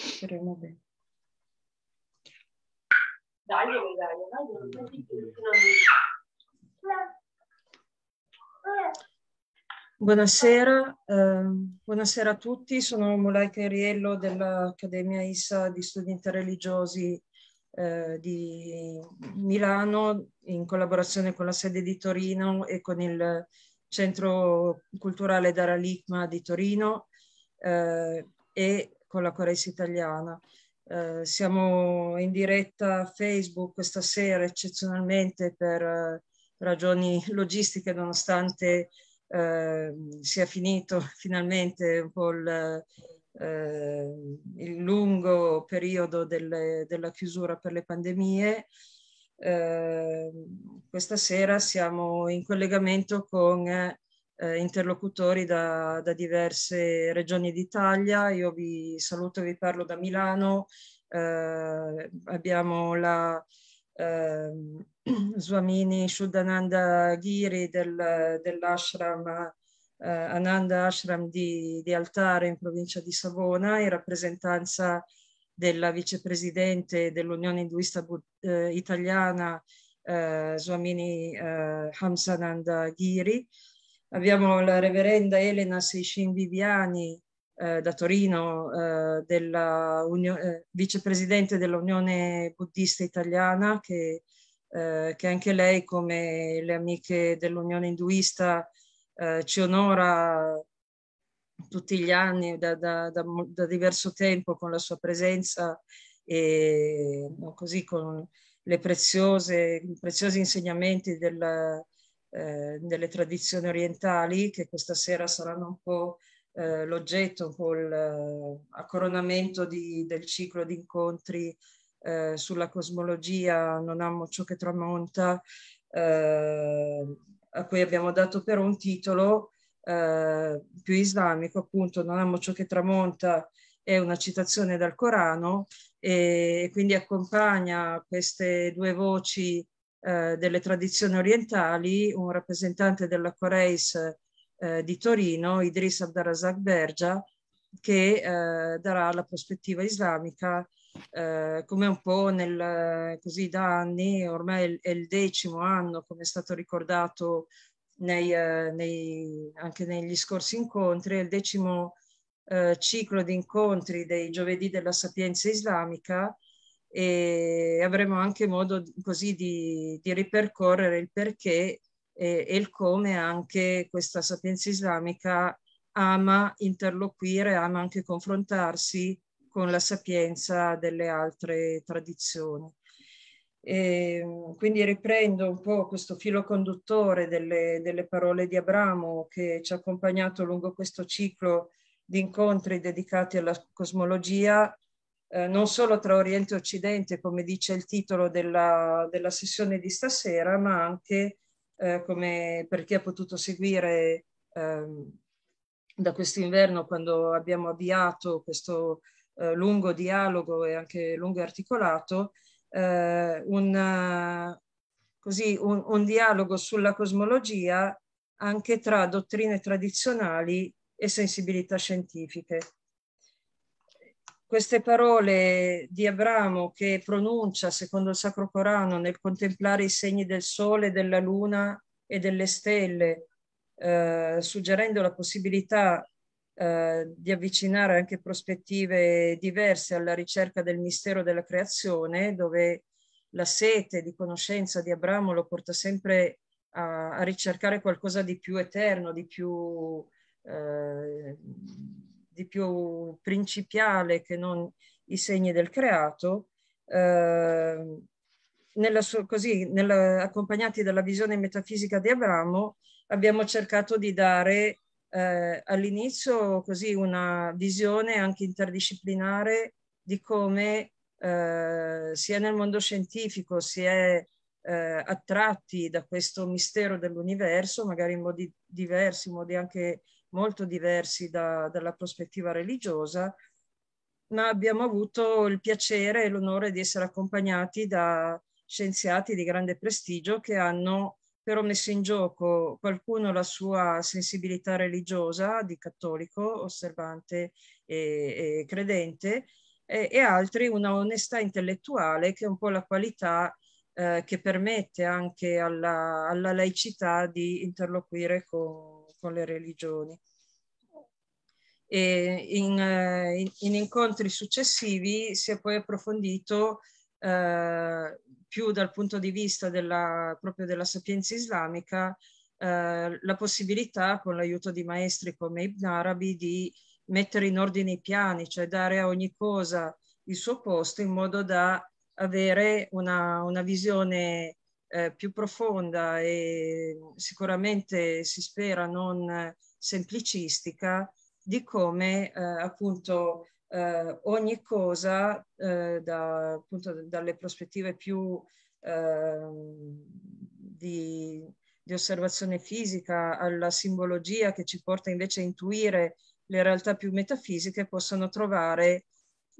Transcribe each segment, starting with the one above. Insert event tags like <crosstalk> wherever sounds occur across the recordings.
Speriamo bene. Dai, dai, dai, Buonasera, eh, buonasera a tutti, sono Molai Cariello dell'Accademia ISA di Studi Interreligiosi eh, di Milano in collaborazione con la sede di Torino e con il Centro Culturale Dara Licma di Torino eh, e con la Coreis Italiana. Eh, siamo in diretta a Facebook questa sera eccezionalmente per eh, ragioni logistiche, nonostante eh, sia finito <laughs> finalmente un po' il, eh, il lungo periodo delle, della chiusura per le pandemie. Eh, questa sera siamo in collegamento con eh, interlocutori da, da, diverse regioni d'Italia. Io vi saluto e vi parlo da Milano. Eh, abbiamo la eh, <clears throat> Swamini Shuddhananda Ghiri del, dell'ashram eh, Ananda Ashram di, di Altare in provincia di Savona in rappresentanza della vicepresidente dell'Unione Induista eh, Italiana eh, Swamini eh, Hamsananda Ghiri Abbiamo la reverenda Elena Seiscindiviani eh, da Torino, eh, della eh, vicepresidente dell'Unione Buddista Italiana, che, eh, che, anche lei, come le amiche dell'Unione Induista, eh, ci onora tutti gli anni, da, da, da, da, diverso tempo, con la sua presenza e così con le preziose, i preziosi insegnamenti del eh, delle tradizioni orientali che questa sera saranno un po' eh, l'oggetto, un po' il, eh, a coronamento di, del ciclo di incontri eh, sulla cosmologia Non amo ciò che tramonta, eh, a cui abbiamo dato però un titolo eh, più islamico, appunto Non amo ciò che tramonta è una citazione dal Corano e quindi accompagna queste due voci eh, delle tradizioni orientali, un rappresentante della Coreis eh, di Torino, Idris Abdarazak Bergia, che eh, darà la prospettiva islamica eh, come un po' nel, così da anni, ormai è il decimo anno, come è stato ricordato nei, eh, nei, anche negli scorsi incontri, è il decimo eh, ciclo di incontri dei giovedì della sapienza islamica e avremo anche modo così di, di ripercorrere il perché e, il come anche questa sapienza islamica ama interloquire, ama anche confrontarsi con la sapienza delle altre tradizioni. E ehm, quindi riprendo un po' questo filo conduttore delle, delle, parole di Abramo che ci ha accompagnato lungo questo ciclo di incontri dedicati alla cosmologia eh, non solo tra Oriente e Occidente, come dice il titolo della, della sessione di stasera, ma anche eh, come per chi ha potuto seguire ehm, da quest'inverno quando abbiamo avviato questo eh, lungo dialogo e anche lungo e articolato, eh, un, così, un, un dialogo sulla cosmologia anche tra dottrine tradizionali e sensibilità scientifiche queste parole di Abramo che pronuncia secondo il Sacro Corano nel contemplare i segni del sole, della luna e delle stelle, eh, suggerendo la possibilità eh, di avvicinare anche prospettive diverse alla ricerca del mistero della creazione, dove la sete di conoscenza di Abramo lo porta sempre a, a ricercare qualcosa di più eterno, di più... Eh, di più principiale che non i segni del creato, eh, nella sua, così, nella, accompagnati dalla visione metafisica di Abramo, abbiamo cercato di dare eh, all'inizio così una visione anche interdisciplinare di come eh, sia nel mondo scientifico si è eh, attratti da questo mistero dell'universo, magari in modi diversi, in modi anche molto diversi da, dalla prospettiva religiosa, ma abbiamo avuto il piacere e l'onore di essere accompagnati da scienziati di grande prestigio che hanno però messo in gioco qualcuno la sua sensibilità religiosa di cattolico, osservante e, e credente, e, e, altri una onestà intellettuale che è un po' la qualità eh, che permette anche alla, alla laicità di interloquire con, con le religioni. In, eh, in, in, incontri successivi si è poi approfondito eh, più dal punto di vista della, proprio della sapienza islamica eh, la possibilità, con l'aiuto di maestri come Ibn Arabi, di mettere in ordine i piani, cioè dare a ogni cosa il suo posto in modo da avere una, una visione eh, più profonda e sicuramente si spera non eh, semplicistica di come eh, appunto eh, ogni cosa eh, da, appunto, dalle prospettive più ehm, di, di osservazione fisica alla simbologia che ci porta invece a intuire le realtà più metafisiche possono trovare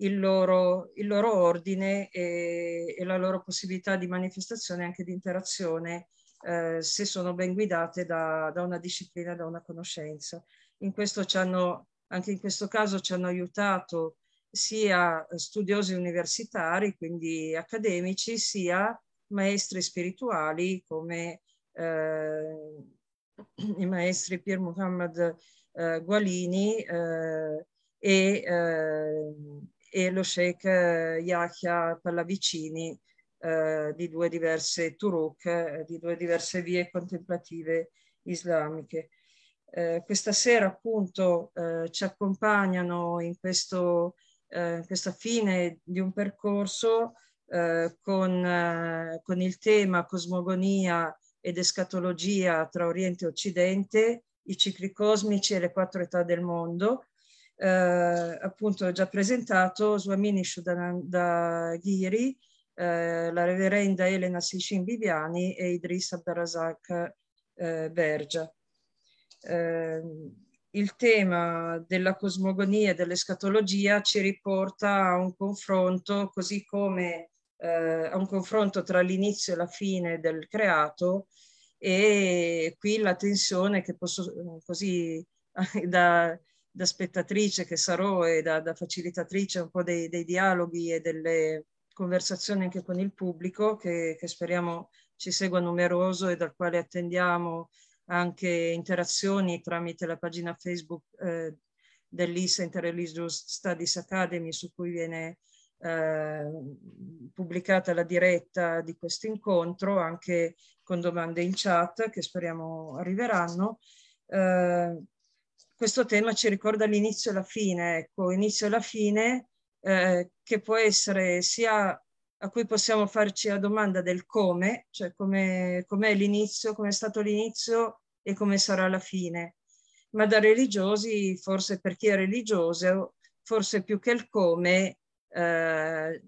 il loro, il loro ordine e, e, la loro possibilità di manifestazione e anche di interazione eh, se sono ben guidate da, da, una disciplina, da una conoscenza. In questo ci hanno, anche in questo caso ci hanno aiutato sia studiosi universitari, quindi accademici, sia maestri spirituali come eh, i maestri Pier Muhammad eh, Gualini eh, e eh, e lo sheikh Yahya Pallavicini eh, di due diverse turuk, eh, di due diverse vie contemplative islamiche. Eh, questa sera appunto eh, ci accompagnano in, questo, eh, in, questa fine di un percorso con, con, il tema cosmogonia ed escatologia tra Oriente e Occidente, i cicli cosmici e le quattro età del mondo, eh, appunto già presentato Swamini Shudananda Ghiri, eh, la reverenda Elena Sicin Viviani e Idrissa Barazak eh, Bergia. Eh, il tema della cosmogonia e dell'escatologia ci riporta a un confronto, così come eh, a un confronto tra l'inizio e la fine del creato, e qui la tensione che posso così <laughs> da da spettatrice che sarò e da, da facilitatrice un po' dei, dei, dialoghi e delle conversazioni anche con il pubblico che, che speriamo ci segua numeroso e dal quale attendiamo anche interazioni tramite la pagina Facebook eh, dell'ISA Interreligious Studies Academy su cui viene eh, pubblicata la diretta di questo incontro anche con domande in chat che speriamo arriveranno. Eh, questo tema ci ricorda l'inizio e la fine, ecco, inizio e la fine eh, che può essere sia a cui possiamo farci la domanda del come, cioè come, com'è l'inizio, com'è stato l'inizio e come sarà la fine. Ma da religiosi, forse per chi è religioso, forse più che il come, eh,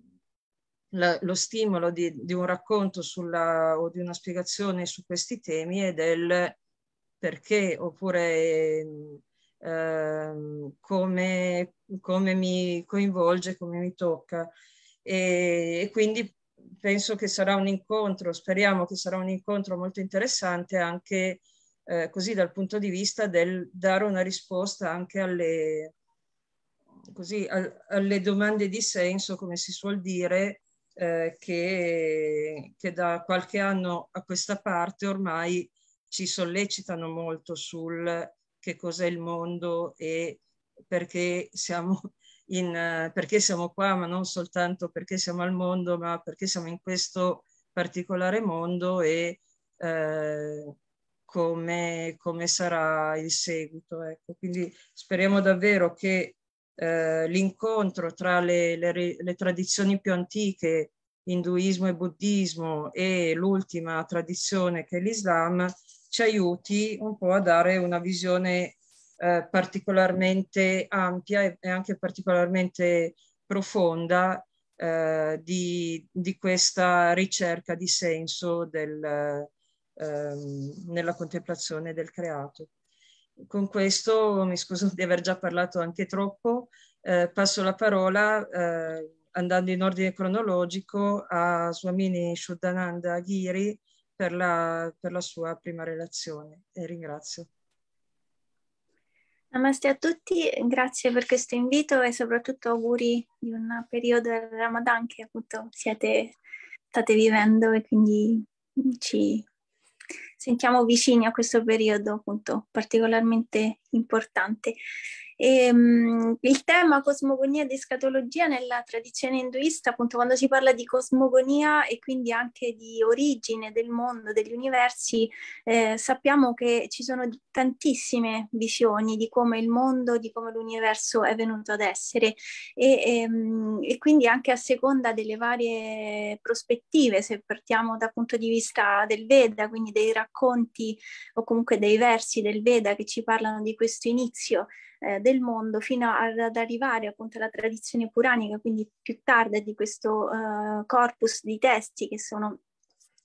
la, lo stimolo di, di un racconto sulla, o di una spiegazione su questi temi è del perché oppure eh, come, come, mi coinvolge, come mi tocca. E, e, quindi penso che sarà un incontro, speriamo che sarà un incontro molto interessante anche eh, così dal punto di vista del dare una risposta anche alle, così, al, alle domande di senso, come si suol dire, eh, che, che, da qualche anno a questa parte ormai ci sollecitano molto sul che cos'è il mondo e perché siamo, in, perché siamo qua, ma non soltanto perché siamo al mondo, ma perché siamo in questo particolare mondo e eh, come, come, sarà il seguito. Ecco. Quindi speriamo davvero che eh, l'incontro tra le, le, le, tradizioni più antiche, induismo e buddismo, e l'ultima tradizione che è l'Islam, ci aiuti un po' a dare una visione eh, particolarmente ampia e, anche particolarmente profonda eh, di, di, questa ricerca di senso del, ehm, nella contemplazione del creato. Con questo mi scuso di aver già parlato anche troppo, eh, passo la parola eh, andando in ordine cronologico a Swamini Shuddhananda Ghiri per la, per la sua prima relazione e ringrazio. Namaste a tutti, grazie per questo invito e soprattutto auguri di un periodo del Ramadan che appunto siete, state vivendo e quindi ci sentiamo vicini a questo periodo appunto particolarmente importante. E, ehm, il tema cosmogonia ed escatologia nella tradizione induista, appunto quando si parla di cosmogonia e quindi anche di origine del mondo, degli universi, eh, sappiamo che ci sono tantissime visioni di come il mondo, di come l'universo è venuto ad essere e, ehm, e quindi anche a seconda delle varie prospettive, se partiamo dal punto di vista del Veda, quindi dei racconti o comunque dei versi del Veda che ci parlano di questo inizio, eh, del mondo fino ad arrivare appunto alla tradizione puranica, quindi più tardi di questo eh, corpus di testi che sono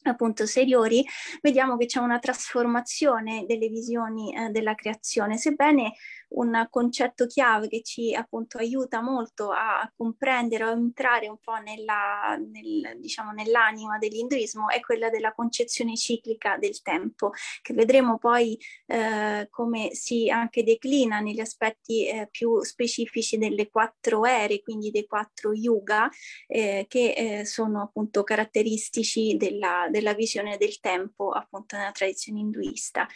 appunto seriori, vediamo che c'è una trasformazione delle visioni eh, della creazione, sebbene un concetto chiave che ci appunto aiuta molto a comprendere o entrare un po' nella, nel, diciamo, nell'anima dell'induismo è quella della concezione ciclica del tempo, che vedremo poi eh, come si anche declina negli aspetti eh, più specifici delle quattro ere, quindi dei quattro yuga, eh, che eh, sono appunto caratteristici della, della, visione del tempo appunto nella tradizione induista.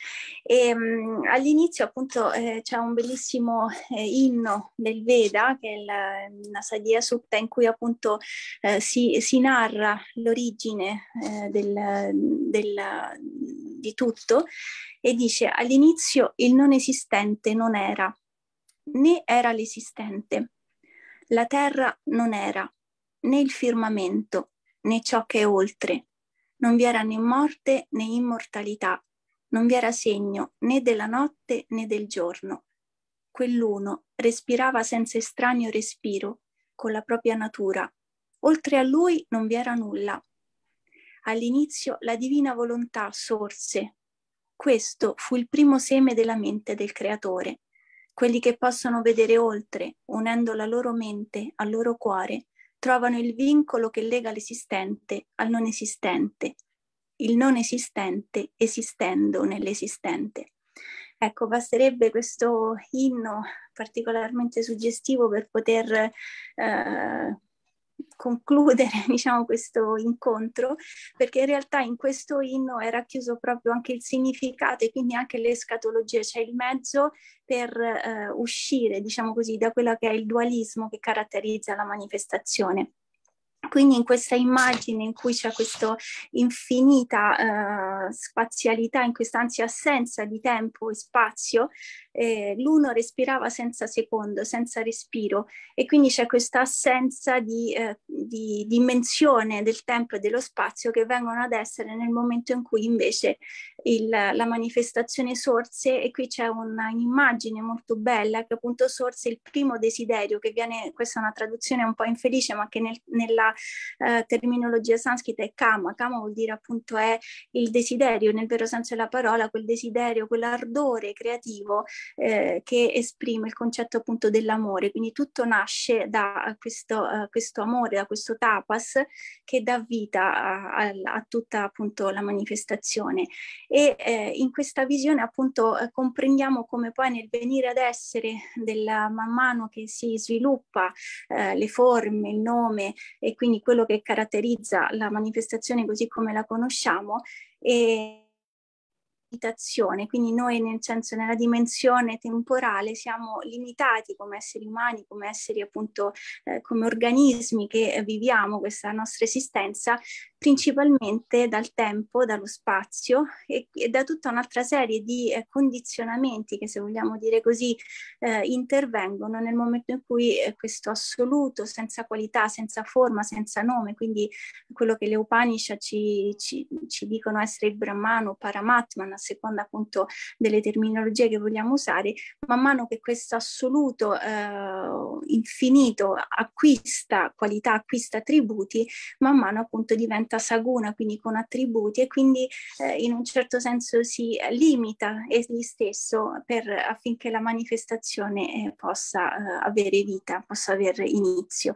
E, ehm, mh, all'inizio appunto eh, c'è un bellissimo bellissimo eh, inno del Veda, che è la, una Sadia Sutta in cui appunto eh, si, si, narra l'origine eh, del, del, di tutto e dice all'inizio il non esistente non era, né era l'esistente, la terra non era, né il firmamento, né ciò che è oltre, non vi era né morte né immortalità, non vi era segno né della notte né del giorno, Quell'uno respirava senza estraneo respiro, con la propria natura. Oltre a lui non vi era nulla. All'inizio la divina volontà sorse. Questo fu il primo seme della mente del Creatore. Quelli che possono vedere oltre, unendo la loro mente al loro cuore, trovano il vincolo che lega l'esistente al non esistente, il non esistente esistendo nell'esistente. Ecco, basterebbe questo inno particolarmente suggestivo per poter eh, concludere <laughs> diciamo, questo incontro, perché in realtà in questo inno è racchiuso proprio anche il significato e quindi anche l'escatologia, cioè il mezzo per eh, uscire diciamo così, da quello che è il dualismo che caratterizza la manifestazione. Quindi in questa immagine in cui c'è questa infinita eh, spazialità, in quest'anzi assenza di tempo e spazio, eh, l'uno respirava senza secondo, senza respiro e quindi c'è questa assenza di, eh, di dimensione del tempo e dello spazio che vengono ad essere nel momento in cui invece il, la manifestazione sorse e qui c'è un'immagine molto bella che appunto sorse il primo desiderio che viene, questa è una traduzione un po' infelice ma che nel, nella eh, terminologia sanscrita è kama. Kama vuol dire appunto è il desiderio, nel vero senso della parola, quel desiderio, quell'ardore creativo eh, che esprime il concetto appunto dell'amore. Quindi tutto nasce da questo, uh, questo amore, da questo tapas che dà vita a, a, a tutta appunto la manifestazione. E eh, in questa visione appunto eh, comprendiamo come poi nel venire ad essere della, man mano che si sviluppa eh, le forme, il nome e quindi quindi quello che caratterizza la manifestazione così come la conosciamo è limitazione. quindi noi nel senso nella dimensione temporale siamo limitati come esseri umani, come esseri appunto, eh, come organismi che viviamo questa nostra esistenza principalmente dal tempo, dallo spazio e, e da tutta un'altra serie di eh, condizionamenti che, se vogliamo dire così, eh, intervengono nel momento in cui eh, questo assoluto, senza qualità, senza forma, senza nome, quindi quello che le Upanishad ci, ci, ci dicono essere il Brahman o Paramatman, a seconda appunto delle terminologie che vogliamo usare, man mano che questo assoluto eh, infinito acquista qualità, acquista attributi, man mano appunto diventa diventa saguna, quindi con attributi, e quindi eh, in un certo senso si limita egli stesso per, affinché la manifestazione eh, possa eh, avere vita, possa avere inizio.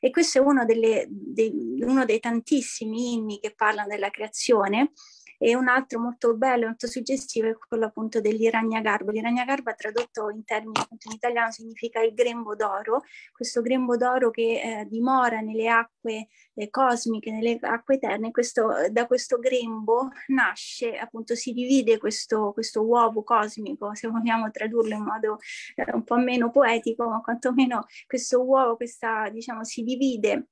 E questo è uno, delle, de, uno dei tantissimi inni che parlano della creazione e un altro molto bello, molto suggestivo è quello appunto dell'iragnagarba. L'iragnagarba tradotto in termini appunto in italiano significa il grembo d'oro, questo grembo d'oro che eh, dimora nelle acque eh, cosmiche, nelle acque eterne, questo, eh, da questo grembo nasce, appunto si divide questo, questo uovo cosmico, se vogliamo tradurlo in modo eh, un po' meno poetico, ma quantomeno questo uovo, questa diciamo si divide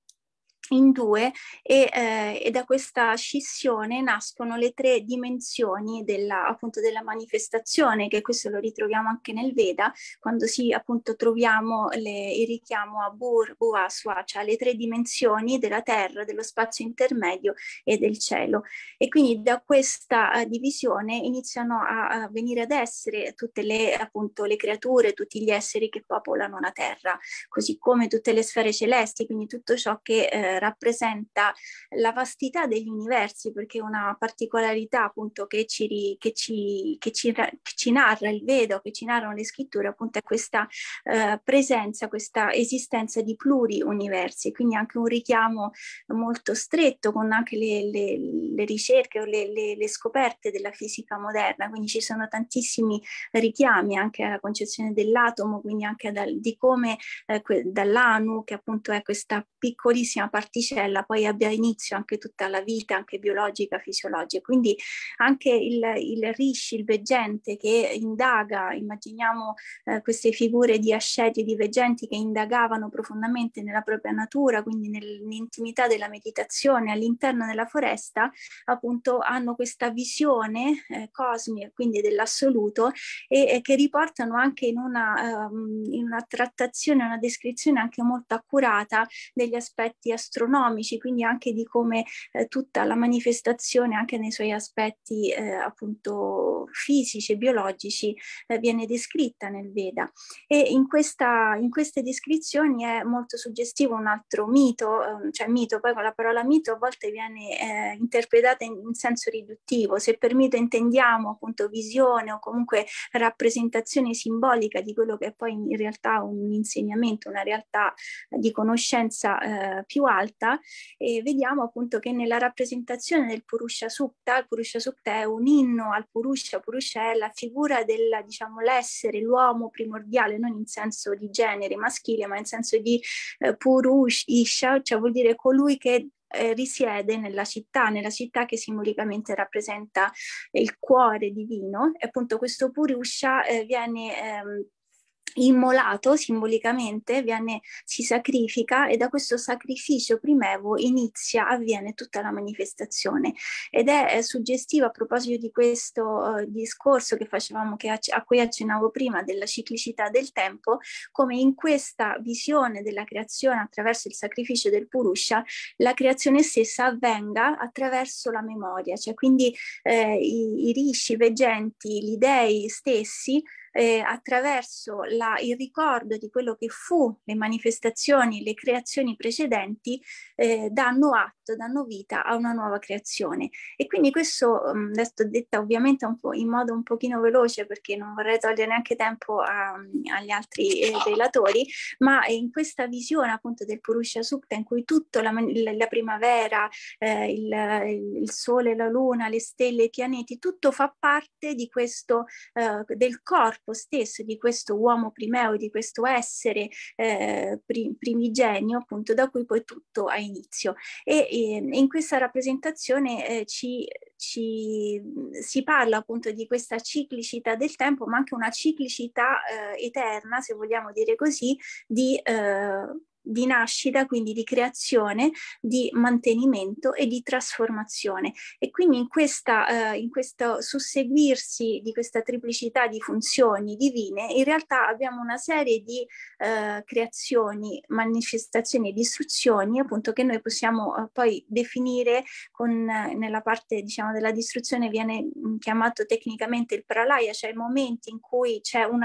in due e, eh, e, da questa scissione nascono le tre dimensioni della, appunto, della manifestazione, che questo lo ritroviamo anche nel Veda, quando si appunto troviamo le, il richiamo a Bur, Buaswa, cioè le tre dimensioni della terra, dello spazio intermedio e del cielo. E quindi da questa uh, divisione iniziano a, a, venire ad essere tutte le, appunto, le creature, tutti gli esseri che popolano la terra, così come tutte le sfere celesti, quindi tutto ciò che eh, rappresenta la vastità degli universi, perché una particolarità appunto che ci, che ci, che ci, che ci narra il Vedo, che ci narrano le scritture, appunto è questa eh, presenza, questa esistenza di pluri universi, quindi anche un richiamo molto stretto con anche le, le, le ricerche o le, le, scoperte della fisica moderna, quindi ci sono tantissimi richiami anche alla concezione dell'atomo, quindi anche dal, di come eh, dall'ANU, che appunto è questa piccolissima parte particella poi abbia inizio anche tutta la vita, anche biologica, fisiologica. Quindi anche il, il Rishi, il veggente che indaga, immaginiamo eh, queste figure di asceti e di veggenti che indagavano profondamente nella propria natura, quindi nell'intimità della meditazione all'interno della foresta, appunto hanno questa visione eh, cosmica, quindi dell'assoluto, e, e, che riportano anche in una, um, in una trattazione, una descrizione anche molto accurata degli aspetti astronomici gastronomici, quindi anche di come eh, tutta la manifestazione, anche nei suoi aspetti eh, appunto fisici e biologici, eh, viene descritta nel Veda. E in, questa, in queste descrizioni è molto suggestivo un altro mito, ehm, cioè mito, poi con la parola mito a volte viene eh, interpretata in, in senso riduttivo, se per mito intendiamo appunto visione o comunque rappresentazione simbolica di quello che è poi in realtà un insegnamento, una realtà di conoscenza eh, più alta, alta e vediamo appunto che nella rappresentazione del Purusha Sukta, il Purusha Sukta è un inno al Purusha, Purusha è la figura del, diciamo, l'essere, l'uomo primordiale, non in senso di genere maschile, ma in senso di eh, Purush, Isha, cioè vuol dire colui che eh, risiede nella città, nella città che simbolicamente rappresenta il cuore divino. E appunto questo Purusha eh, viene... Ehm, immolato simbolicamente, viene, si sacrifica e da questo sacrificio primevo inizia, avviene tutta la manifestazione. Ed è, è eh, suggestiva a proposito di questo uh, discorso che facevamo, che ac- a cui accennavo prima, della ciclicità del tempo, come in questa visione della creazione attraverso il sacrificio del Purusha, la creazione stessa avvenga attraverso la memoria, cioè quindi eh, i, i rishi veggenti, gli dei stessi, eh, attraverso la, il ricordo di quello che fu le manifestazioni, le creazioni precedenti, eh, danno atto, danno vita a una nuova creazione. E quindi questo, adesso mm, detta ovviamente in modo un pochino veloce perché non vorrei togliere neanche tempo a, mm, agli altri eh, relatori, ma in questa visione appunto del Purusha Sukta in cui tutta la, la, la, primavera, eh, il, il, sole, la luna, le stelle, i pianeti, tutto fa parte di questo, eh, del corpo corpo stesso, di questo uomo primeo, di questo essere eh, primigenio, appunto, da cui poi tutto ha inizio. E, e ehm, in questa rappresentazione eh, ci, ci, si parla appunto di questa ciclicità del tempo, ma anche una ciclicità eh, eterna, se vogliamo dire così, di eh, di nascita, quindi di creazione, di mantenimento e di trasformazione. E quindi in, questa, eh, in questo susseguirsi di questa triplicità di funzioni divine, in realtà abbiamo una serie di eh, creazioni, manifestazioni e distruzioni, appunto, che noi possiamo eh, poi definire con, eh, nella parte diciamo, della distruzione viene mm, chiamato tecnicamente il pralaya, cioè i momenti in cui c'è un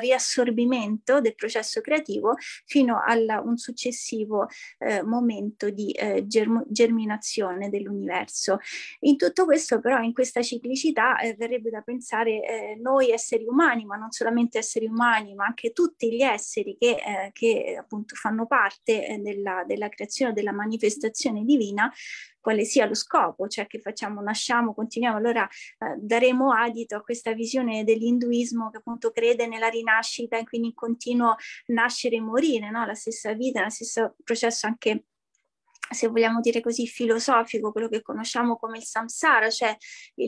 riassorbimento del processo creativo fino a un un successivo eh, momento di eh, germ- germinazione dell'universo. In tutto questo però, in questa ciclicità, eh, verrebbe da pensare eh, noi esseri umani, ma non solamente esseri umani, ma anche tutti gli esseri che, eh, che appunto fanno parte eh, della, della creazione, della manifestazione divina, quale sia lo scopo, cioè che facciamo, nasciamo, continuiamo, allora eh, daremo adito a questa visione dell'induismo che appunto crede nella rinascita e quindi in continuo nascere e morire, no? la stessa vita, lo stesso processo anche se vogliamo dire così, filosofico, quello che conosciamo come il samsara, cioè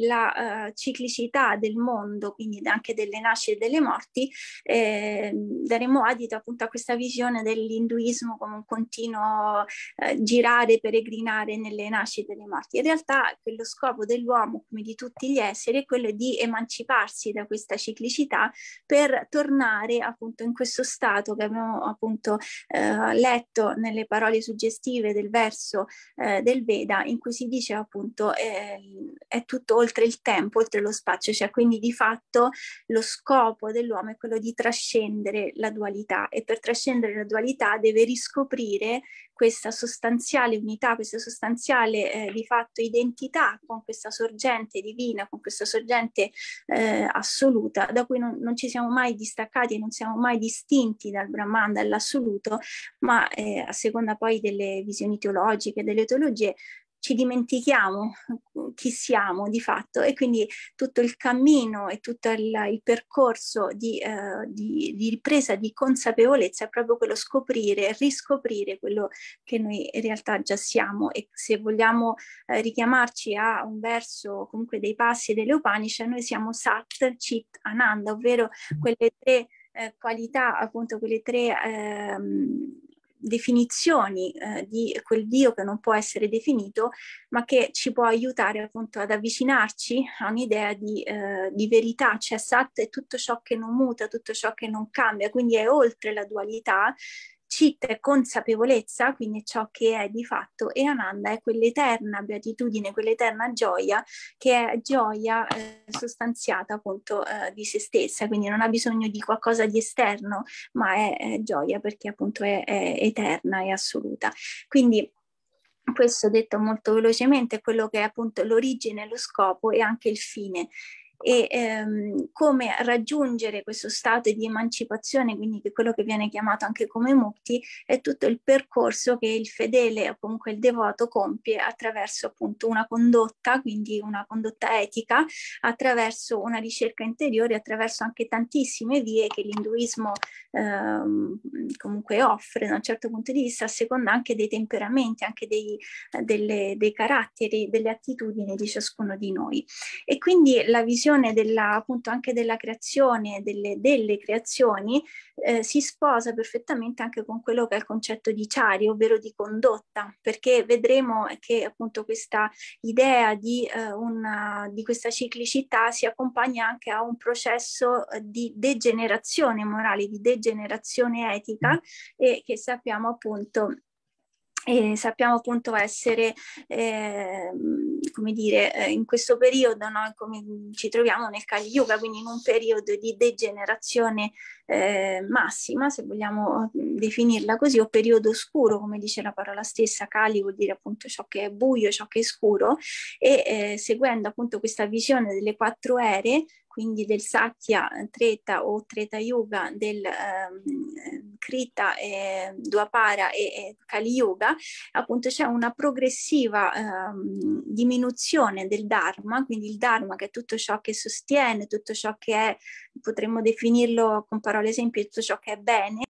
la uh, ciclicità del mondo, quindi anche delle nascite e delle morti, eh, daremo adito appunto a questa visione dell'induismo come un continuo eh, girare, peregrinare nelle nascite e nelle morti. In realtà lo scopo dell'uomo, come di tutti gli esseri, è quello di emanciparsi da questa ciclicità per tornare appunto in questo stato che abbiamo appunto eh, letto nelle parole suggestive del verbo verso eh, del Veda in cui si dice appunto eh, è tutto oltre il tempo, oltre lo spazio, cioè quindi di fatto lo scopo dell'uomo è quello di trascendere la dualità e per trascendere la dualità deve riscoprire questa sostanziale unità, questa sostanziale eh, di fatto identità con questa sorgente divina, con questa sorgente eh, assoluta, da cui non, non, ci siamo mai distaccati e non siamo mai distinti dal Brahman, dall'assoluto, ma eh, a seconda poi delle visioni teologiche, delle teologie, ci dimentichiamo chi siamo di fatto e quindi tutto il cammino e tutto il, il percorso di, eh, di, di, ripresa di consapevolezza è proprio quello scoprire, riscoprire quello che noi in realtà già siamo e se vogliamo eh, richiamarci a un verso comunque dei passi delle Upanishad noi siamo Sat, Chit, Ananda, ovvero mm. quelle tre eh, qualità, appunto quelle tre... Ehm, definizioni eh, di quel Dio che non può essere definito, ma che ci può aiutare appunto ad avvicinarci a un'idea di, eh, di verità, cioè Sat è tutto ciò che non muta, tutto ciò che non cambia, quindi è oltre la dualità Citta è consapevolezza, quindi è ciò che è di fatto, e Ananda è quell'eterna beatitudine, quell'eterna gioia, che è gioia eh, sostanziata appunto eh, di se stessa, quindi non ha bisogno di qualcosa di esterno, ma è, è gioia perché appunto è, è eterna e assoluta. Quindi questo detto molto velocemente è quello che è appunto l'origine, lo scopo e anche il fine e ehm, come raggiungere questo stato di emancipazione, quindi che quello che viene chiamato anche come mukti, è tutto il percorso che il fedele o comunque il devoto compie attraverso appunto una condotta, quindi una condotta etica, attraverso una ricerca interiore, attraverso anche tantissime vie che l'induismo ehm, comunque offre da un certo punto di vista, a seconda anche dei temperamenti, anche dei, delle, dei caratteri, delle attitudini di ciascuno di noi. E quindi la visione questione della, appunto anche della creazione, delle, delle creazioni, eh, si sposa perfettamente anche con quello che è il concetto di Ciari, ovvero di condotta, perché vedremo che appunto questa idea di, eh, una, di questa ciclicità si accompagna anche a un processo eh, di degenerazione morale, di degenerazione etica mm. e che sappiamo appunto e sappiamo appunto essere, eh, come dire, eh, in questo periodo noi ci troviamo nel Kali Yuga, quindi in un periodo di degenerazione eh, massima, se vogliamo mm, definirla così, o periodo scuro, come dice la parola stessa, Kali vuol dire appunto ciò che è buio, ciò che è scuro, e eh, seguendo appunto questa visione delle quattro ere, quindi del Satya eh, Treta o Treta Yuga, del um, Krita, eh, Dwapara e, e Kali Yuga, appunto c'è una progressiva um, diminuzione del Dharma, quindi il Dharma che è tutto ciò che sostiene, tutto ciò che è, potremmo definirlo con parole esempi, tutto ciò che è bene,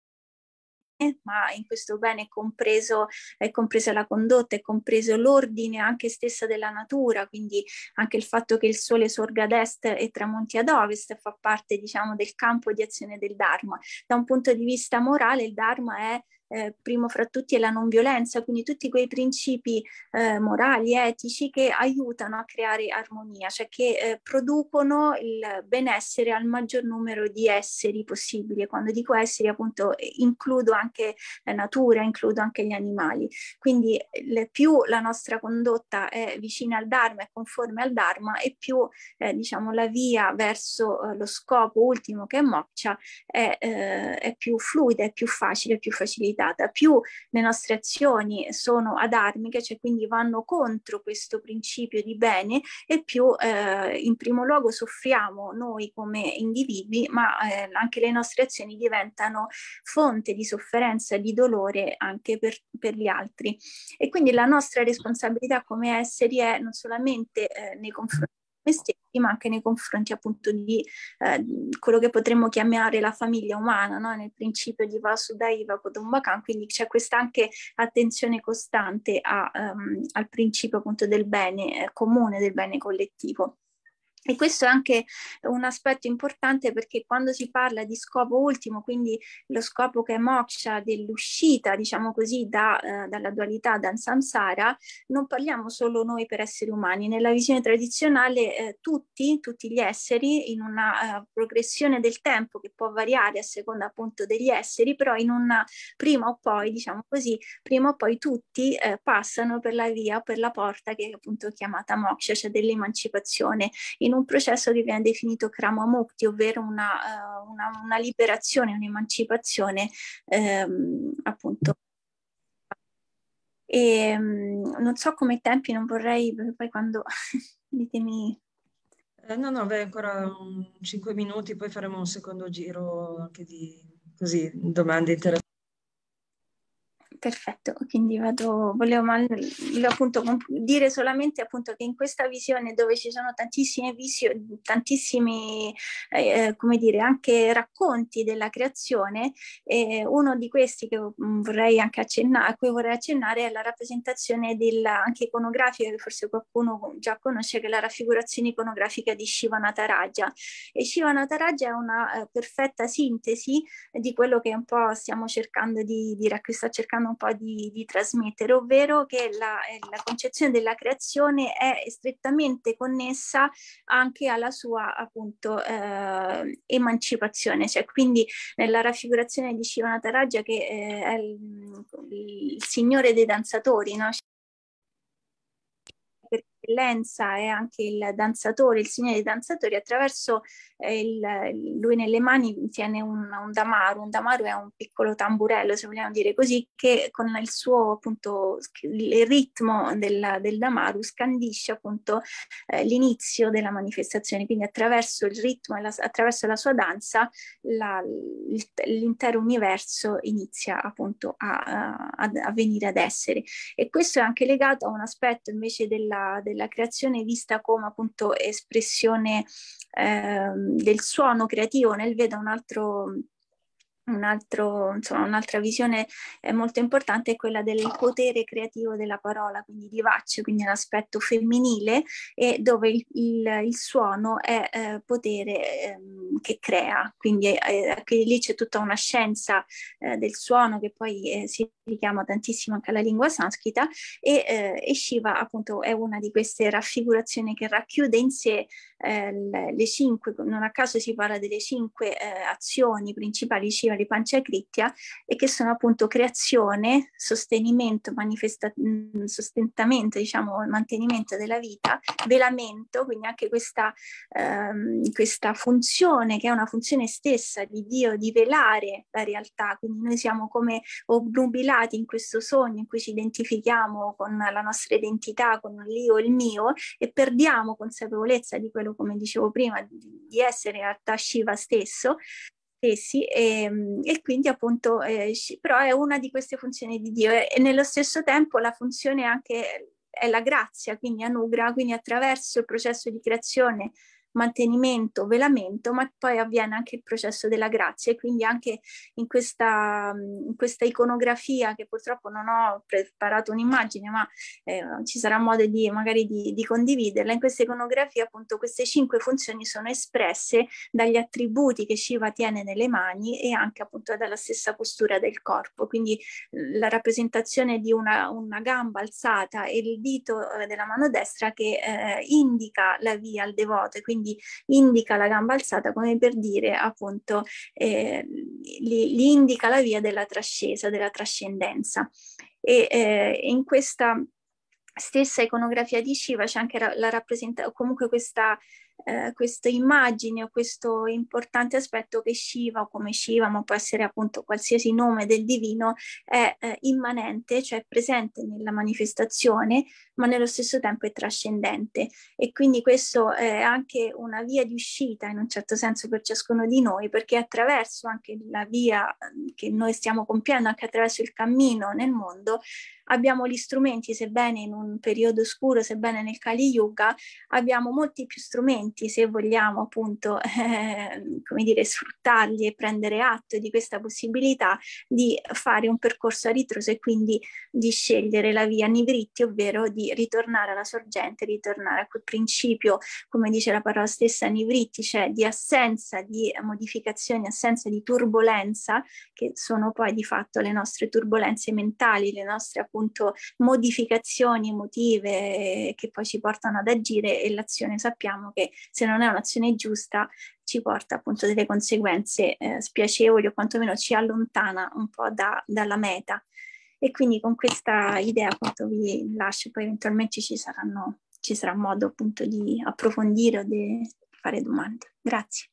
ma in questo bene è, compreso, è compresa la condotta, è compreso l'ordine anche stessa della natura, quindi anche il fatto che il sole sorga ad est e tramonti ad ovest fa parte diciamo del campo di azione del Dharma. Da un punto di vista morale il Dharma è eh, primo fra tutti è la non violenza, quindi tutti quei principi eh, morali, etici che aiutano a creare armonia, cioè che eh, producono il benessere al maggior numero di esseri possibile. Quando dico esseri appunto eh, includo anche la natura, includo anche gli animali. Quindi le, più la nostra condotta è vicina al Dharma, è conforme al Dharma e più eh, diciamo la via verso eh, lo scopo ultimo che è Moksha è, è più fluida, è più facile, è più facilitata limitata, più le nostre azioni sono ad adarmiche, cioè quindi vanno contro questo principio di bene e più eh, in primo luogo soffriamo noi come individui, ma eh, anche le nostre azioni diventano fonte di sofferenza, di dolore anche per, per gli altri. E quindi la nostra responsabilità come esseri è non solamente eh, nei confronti noi stessi, ma anche nei confronti appunto di eh, quello che potremmo chiamare la famiglia umana, no? nel principio di Vasudaiva Kutumbakan, quindi c'è questa anche attenzione costante a, um, al principio appunto del bene eh, comune, del bene collettivo. E questo è anche un aspetto importante perché quando si parla di scopo ultimo, quindi lo scopo che è moksha dell'uscita, diciamo così, da, eh, dalla dualità, dal samsara, non parliamo solo noi per esseri umani. Nella visione tradizionale eh, tutti, tutti gli esseri, in una eh, progressione del tempo che può variare a seconda appunto degli esseri, però in una prima o poi, diciamo così, prima o poi tutti eh, passano per la via, per la porta che è appunto chiamata moksha, cioè dell'emancipazione. In un processo che viene definito Kramamukti, ovvero una, uh, una, una liberazione, un'emancipazione ehm, appunto e um, non so come tempi, non vorrei, poi quando <laughs> ditemi... Eh, no, no, beh, ancora cinque minuti, poi faremo un secondo giro anche di così, domande interessanti. Perfetto, quindi vado, volevo, mal, volevo appunto dire solamente appunto che in questa visione dove ci sono tantissime visioni, tantissimi, eh, eh, come dire, anche racconti della creazione, eh, uno di questi che mm, vorrei anche accennare, a cui vorrei accennare è la rappresentazione della, anche iconografica, che forse qualcuno già conosce, che è la raffigurazione iconografica di Shiva Nataraja. E Shiva Nataraja è una eh, perfetta sintesi di quello che un po' stiamo cercando di dire, che sta cercando cerchiamo un po' di, di trasmettere, ovvero che la, eh, la, concezione della creazione è strettamente connessa anche alla sua appunto eh, emancipazione, cioè quindi nella raffigurazione di Shivanataraja che eh, è il, il signore dei danzatori, no? eccellenza è anche il danzatore, il signore dei danzatori, attraverso eh, il, lui nelle mani tiene un, un, damaro, un damaro è un piccolo tamburello, se vogliamo dire così, che con il suo appunto il ritmo del, del damaro scandisce appunto eh, l'inizio della manifestazione, quindi attraverso il ritmo e attraverso la sua danza la, l'intero universo inizia appunto a, a, a venire ad essere. E questo è anche legato a un aspetto invece della, del la creazione vista come appunto espressione eh, del suono creativo nel vedo un altro un altro, insomma, un'altra visione eh, molto importante è quella del potere creativo della parola, quindi di Vaccio, quindi l'aspetto femminile, e dove il, il, il suono è eh, potere eh, che crea. Quindi eh, ecco, lì c'è tutta una scienza eh, del suono che poi eh, si richiama tantissimo anche alla lingua sanscrita e, e, Shiva appunto è una di queste raffigurazioni che racchiude in sé le cinque, non a caso si parla delle cinque azioni principali Shiva tradizione di Panchakritya e che sono appunto creazione, sostenimento, manifesta- mm, sostentamento, diciamo, mantenimento della vita, velamento, quindi anche questa, ehm, questa funzione che è una funzione stessa di Dio di velare la realtà, quindi noi siamo come obnubilati in questo sogno in cui ci identifichiamo con la nostra identità, con l'io e il mio e perdiamo consapevolezza di quello, come dicevo prima, di, di essere in realtà Shiva stesso stessi e, ehm, e quindi appunto eh, però è una di queste funzioni di Dio e, e nello stesso tempo la funzione anche è la grazia, quindi anugra, quindi attraverso il processo di creazione mantenimento, velamento, ma poi avviene anche il processo della grazia e quindi anche in questa, in questa iconografia che purtroppo non ho preparato un'immagine, ma eh, ci sarà modo di magari di, di condividerla, in questa iconografia appunto queste cinque funzioni sono espresse dagli attributi che Shiva tiene nelle mani e anche appunto dalla stessa postura del corpo, quindi la rappresentazione di una, una gamba alzata e il dito eh, della mano destra che eh, indica la via al devoto e quindi quindi indica la gamba alzata come per dire appunto eh, gli, gli indica la via della trascesa, della trascendenza. E eh, in questa stessa iconografia di Shiva c'è anche la, la rappresentazione, comunque questa eh, questa immagine o questo importante aspetto che Shiva, come Shiva, ma può essere appunto qualsiasi nome del divino, è eh, immanente, cioè presente nella manifestazione, ma nello stesso tempo è trascendente. E quindi questo è anche una via di uscita in un certo senso per ciascuno di noi, perché attraverso anche la via mm, che noi stiamo compiendo, anche attraverso il cammino nel mondo, abbiamo gli strumenti, sebbene in un periodo scuro, sebbene nel Kali Yuga, abbiamo molti più strumenti momenti, se vogliamo appunto, <laughs> eh, come dire, sfruttarli e prendere atto di questa possibilità di fare un percorso a ritroso e quindi di scegliere la via Nivritti, ovvero di ritornare alla sorgente, ritornare a quel principio, come dice la parola stessa Nivritti, cioè di assenza di modificazioni, assenza di turbolenza, che sono poi di fatto le nostre turbolenze mentali, le nostre appunto modificazioni emotive che poi ci portano ad agire e l'azione sappiamo che se non è un'azione giusta, ci porta appunto delle conseguenze eh, spiacevoli o quantomeno ci allontana un po' da, dalla meta. E quindi con questa idea appunto vi lascio, poi eventualmente ci, saranno, ci sarà modo appunto di approfondire o di fare domande. Grazie.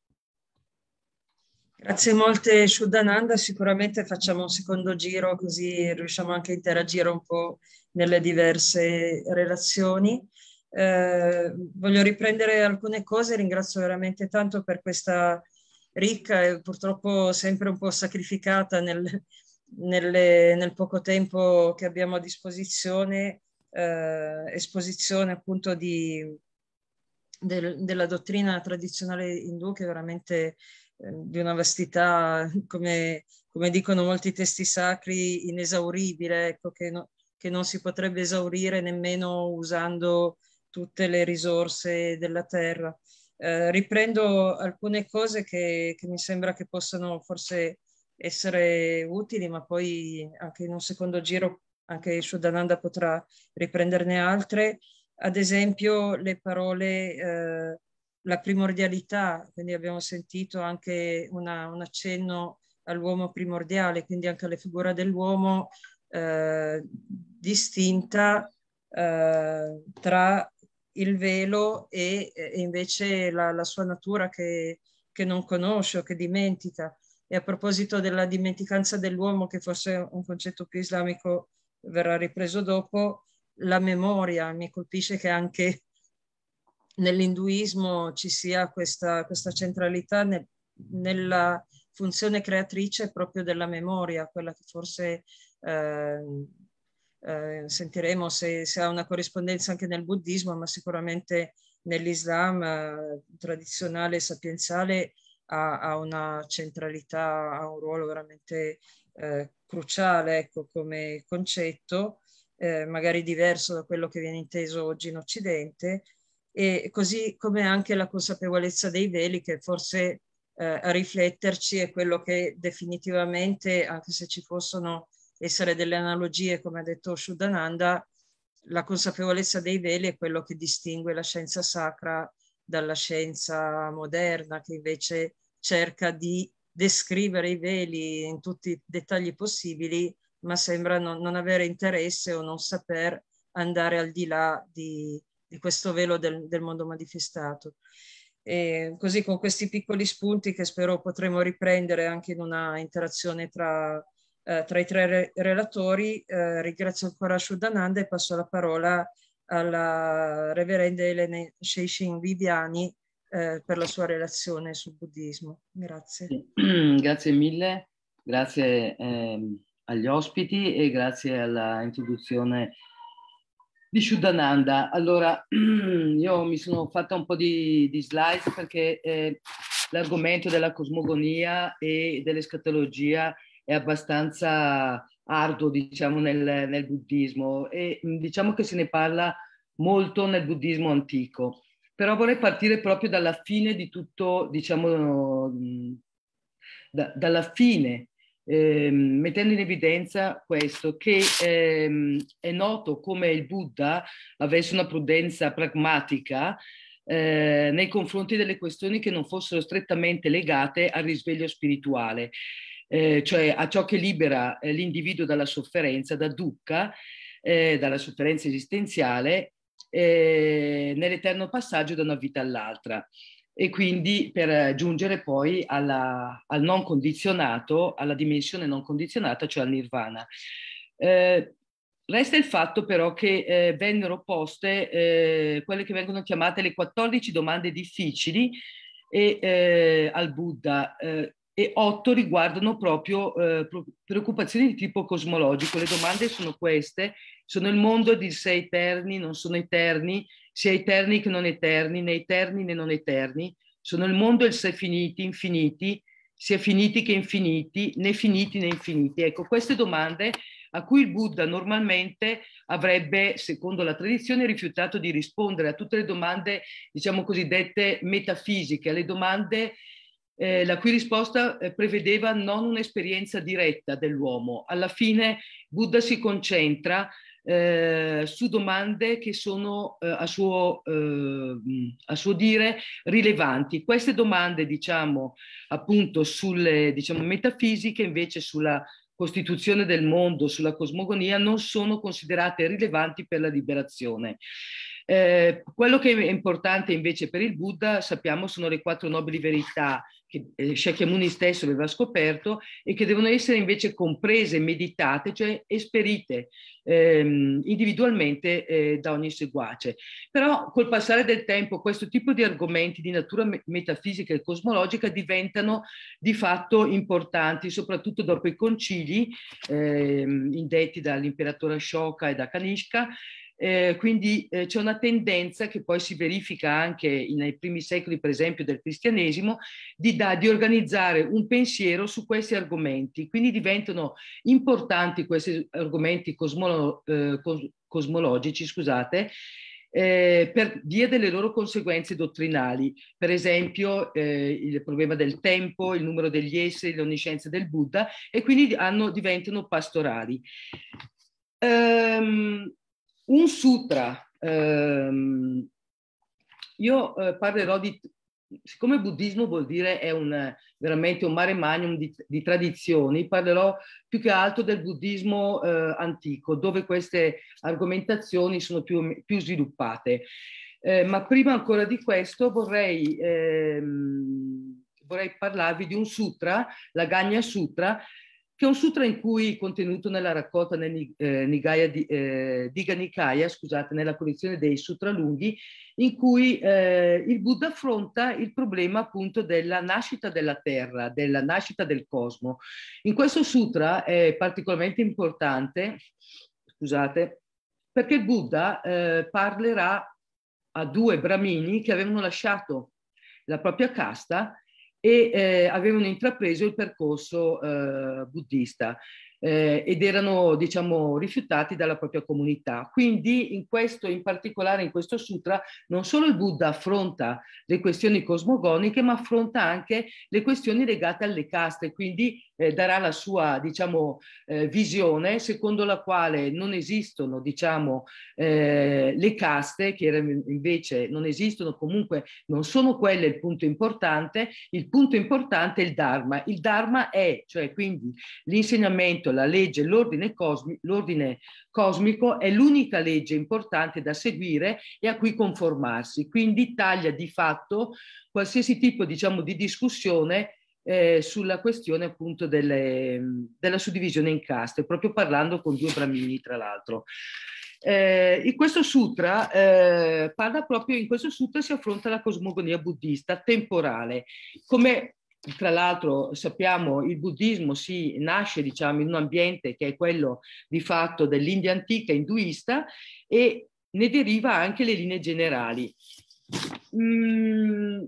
Grazie molte Shuddhananda, sicuramente facciamo un secondo giro così riusciamo anche a interagire un po' nelle diverse relazioni. Eh, voglio riprendere alcune cose, ringrazio veramente tanto per questa ricca e purtroppo sempre un po' sacrificata nel, nelle, nel poco tempo che abbiamo a disposizione, eh, esposizione appunto di, del, della dottrina tradizionale indù che è veramente eh, di una vastità, come, come, dicono molti testi sacri, inesauribile, ecco, che, no, che non si potrebbe esaurire nemmeno usando tutte le risorse della terra. Eh, riprendo alcune cose che, che, mi sembra che possano forse essere utili, ma poi anche in un secondo giro anche Sudananda potrà riprenderne altre. Ad esempio le parole, eh, la primordialità, quindi abbiamo sentito anche una, un accenno all'uomo primordiale, quindi anche alla figura dell'uomo eh, distinta eh, tra il velo e, e invece la, la, sua natura che, che, non conosce o che dimentica. E a proposito della dimenticanza dell'uomo, che forse è un concetto più islamico verrà ripreso dopo, la memoria mi colpisce che anche nell'induismo ci sia questa, questa centralità nel, nella funzione creatrice proprio della memoria, quella che forse eh, Ehm, sentiremo se, se, ha una corrispondenza anche nel buddismo, ma sicuramente nell'Islam eh, tradizionale e sapienziale ha, ha, una centralità, ha un ruolo veramente eh, cruciale ecco, come concetto, eh, magari diverso da quello che viene inteso oggi in Occidente, e così come anche la consapevolezza dei veli che forse a eh, rifletterci è quello che definitivamente, anche se ci fossero essere delle analogie, come ha detto Shuddhananda, la consapevolezza dei veli è quello che distingue la scienza sacra dalla scienza moderna, che invece cerca di descrivere i veli in tutti i dettagli possibili, ma sembra non, non avere interesse o non saper andare al di là di, di questo velo del, del mondo manifestato. E così con questi piccoli spunti che spero potremo riprendere anche in una interazione tra eh, tra i tre re relatori. Eh, ringrazio ancora Shudananda e passo la parola alla reverenda Elena Sheishin Viviani eh, per la sua relazione sul buddismo. Grazie. <clears throat> grazie mille, grazie ehm, agli ospiti e grazie all'introduzione di Shudananda. Allora, <clears throat> io mi sono fatta un po' di, di slide perché eh, l'argomento della cosmogonia e dell'escatologia è abbastanza arduo diciamo, nel, nel buddismo e diciamo che se ne parla molto nel buddismo antico. Però vorrei partire proprio dalla fine di tutto, diciamo, da, dalla fine, eh, mettendo in evidenza questo, che eh, è noto come il Buddha avesse una prudenza pragmatica eh, nei confronti delle questioni che non fossero strettamente legate al risveglio spirituale eh, cioè a ciò che libera eh, l'individuo dalla sofferenza, da dukkha, eh, dalla sofferenza esistenziale, eh, nell'eterno passaggio da una vita all'altra e quindi per giungere poi alla, al non condizionato, alla dimensione non condizionata, cioè al nirvana. Eh, resta il fatto però che eh, vennero poste eh, quelle che vengono chiamate le 14 domande difficili e, eh, al Buddha, eh, e otto riguardano proprio eh, preoccupazioni di tipo cosmologico. Le domande sono queste, sono il mondo di sé eterni, non sono eterni, sia eterni che non eterni, né eterni né non eterni, sono il mondo e il sé finiti, infiniti, sia finiti che infiniti, né finiti né infiniti. Ecco, queste domande a cui il Buddha normalmente avrebbe, secondo la tradizione, rifiutato di rispondere a tutte le domande, diciamo cosiddette metafisiche, alle domande eh, la cui risposta eh, prevedeva non un'esperienza diretta dell'uomo. Alla fine Buddha si concentra eh, su domande che sono eh, a suo, eh, a, suo, dire rilevanti. Queste domande, diciamo, appunto sulle diciamo, metafisiche, invece sulla costituzione del mondo, sulla cosmogonia, non sono considerate rilevanti per la liberazione. Eh, quello che è importante invece per il Buddha, sappiamo, sono le quattro nobili verità che eh, Shakyamuni stesso aveva scoperto e che devono essere invece comprese, meditate, cioè esperite ehm, individualmente eh, da ogni seguace. Però col passare del tempo questo tipo di argomenti di natura metafisica e cosmologica diventano di fatto importanti, soprattutto dopo i concili ehm, indetti dall'imperatore Ashoka e da Kanishka, eh, quindi eh, c'è una tendenza che poi si verifica anche nei primi secoli, per esempio, del cristianesimo, di, da, di organizzare un pensiero su questi argomenti. Quindi diventano importanti questi argomenti cosmolo, eh, cos, cosmologici, scusate, eh, per via delle loro conseguenze dottrinali, per esempio eh, il problema del tempo, il numero degli esseri, l'onniscienza del Buddha, e quindi hanno, diventano pastorali. Um, un sutra. Ehm, io eh, parlerò di, siccome buddismo vuol dire è un, veramente un mare magnum di, di, tradizioni, parlerò più che altro del buddismo eh, antico, dove queste argomentazioni sono più, più sviluppate. Eh, ma prima ancora di questo vorrei, ehm, vorrei, parlarvi di un sutra, la Gagna Sutra, che è un sutra in cui contenuto nella raccolta nel, eh, Nigaya di, eh, Diga Nikaya, scusate, nella collezione dei sutra lunghi, in cui eh, il Buddha affronta il problema appunto della nascita della terra, della nascita del cosmo. In questo sutra è particolarmente importante, scusate, perché il Buddha eh, parlerà a due bramini che avevano lasciato la propria casta e eh, avevano intrapreso il percorso eh, buddista eh, ed erano diciamo rifiutati dalla propria comunità. Quindi in questo, in particolare in questo sutra, non solo il Buddha affronta le questioni cosmogoniche, ma affronta anche le questioni legate alle caste, quindi eh, darà la sua diciamo eh, visione secondo la quale non esistono diciamo eh, le caste, che invece non esistono, comunque non sono quelle il punto importante, il punto importante è il Dharma. Il Dharma è, cioè quindi l'insegnamento, la legge, l'ordine, cosmi, l'ordine cosmico è l'unica legge importante da seguire e a cui conformarsi. Quindi taglia di fatto qualsiasi tipo diciamo, di discussione eh, sulla questione appunto delle, della suddivisione in caste, proprio parlando con due bramini tra l'altro. Eh, questo sutra eh, parla proprio in questo sutra si affronta la cosmogonia buddista temporale come tra l'altro sappiamo il buddismo si nasce diciamo in un ambiente che è quello di fatto dell'India antica induista e ne deriva anche le linee generali. Mm,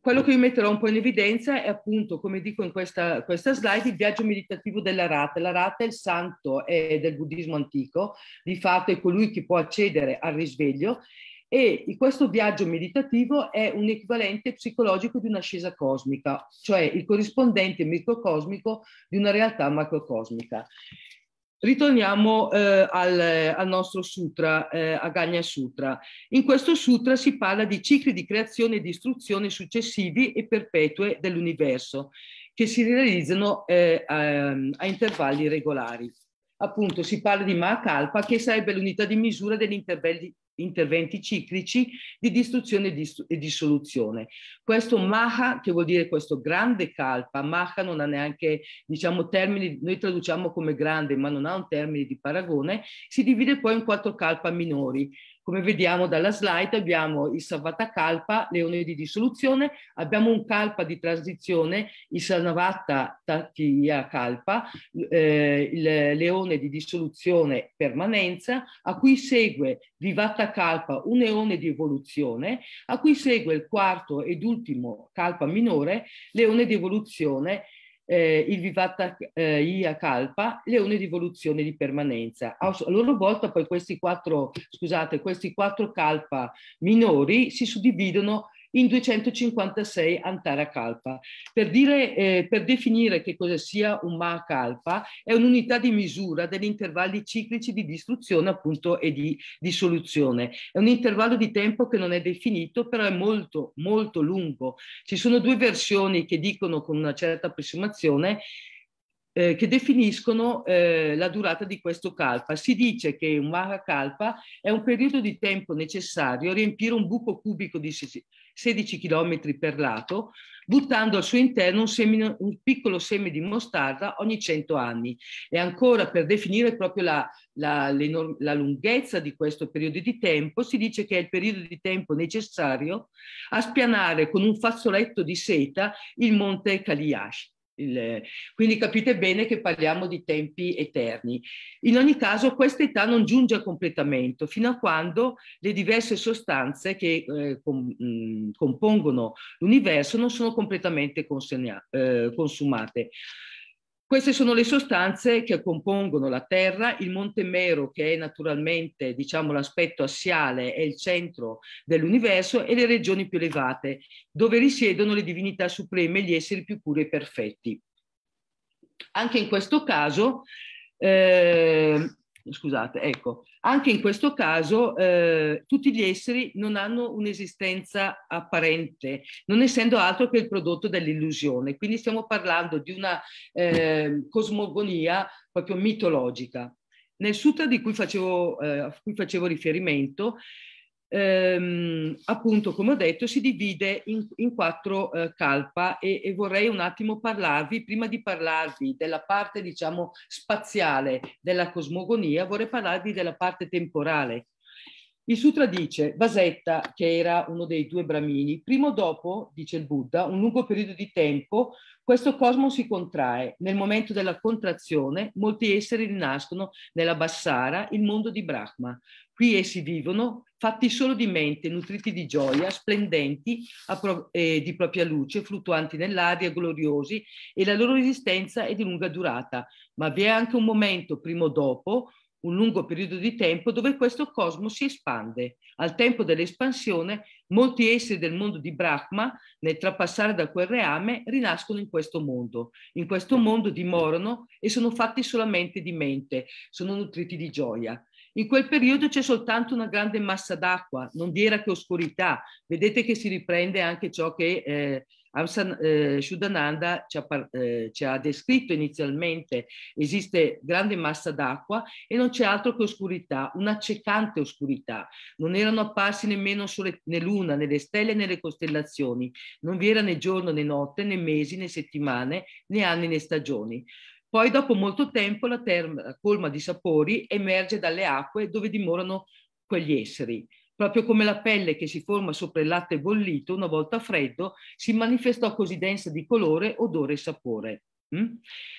quello che io metterò un po' in evidenza è appunto, come dico in questa, questa slide, il viaggio meditativo della Rata. La Rata è il santo eh, del buddismo antico, di fatto è colui che può accedere al risveglio e questo viaggio meditativo è un equivalente psicologico di un'ascesa cosmica, cioè il corrispondente microcosmico di una realtà macrocosmica. Ritorniamo eh, al, al, nostro sutra, eh, Aganya Sutra. In questo sutra si parla di cicli di creazione e distruzione successivi e perpetue dell'universo che si realizzano eh, a, a intervalli regolari appunto si parla di Mahakalpa che sarebbe l'unità di misura degli intervalli, interventi ciclici di distruzione e dissoluzione. Questo maha, che vuol dire questo grande kalpa, maha non ha neanche, diciamo, termini, noi traduciamo come grande, ma non ha un termine di paragone, si divide poi in quattro kalpa minori. Come vediamo dalla slide abbiamo il Savata Kalpa, leone di dissoluzione, abbiamo un Kalpa di transizione, il Sanavatta Tattiya Kalpa, eh, il leone di dissoluzione permanenza, a cui segue Vivata Kalpa, un leone di evoluzione, a cui segue il quarto ed ultimo Kalpa minore, leone di evoluzione eh, il Vivata eh, Ia Calpa, leone di evoluzione di permanenza. A, a loro volta poi questi quattro, scusate, questi quattro calpa minori si suddividono in 256 Antara Kalpa. Per, dire, eh, per definire che cosa sia un Kalpa è un'unità di misura degli intervalli ciclici di distruzione appunto e di dissoluzione. È un intervallo di tempo che non è definito però è molto molto lungo. Ci sono due versioni che dicono con una certa approssimazione eh, che definiscono eh, la durata di questo kalpa. Si dice che un maha kalpa è un periodo di tempo necessario a riempire un buco cubico di, 16 km per lato, buttando al suo interno un, semino, un, piccolo seme di mostarda ogni 100 anni. E ancora per definire proprio la, la, la, lunghezza di questo periodo di tempo, si dice che è il periodo di tempo necessario a spianare con un fazzoletto di seta il monte Kaliashi. Il, quindi capite bene che parliamo di tempi eterni. In ogni caso questa età non giunge a completamento fino a quando le diverse sostanze che eh, com, mh, mm, compongono l'universo non sono completamente consegna, eh, consumate. Queste sono le sostanze che compongono la Terra, il Monte Mero che è naturalmente diciamo, l'aspetto assiale, è il centro dell'universo e le regioni più elevate dove risiedono le divinità supreme, gli esseri più puri e perfetti. Anche in questo caso, eh, scusate, ecco, anche in questo caso eh, tutti gli esseri non hanno un'esistenza apparente, non essendo altro che il prodotto dell'illusione. Quindi stiamo parlando di una eh, cosmogonia proprio mitologica. Nel sutra di cui facevo, eh, a cui facevo riferimento, ehm, appunto, come ho detto, si divide in, in quattro eh, calpa e, e, vorrei un attimo parlarvi, prima di parlarvi della parte, diciamo, spaziale della cosmogonia, vorrei parlarvi della parte temporale. Il sutra dice, Vasetta, che era uno dei due bramini, prima o dopo, dice il Buddha, un lungo periodo di tempo, questo cosmo si contrae. Nel momento della contrazione, molti esseri rinascono nella Bassara, il mondo di Brahma. Qui essi vivono, fatti solo di mente, nutriti di gioia, splendenti pro- eh, di propria luce, fluttuanti nell'aria, gloriosi, e la loro esistenza è di lunga durata. Ma vi è anche un momento, prima o dopo, un lungo periodo di tempo dove questo cosmo si espande. Al tempo dell'espansione, molti esseri del mondo di Brahma, nel trapassare da quel reame, rinascono in questo mondo. In questo mondo dimorano e sono fatti solamente di mente, sono nutriti di gioia. In quel periodo c'è soltanto una grande massa d'acqua, non vi era che oscurità. Vedete che si riprende anche ciò che eh, Amsan eh, Shudananda ci ha, eh, ci ha, descritto inizialmente. Esiste grande massa d'acqua e non c'è altro che oscurità, un'accecante oscurità. Non erano apparsi nemmeno sole, né luna, né le stelle, né le costellazioni. Non vi era né giorno né notte, né mesi né settimane, né anni né stagioni. Poi dopo molto tempo la terra colma di sapori emerge dalle acque dove dimorano quegli esseri. Proprio come la pelle che si forma sopra il latte bollito una volta freddo si manifestò così densa di colore, odore e sapore. Mm?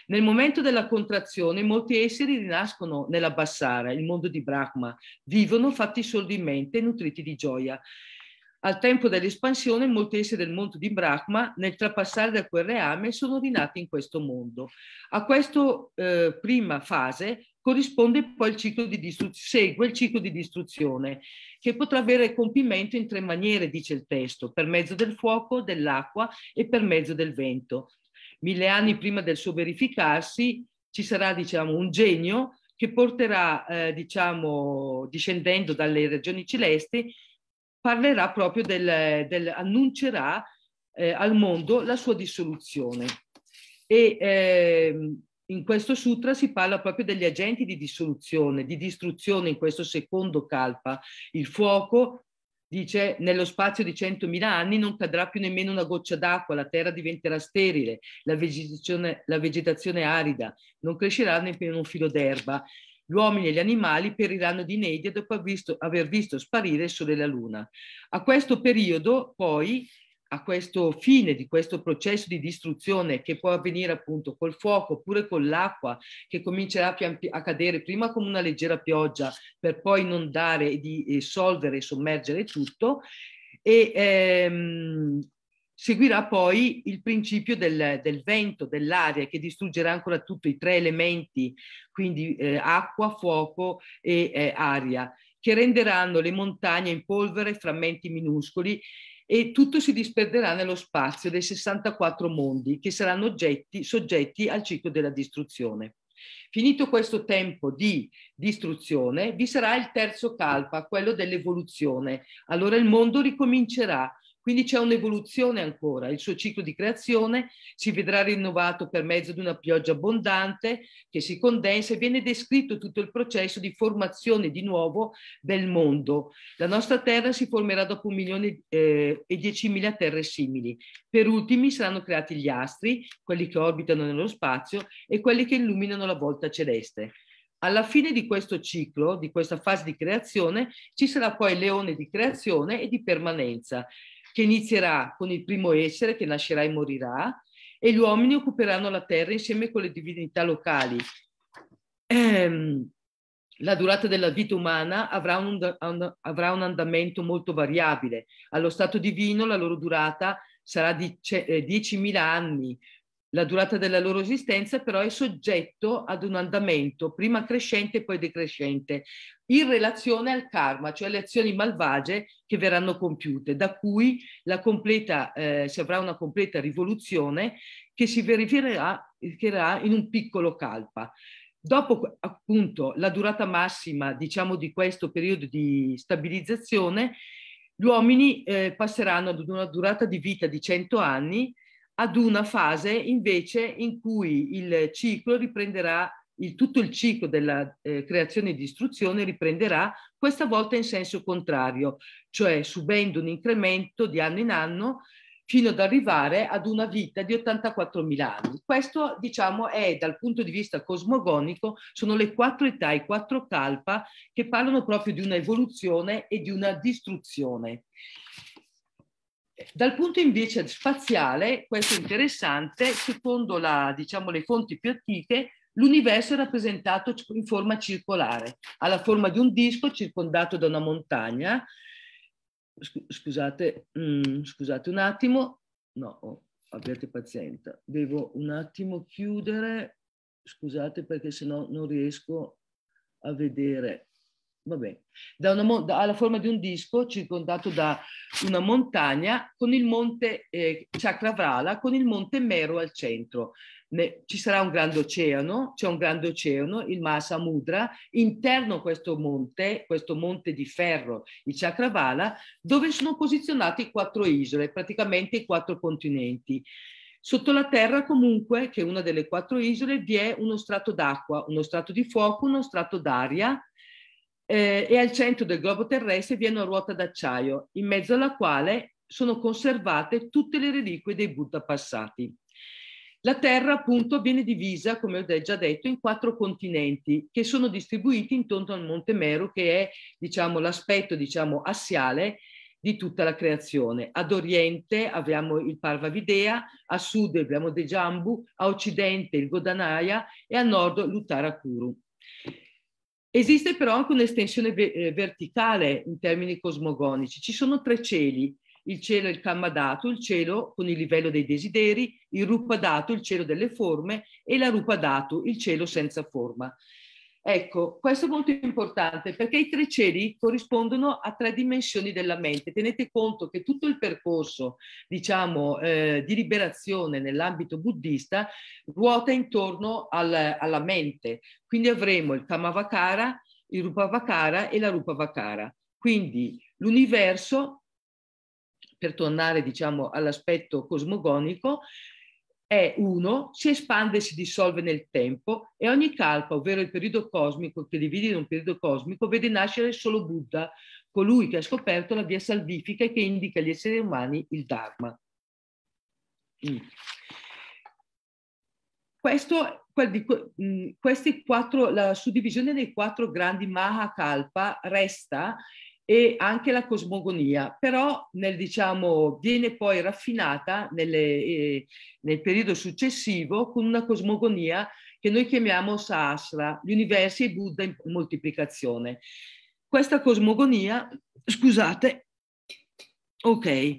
Nel momento della contrazione molti esseri rinascono nella Bassara, il mondo di Brahma, vivono fatti soldi in mente e nutriti di gioia. Al tempo dell'espansione, moltesse del monte di Brahma, nel trapassare da quel reame, sono rinati in questo mondo. A questa eh, prima fase corrisponde poi il ciclo di distruzione, segue il ciclo di distruzione, che potrà avere compimento in tre maniere, dice il testo, per mezzo del fuoco, dell'acqua e per mezzo del vento. Mille anni prima del suo verificarsi ci sarà, diciamo, un genio che porterà, eh, diciamo, discendendo dalle regioni celesti, parlerà proprio del, del annuncerà eh, al mondo la sua dissoluzione. E eh, in questo sutra si parla proprio degli agenti di dissoluzione, di distruzione in questo secondo kalpa. Il fuoco, dice, nello spazio di centomila anni non cadrà più nemmeno una goccia d'acqua, la terra diventerà sterile, la vegetazione, la vegetazione arida, non crescerà nemmeno un filo d'erba gli uomini e gli animali periranno di inedia dopo aver visto, aver visto sparire il sole e la luna. A questo periodo, poi, a questo fine di questo processo di distruzione che può avvenire appunto col fuoco oppure con l'acqua che comincerà a, cadere prima come una leggera pioggia per poi inondare dissolvere eh, e sommergere tutto e ehm, Seguirà poi il principio del, del vento, dell'aria, che distruggerà ancora tutti i tre elementi, quindi eh, acqua, fuoco e eh, aria, che renderanno le montagne in polvere, frammenti minuscoli e tutto si disperderà nello spazio dei 64 mondi che saranno oggetti, soggetti al ciclo della distruzione. Finito questo tempo di distruzione, vi sarà il terzo calpa, quello dell'evoluzione. Allora il mondo ricomincerà quindi c'è un'evoluzione ancora, il suo ciclo di creazione si vedrà rinnovato per mezzo di una pioggia abbondante che si condensa e viene descritto tutto il processo di formazione di nuovo del mondo. La nostra terra si formerà dopo un milione eh, e diecimila terre simili. Per ultimi saranno creati gli astri, quelli che orbitano nello spazio e quelli che illuminano la volta celeste. Alla fine di questo ciclo, di questa fase di creazione, ci sarà poi il leone di creazione e di permanenza che inizierà con il primo essere che nascerà e morirà, e gli uomini occuperanno la terra insieme con le divinità locali. Ehm, la durata della vita umana avrà un, un, avrà un, andamento molto variabile. Allo stato divino la loro durata sarà di 10.000 eh, anni, la durata della loro esistenza però è soggetto ad un andamento prima crescente e poi decrescente in relazione al karma, cioè alle azioni malvagie che verranno compiute, da cui la completa, eh, si avrà una completa rivoluzione che si verificherà in un piccolo kalpa. Dopo appunto la durata massima, diciamo, di questo periodo di stabilizzazione, gli uomini eh, passeranno ad una durata di vita di 100 anni ad una fase invece in cui il ciclo riprenderà, il, tutto il ciclo della eh, creazione e distruzione riprenderà, questa volta in senso contrario, cioè subendo un incremento di anno in anno fino ad arrivare ad una vita di 84.000 anni. Questo, diciamo, è dal punto di vista cosmogonico, sono le quattro età, i quattro kalpa, che parlano proprio di una evoluzione e di una distruzione. Dal punto invece spaziale, questo è interessante, secondo la, diciamo, le fonti più antiche, l'universo è rappresentato in forma circolare, ha la forma di un disco circondato da una montagna. Scusate, mm, scusate un attimo, no, oh, abbiate pazienza, devo un attimo chiudere, scusate perché sennò non riesco a vedere va bene, mon- da- alla forma di un disco circondato da una montagna con il monte eh, Chakravrala, con il monte Mero al centro. Ne- ci sarà un grande oceano, c'è un grande oceano, il Mahamudra, interno a questo monte, questo monte di ferro, il Chakravala, dove sono posizionati quattro isole, praticamente i quattro continenti. Sotto la terra comunque, che è una delle quattro isole, vi è uno strato d'acqua, uno strato di fuoco, uno strato d'aria, eh, e al centro del globo terrestre vi è una ruota d'acciaio, in mezzo alla quale sono conservate tutte le reliquie dei Buddha passati. La Terra appunto viene divisa, come ho già detto, in quattro continenti che sono distribuiti intorno al Monte Meru, che è diciamo, l'aspetto diciamo, assiale di tutta la creazione. Ad oriente abbiamo il Parvavidea, a sud abbiamo Dejambu, a occidente il Godanaya e a nord l'Uttarakuru. Esiste però anche un'estensione eh, verticale in termini cosmogonici. Ci sono tre cieli, il cielo il Kammadato, il cielo con il livello dei desideri, il Rupadato, il cielo delle forme e la Rupadato, il cielo senza forma. Ecco, questo è molto importante perché i tre cieli corrispondono a tre dimensioni della mente. Tenete conto che tutto il percorso, diciamo, eh, di liberazione nell'ambito buddista ruota intorno al, alla mente. Quindi avremo il Kamavakara, il Rupavakara e la Rupavakara. Quindi l'universo, per tornare diciamo all'aspetto cosmogonico, è uno, si espande e si dissolve nel tempo e ogni kalpa, ovvero il periodo cosmico che divide in un periodo cosmico, vede nascere solo Buddha, colui che ha scoperto la via salvifica e che indica agli esseri umani il Dharma. Mm. Questo, mm, questi quattro, la suddivisione dei quattro grandi Mahakalpa resta e anche la cosmogonia, però nel, diciamo, viene poi raffinata nelle, eh, nel periodo successivo con una cosmogonia che noi chiamiamo Sahasra, gli universi e Buddha in moltiplicazione. Questa cosmogonia, scusate, ok,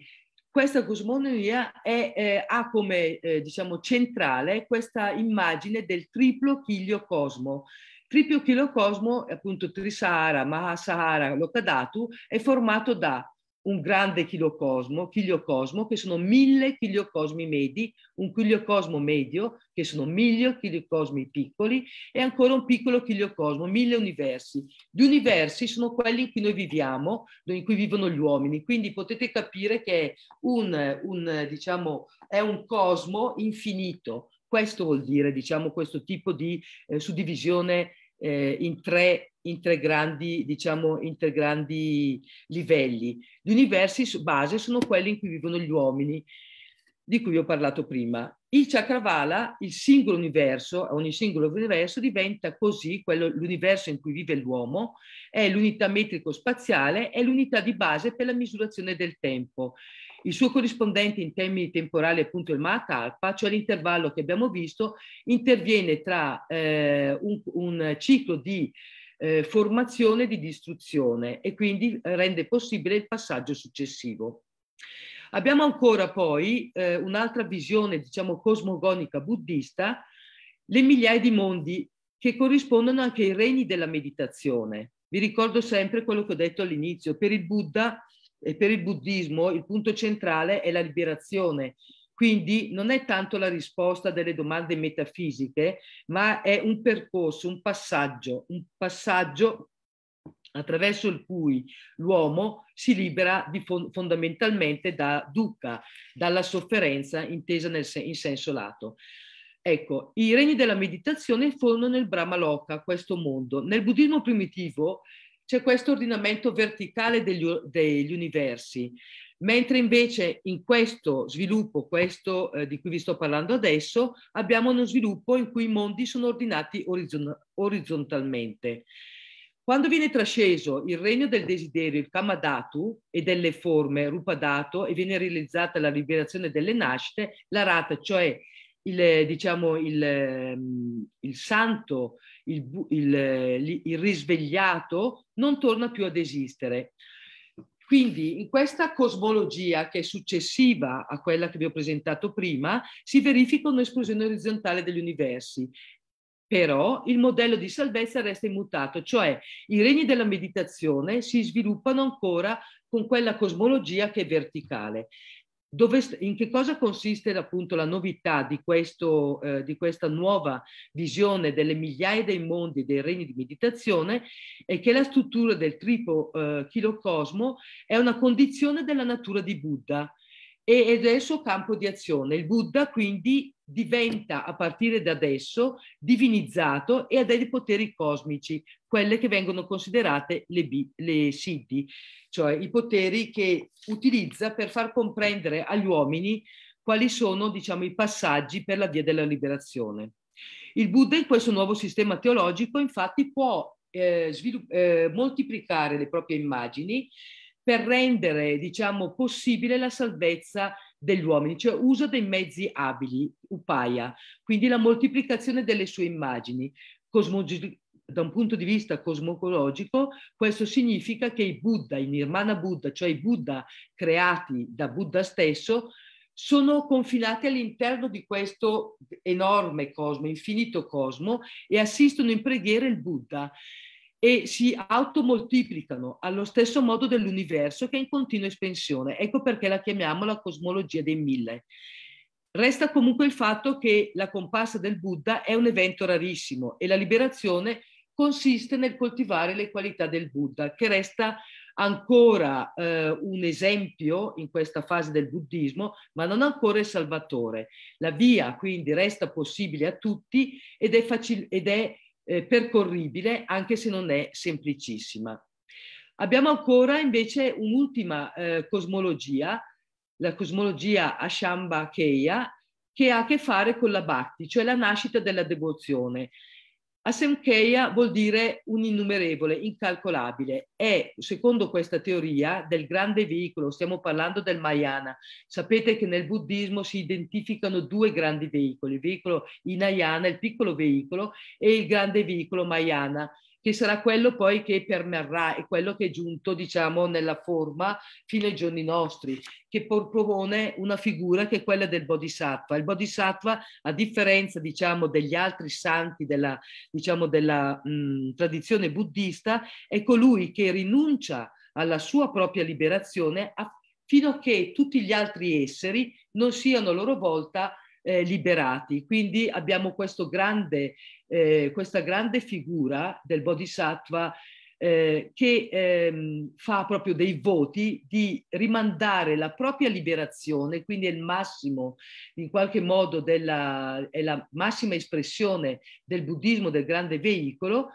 questa cosmogonia è, eh, ha come eh, diciamo, centrale questa immagine del triplo chiglio cosmo, Tripio chilocosmo, appunto Trisara, Mahasahara, Lokadatu, è formato da un grande chilocosmo, chiliocosmo, che sono mille chiliocosmi medi, un chiliocosmo medio, che sono mille chiliocosmi piccoli, e ancora un piccolo chiliocosmo, mille universi. Gli universi sono quelli in cui noi viviamo, in cui vivono gli uomini, quindi potete capire che è un, un, diciamo, è un cosmo infinito, questo vuol dire, diciamo, questo tipo di eh, suddivisione eh, in, tre, in, tre grandi, diciamo, in tre grandi livelli. Gli universi base sono quelli in cui vivono gli uomini, di cui ho parlato prima. Il Chakravala, il singolo universo, ogni singolo universo diventa così, quello, l'universo in cui vive l'uomo, è l'unità metrico-spaziale, è l'unità di base per la misurazione del tempo. Il suo corrispondente in termini temporali appunto il Mach cioè l'intervallo che abbiamo visto, interviene tra eh, un, un, ciclo di eh, formazione e di distruzione e quindi rende possibile il passaggio successivo. Abbiamo ancora poi eh, un'altra visione, diciamo, cosmogonica buddista, le migliaia di mondi che corrispondono anche ai regni della meditazione. Vi ricordo sempre quello che ho detto all'inizio, per il Buddha e per il buddismo il punto centrale è la liberazione. Quindi non è tanto la risposta delle domande metafisiche, ma è un percorso, un passaggio, un passaggio attraverso il cui l'uomo si libera fond- fondamentalmente da dukkha, dalla sofferenza intesa se- in senso lato. Ecco, i regni della meditazione formano il Brahma Loka, questo mondo. Nel buddismo primitivo c'è questo ordinamento verticale degli, degli, universi, mentre invece in questo sviluppo, questo eh, di cui vi sto parlando adesso, abbiamo uno sviluppo in cui i mondi sono ordinati orizzon- orizzontalmente. Quando viene trasceso il regno del desiderio, il Kama Kamadatu, e delle forme, Rupa Rupadato, e viene realizzata la liberazione delle nascite, la rata, cioè il, eh, diciamo, il, ehm, il santo il, il, eh, il risvegliato non torna più ad esistere. Quindi in questa cosmologia che è successiva a quella che vi ho presentato prima, si verifica un'esplosione orizzontale degli universi. Però il modello di salvezza resta immutato, cioè i regni della meditazione si sviluppano ancora con quella cosmologia che è verticale. Dove, in che cosa consiste appunto la novità di, questo, eh, di, questa nuova visione delle migliaia dei mondi, dei regni di meditazione, è che la struttura del tripo eh, chilocosmo è una condizione della natura di Buddha, ed è il suo campo di azione. Il Buddha quindi diventa a partire da adesso divinizzato e ha dei poteri cosmici, quelle che vengono considerate le, le siddhi, cioè i poteri che utilizza per far comprendere agli uomini quali sono diciamo, i passaggi per la via della liberazione. Il Buddha in questo nuovo sistema teologico infatti può eh, svilupp- eh, moltiplicare le proprie immagini per rendere, diciamo, possibile la salvezza degli uomini, cioè uso dei mezzi abili, upaya, quindi la moltiplicazione delle sue immagini. Cosmog- da un punto di vista cosmologico, questo significa che i Buddha, i Nirmana Buddha, cioè i Buddha creati da Buddha stesso, sono confinati all'interno di questo enorme cosmo, infinito cosmo, e assistono in preghiera il Buddha e si automoltiplicano allo stesso modo dell'universo che è in continua espansione. Ecco perché la chiamiamo la cosmologia dei mille. Resta comunque il fatto che la comparsa del Buddha è un evento rarissimo e la liberazione consiste nel coltivare le qualità del Buddha, che resta ancora eh, un esempio in questa fase del buddismo, ma non ancora il salvatore. La via quindi resta possibile a tutti ed è, facil- ed è eh, percorribile, anche se non è semplicissima. Abbiamo ancora invece un'ultima eh, cosmologia, la cosmologia Ashamba Keya, che ha a che fare con la Bhakti, cioè la nascita della devozione. Asemcheia vuol dire un innumerevole, incalcolabile. È, secondo questa teoria, del grande veicolo, stiamo parlando del Mayana. Sapete che nel buddismo si identificano due grandi veicoli, il veicolo Inayana, il piccolo veicolo, e il grande veicolo Mayana che sarà quello poi che permerrà e quello che è giunto, diciamo, nella forma fino ai giorni nostri, che propone una figura che è quella del Bodhisattva. Il Bodhisattva, a differenza, diciamo, degli altri santi della, diciamo, della mh, tradizione buddista, è colui che rinuncia alla sua propria liberazione a, fino a che tutti gli altri esseri non siano a loro volta eh, liberati. Quindi abbiamo grande, eh, questa grande figura del Bodhisattva eh, che ehm, fa proprio dei voti di rimandare la propria liberazione, quindi è il massimo, in qualche modo, della, è la massima espressione del buddismo, del grande veicolo,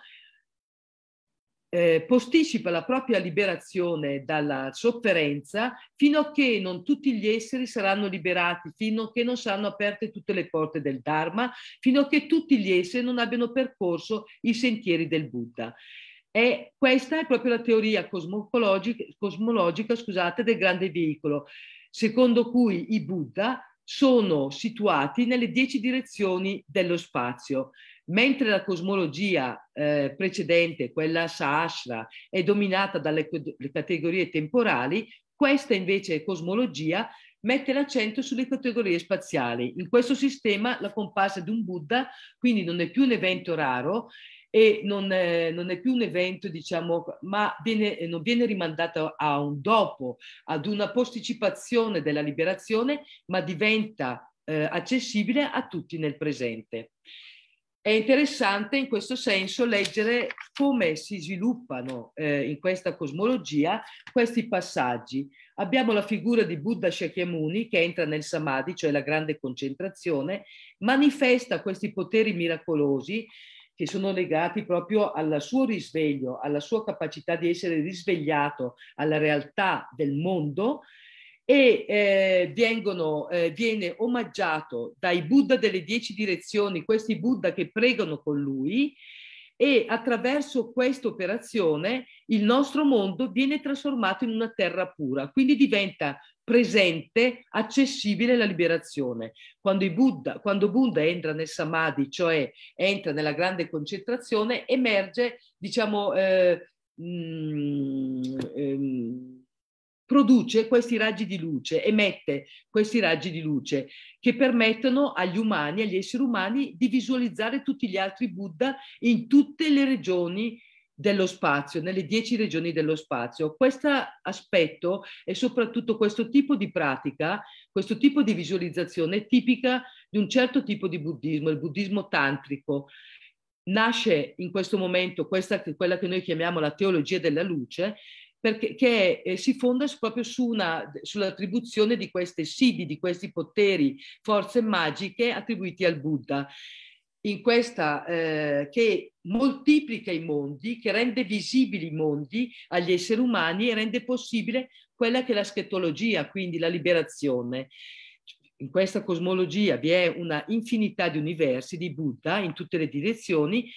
eh, posticipa la propria liberazione dalla sofferenza fino a che non tutti gli esseri saranno liberati, fino a che non saranno aperte tutte le porte del Dharma, fino a che tutti gli esseri non abbiano percorso i sentieri del Buddha. E questa è proprio la teoria cosmologica, cosmologica scusate, del grande veicolo, secondo cui i Buddha sono situati nelle dieci direzioni dello spazio. Mentre la cosmologia eh, precedente, quella Saashra, è dominata dalle categorie temporali, questa invece cosmologia mette l'accento sulle categorie spaziali. In questo sistema la comparsa di un Buddha quindi non è più un evento raro e non, eh, non è più un evento, diciamo, ma viene, eh, non viene rimandato a un dopo, ad una posticipazione della liberazione, ma diventa eh, accessibile a tutti nel presente è interessante in questo senso leggere come si sviluppano eh, in questa cosmologia questi passaggi. Abbiamo la figura di Buddha Shakyamuni che entra nel Samadhi, cioè la grande concentrazione, manifesta questi poteri miracolosi che sono legati proprio al suo risveglio, alla sua capacità di essere risvegliato alla realtà del mondo e eh, vengono, eh, viene omaggiato dai Buddha delle dieci direzioni, questi Buddha che pregano con lui e attraverso questa operazione il nostro mondo viene trasformato in una terra pura, quindi diventa presente, accessibile la liberazione. Quando, Buddha, quando Buddha entra nel samadhi, cioè entra nella grande concentrazione, emerge, diciamo, eh, mm, ehm, produce questi raggi di luce, emette questi raggi di luce che permettono agli umani, agli esseri umani, di visualizzare tutti gli altri Buddha in tutte le regioni dello spazio, nelle dieci regioni dello spazio. Questo aspetto e soprattutto questo tipo di pratica, questo tipo di visualizzazione è tipica di un certo tipo di buddismo, il buddismo tantrico. Nasce in questo momento questa, quella che noi chiamiamo la teologia della luce, perché, che eh, si fonda proprio su una, sull'attribuzione di queste sidi, di questi poteri, forze magiche attribuiti al Buddha. In questa eh, che moltiplica i mondi, che rende visibili i mondi agli esseri umani e rende possibile quella che è la schetologia, quindi la liberazione. In questa cosmologia vi è una infinità di universi di Buddha in tutte le direzioni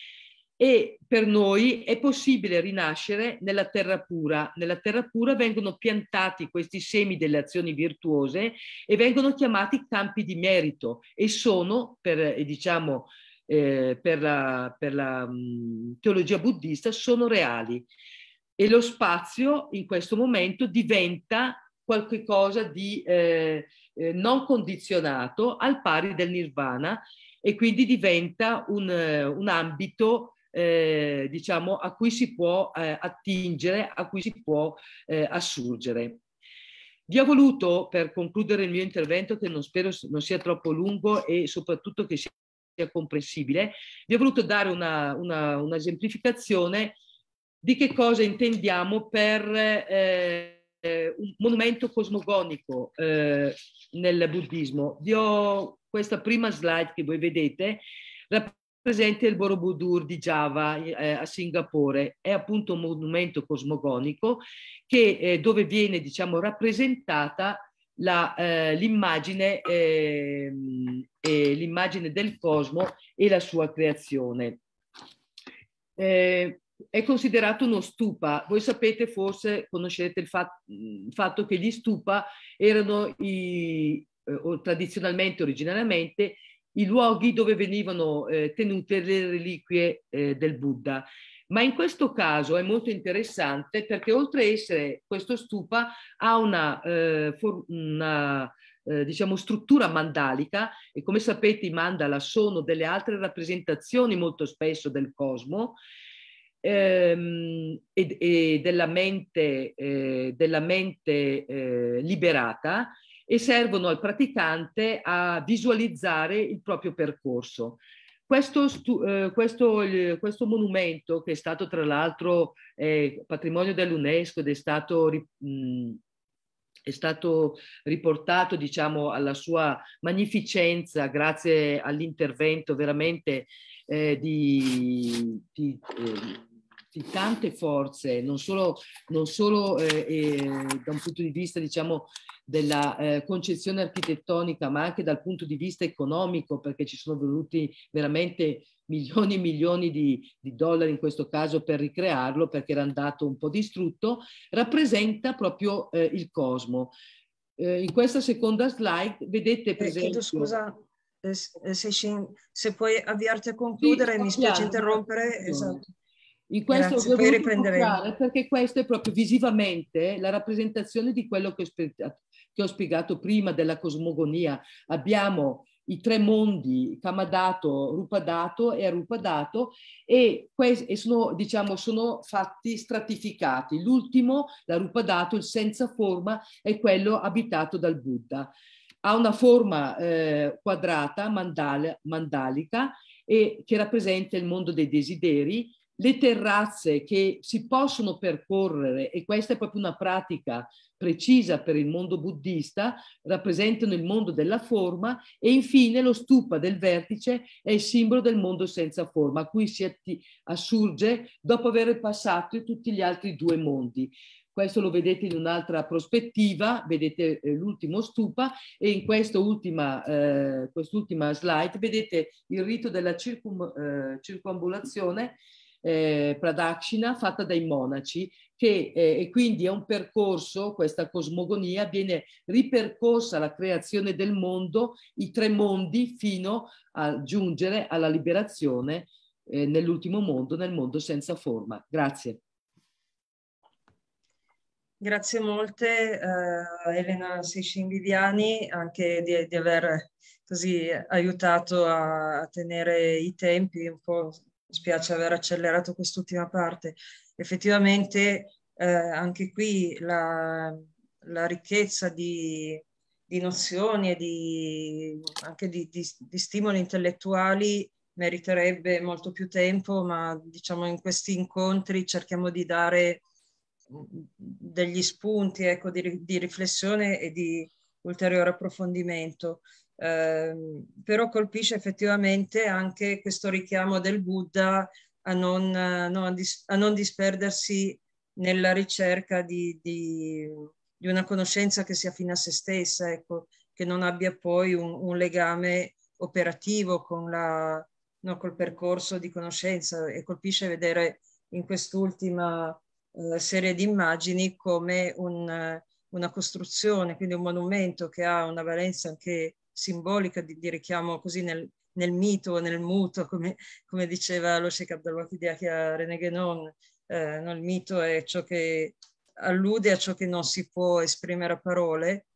e per noi è possibile rinascere nella terra pura. Nella terra pura vengono piantati questi semi delle azioni virtuose e vengono chiamati campi di merito e sono, per, eh, diciamo, eh, per la, per la mh, teologia buddista, sono reali. E lo spazio in questo momento diventa qualcosa di eh, eh, non condizionato al pari del nirvana e quindi diventa un, eh, un ambito eh, diciamo, a cui si può eh, attingere, a cui si può eh, assurgere. Vi ho voluto, per concludere il mio intervento, che non spero non sia troppo lungo e soprattutto che sia comprensibile, vi ho voluto dare una, una, una esemplificazione di che cosa intendiamo per eh, eh, un monumento cosmogonico eh, nel buddismo. Vi ho questa prima slide che voi vedete, rappresenta presente il Borobudur di Java eh, a Singapore. È appunto un monumento cosmogonico che, eh, dove viene diciamo, rappresentata eh, l'immagine, eh, l'immagine del cosmo e la sua creazione. Eh, è considerato uno stupa. Voi sapete forse, conoscete il, fat il fatto che gli stupa erano i, eh, tradizionalmente, originariamente, i luoghi dove venivano eh, tenute le reliquie eh, del Buddha. Ma in questo caso è molto interessante perché oltre a essere questo stupa ha una, eh, for- una eh, diciamo, struttura mandalica e come sapete i mandala sono delle altre rappresentazioni molto spesso del cosmo ehm, e, e, della mente, eh, della mente eh, liberata e servono al praticante a visualizzare il proprio percorso. Questo, eh, questo, eh, questo, monumento, che è stato tra l'altro eh, patrimonio dell'UNESCO ed è stato, mh, mm, è stato riportato diciamo, alla sua magnificenza grazie all'intervento veramente eh, di, di ehm, di tante forze, non solo, non solo eh, eh, da un punto di vista diciamo, della eh, concezione architettonica, ma anche dal punto di vista economico, perché ci sono voluti veramente milioni e milioni di, di, dollari in questo caso per ricrearlo, perché era andato un po' distrutto, rappresenta proprio eh, il cosmo. Eh, in questa seconda slide vedete per eh, esempio... Chiedo scusa, se, se, se, puoi avviarti a concludere, sì, mi spiace interrompere. Esatto. In questo Grazie, ho dovuto perché questo è proprio visivamente la rappresentazione di quello che ho, spiegato, che ho spiegato prima della cosmogonia. Abbiamo i tre mondi, Kamadato, Rupadato e Arupadato, e, e sono, diciamo, sono fatti stratificati. L'ultimo, la Rupadato, il senza forma, è quello abitato dal Buddha. Ha una forma eh, quadrata, mandal mandalica, e che rappresenta il mondo dei desideri, le terrazze che si possono percorrere, e questa è proprio una pratica precisa per il mondo buddista, rappresentano il mondo della forma e infine lo stupa del vertice è il simbolo del mondo senza forma, a cui si assurge dopo aver passato tutti gli altri due mondi. Questo lo vedete in un'altra prospettiva, vedete eh, l'ultimo stupa e in quest'ultima, eh, quest'ultima slide vedete il rito della circum, eh, circambulazione eh, Pradakshina fatta dai monaci che, eh, e quindi è un percorso, questa cosmogonia viene ripercorsa la creazione del mondo, i tre mondi fino a giungere alla liberazione eh, nell'ultimo mondo, nel mondo senza forma. Grazie. Grazie molte uh, Elena Siscimbidiani anche di, di, aver così aiutato a tenere i tempi un po' spiace aver accelerato quest'ultima parte. Effettivamente eh, anche qui la, la ricchezza di, di, nozioni e di, anche di, di, stimoli intellettuali meriterebbe molto più tempo, ma diciamo in questi incontri cerchiamo di dare mm, degli spunti ecco, di, riflessione e di ulteriore approfondimento. Ehm, però colpisce effettivamente anche questo richiamo del Buddha a non, a dis, a non disperdersi nella ricerca di, di, di, una conoscenza che sia fine a se stessa, ecco, che non abbia poi un, un legame operativo con la, no, col percorso di conoscenza e colpisce vedere in quest'ultima eh, serie di immagini come un, una costruzione, quindi un monumento che ha una valenza anche simbolica di, di richiamo così nel, nel, mito, nel muto, come, come diceva lo Sheikh Abdelwafidiaki a René Guénon, eh, no, il mito è ciò che allude a ciò che non si può esprimere a parole,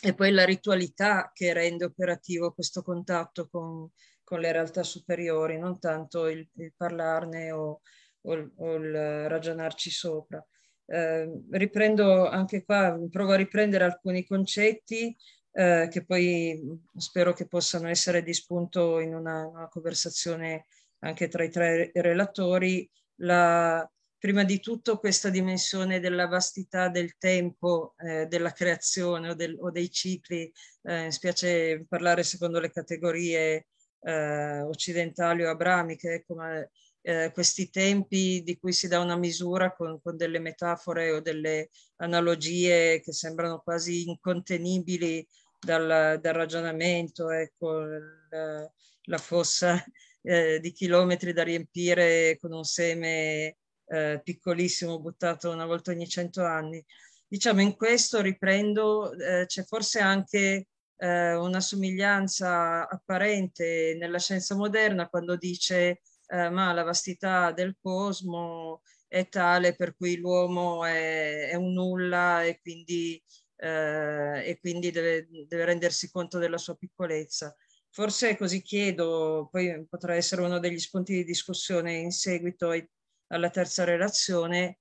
e poi la ritualità che rende operativo questo contatto con, con le realtà superiori, non tanto il, il parlarne o, o, o, il ragionarci sopra. Eh, riprendo anche qua, provo a riprendere alcuni concetti eh, che poi spero che possano essere di spunto in una, una conversazione anche tra i tre relatori, la, prima di tutto questa dimensione della vastità del tempo, eh, della creazione o, del, o dei cicli, eh, mi spiace parlare secondo le categorie eh, occidentali o abramiche, ecco, ma eh, questi tempi di cui si dà una misura con, con, delle metafore o delle analogie che sembrano quasi incontenibili dal, dal ragionamento, ecco, la, la fossa eh, di chilometri da riempire con un seme eh, piccolissimo buttato una volta ogni cento anni. Diciamo in questo riprendo, eh, c'è forse anche eh, una somiglianza apparente nella scienza moderna quando dice eh, ma la vastità del cosmo è tale per cui l'uomo è, è, un nulla e quindi, eh, e quindi deve, deve, rendersi conto della sua piccolezza. Forse così chiedo, poi potrà essere uno degli spunti di discussione in seguito ai, alla terza relazione,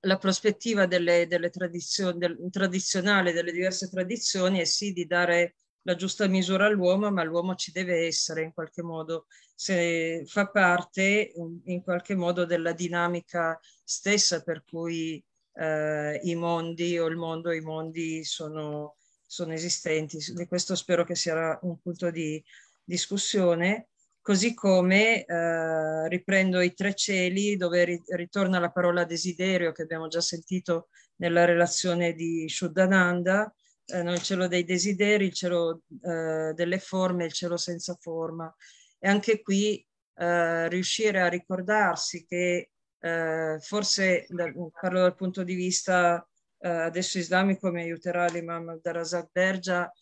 la prospettiva delle, delle tradizioni, del, tradizionale delle diverse tradizioni è sì di dare la giusta misura all'uomo, ma l'uomo ci deve essere in qualche modo, se fa parte um, in qualche modo della dinamica stessa per cui eh, i mondi o il mondo i mondi sono, sono, esistenti. Di questo spero che sia un punto di discussione. Così come eh, riprendo i tre cieli dove ritorna la parola desiderio che abbiamo già sentito nella relazione di Shuddhananda, eh, il cielo dei desideri, il cielo eh, delle forme, il cielo senza forma. E anche qui eh, riuscire a ricordarsi che eh, forse, da, parlo dal punto di vista eh, adesso islamico, mi aiuterà l'imam Abdarazak Bergia,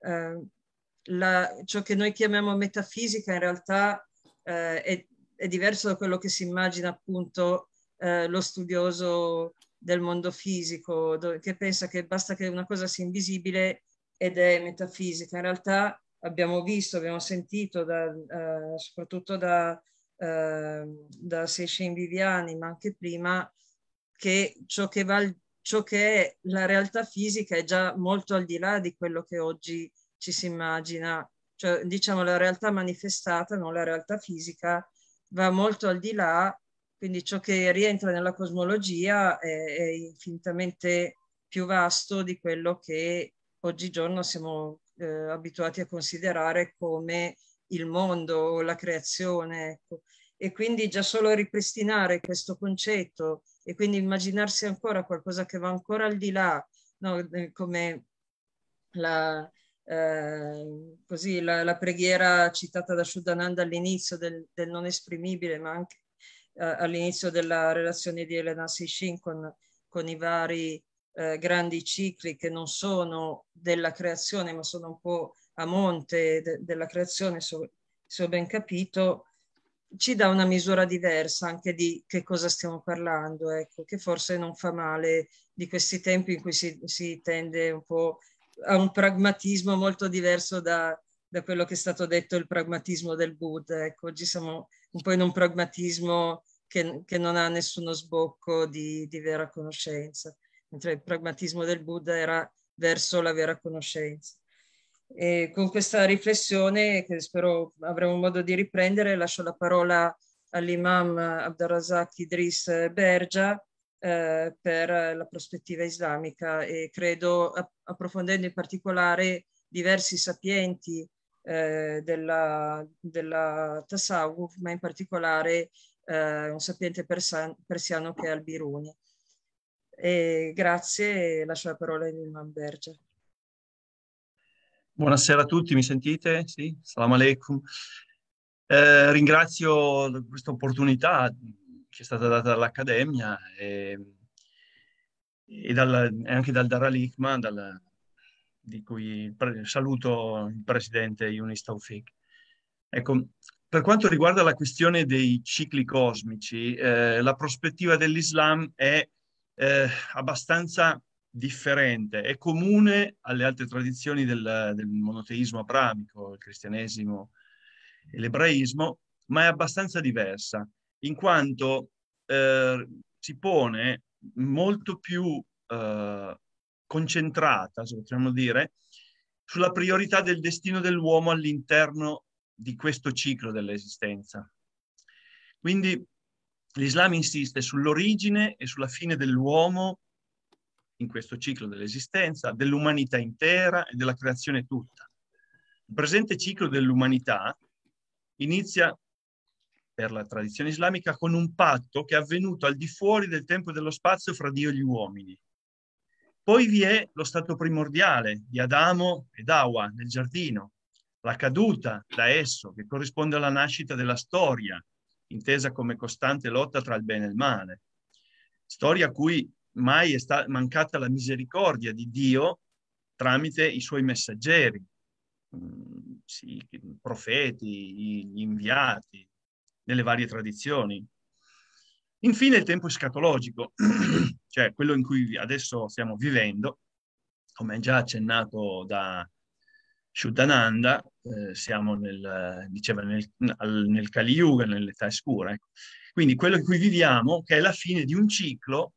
eh, la, ciò che noi chiamiamo metafisica in realtà è, è diverso da quello che si immagina appunto eh, lo studioso del mondo fisico, che pensa che basta che una cosa sia invisibile ed è metafisica. In realtà abbiamo visto, abbiamo sentito, da, eh, soprattutto da, eh, da Seixin Viviani, ma anche prima, che ciò che, va, ciò che è la realtà fisica è già molto al di là di quello che oggi ci si immagina. Cioè, diciamo, la realtà manifestata, non la realtà fisica, va molto al di là quindi ciò che rientra nella cosmologia è, è infinitamente più vasto di quello che oggigiorno siamo eh, abituati a considerare come il mondo o la creazione. Ecco. E quindi già solo ripristinare questo concetto e quindi immaginarsi ancora qualcosa che va ancora al di là, no? Eh, come la, eh, così, la, la, preghiera citata da Shuddhananda all'inizio del, del non esprimibile, ma anche eh, all'inizio della relazione di Elena Sishin con, con i vari eh, grandi cicli che non sono della creazione ma sono un po' a monte de della creazione, se ho so ben capito, ci dà una misura diversa anche di che cosa stiamo parlando, ecco, che forse non fa male di questi tempi in cui si, si tende un po' a un pragmatismo molto diverso da, da quello che è stato detto il pragmatismo del Buddha. Ecco, oggi siamo un po' in un pragmatismo che, che non ha nessuno sbocco di, di, vera conoscenza, mentre il pragmatismo del Buddha era verso la vera conoscenza. E con questa riflessione, che spero avremo modo di riprendere, lascio la parola all'imam Abdurrazak Idris Bergia eh, per la prospettiva islamica e credo approfondendo in particolare diversi sapienti eh, della, della Tasawuf, ma in particolare eh, un sapiente persan, persiano che è al E grazie, lascio la parola a Imam Berger. Buonasera a tutti, mi sentite? Sì, salam alaikum. Eh, ringrazio questa opportunità che è stata data dall'Accademia e, e dal, anche dal Daralikhma, dal, di cui saluto il presidente Yunis Taufik. Ecco, per quanto riguarda la questione dei cicli cosmici, eh, la prospettiva dell'Islam è eh, abbastanza differente, è comune alle altre tradizioni del, del monoteismo abramico, il cristianesimo e l'ebraismo, ma è abbastanza diversa, in quanto eh, si pone molto più eh, concentrata, se potremmo dire, sulla priorità del destino dell'uomo all'interno di questo ciclo dell'esistenza. Quindi l'Islam insiste sull'origine e sulla fine dell'uomo in questo ciclo dell'esistenza, dell'umanità intera e della creazione tutta. Il presente ciclo dell'umanità inizia per la tradizione islamica con un patto che è avvenuto al di fuori del tempo e dello spazio fra Dio e gli uomini, poi vi è lo stato primordiale di Adamo ed Awa nel giardino, la caduta da esso che corrisponde alla nascita della storia, intesa come costante lotta tra il bene e il male, storia a cui mai è sta- mancata la misericordia di Dio tramite i suoi messaggeri, mm, i profeti, gli inviati, nelle varie tradizioni. Infine il tempo scatologico, <clears throat> cioè quello in cui adesso stiamo vivendo, come già accennato da Shuddhananda, eh, siamo nel, diceva, nel, nel Kali Yuga, nell'età scura. Ecco. Quindi quello in cui viviamo, che è la fine di un ciclo,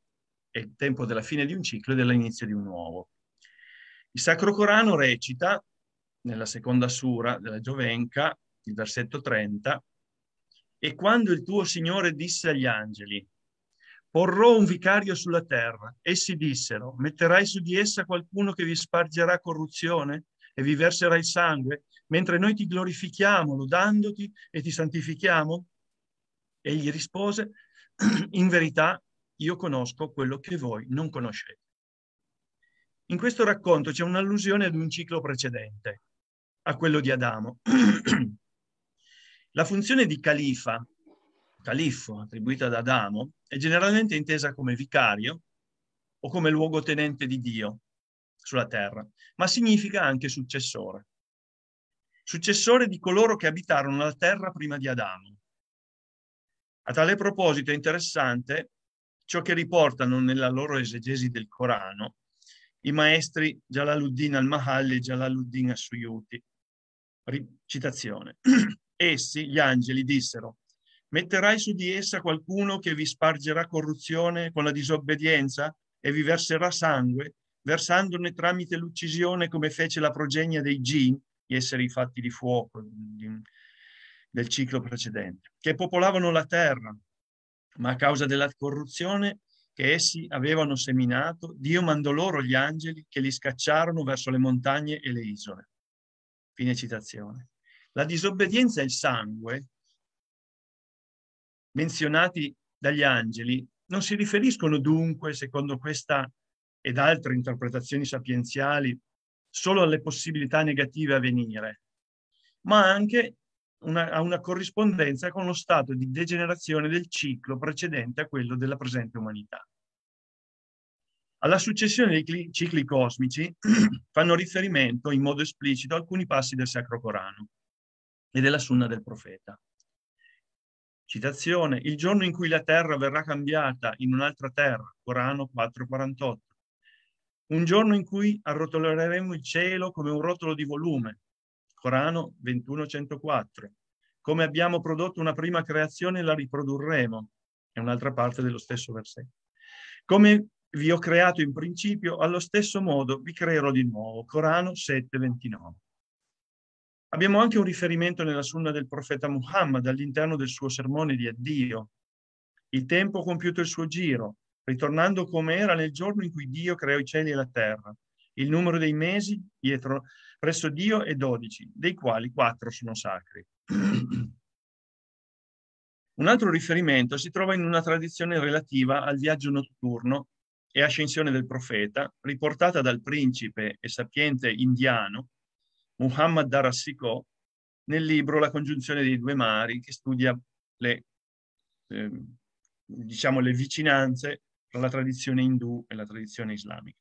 è il tempo della fine di un ciclo e dell'inizio di un nuovo. Il Sacro Corano recita, nella seconda sura della Giovenca, il versetto 30, e quando il tuo Signore disse agli angeli, porrò un vicario sulla terra, essi dissero, metterai su di essa qualcuno che vi spargerà corruzione e vi verserà il sangue, mentre noi ti glorifichiamo, lodandoti e ti santifichiamo? Egli rispose, <clears throat> in verità io conosco quello che voi non conoscete. In questo racconto c'è un'allusione ad un ciclo precedente, a quello di Adamo. <clears throat> La funzione di califa, califfo attribuita ad Adamo, è generalmente intesa come vicario o come luogotenente di Dio sulla terra, ma significa anche successore. Successore di coloro che abitarono la terra prima di Adamo. A tale proposito è interessante ciò che riportano nella loro esegesi del Corano i maestri Jalaluddin al-Mahalli e Jalaluddin al-Suyuti. Citazione. <clears throat> Essi, gli angeli, dissero, metterai su di essa qualcuno che vi spargerà corruzione con la disobbedienza e vi verserà sangue, versandone tramite l'uccisione come fece la progenia dei Gin, gli esseri fatti di fuoco del ciclo precedente, che popolavano la terra, ma a causa della corruzione che essi avevano seminato, Dio mandò loro gli angeli che li scacciarono verso le montagne e le isole. Fine citazione. La disobbedienza e il sangue, menzionati dagli angeli, non si riferiscono dunque, secondo questa ed altre interpretazioni sapienziali, solo alle possibilità negative a venire, ma anche una, a una corrispondenza con lo stato di degenerazione del ciclo precedente a quello della presente umanità. Alla successione dei cicli cosmici <clears throat> fanno riferimento in modo esplicito alcuni passi del Sacro Corano e della sunna del profeta. Citazione, il giorno in cui la terra verrà cambiata in un'altra terra, Corano 4.48. Un giorno in cui arrotoleremo il cielo come un rotolo di volume, Corano 21.104. Come abbiamo prodotto una prima creazione la riprodurremo, è un'altra parte dello stesso versetto. Come vi ho creato in principio, allo stesso modo vi creerò di nuovo, Corano 7.29. Abbiamo anche un riferimento nella sunna del profeta Muhammad all'interno del suo sermone di addio. Il tempo ha compiuto il suo giro, ritornando come era nel giorno in cui Dio creò i cieli e la terra. Il numero dei mesi dietro, presso Dio è dodici, dei quali quattro sono sacri. <clears throat> Un altro riferimento si trova in una tradizione relativa al viaggio notturno e ascensione del profeta, riportata dal principe e sapiente indiano Muhammad Darassicò nel libro La congiunzione dei due mari, che studia le, eh, diciamo, le vicinanze tra la tradizione indù e la tradizione islamica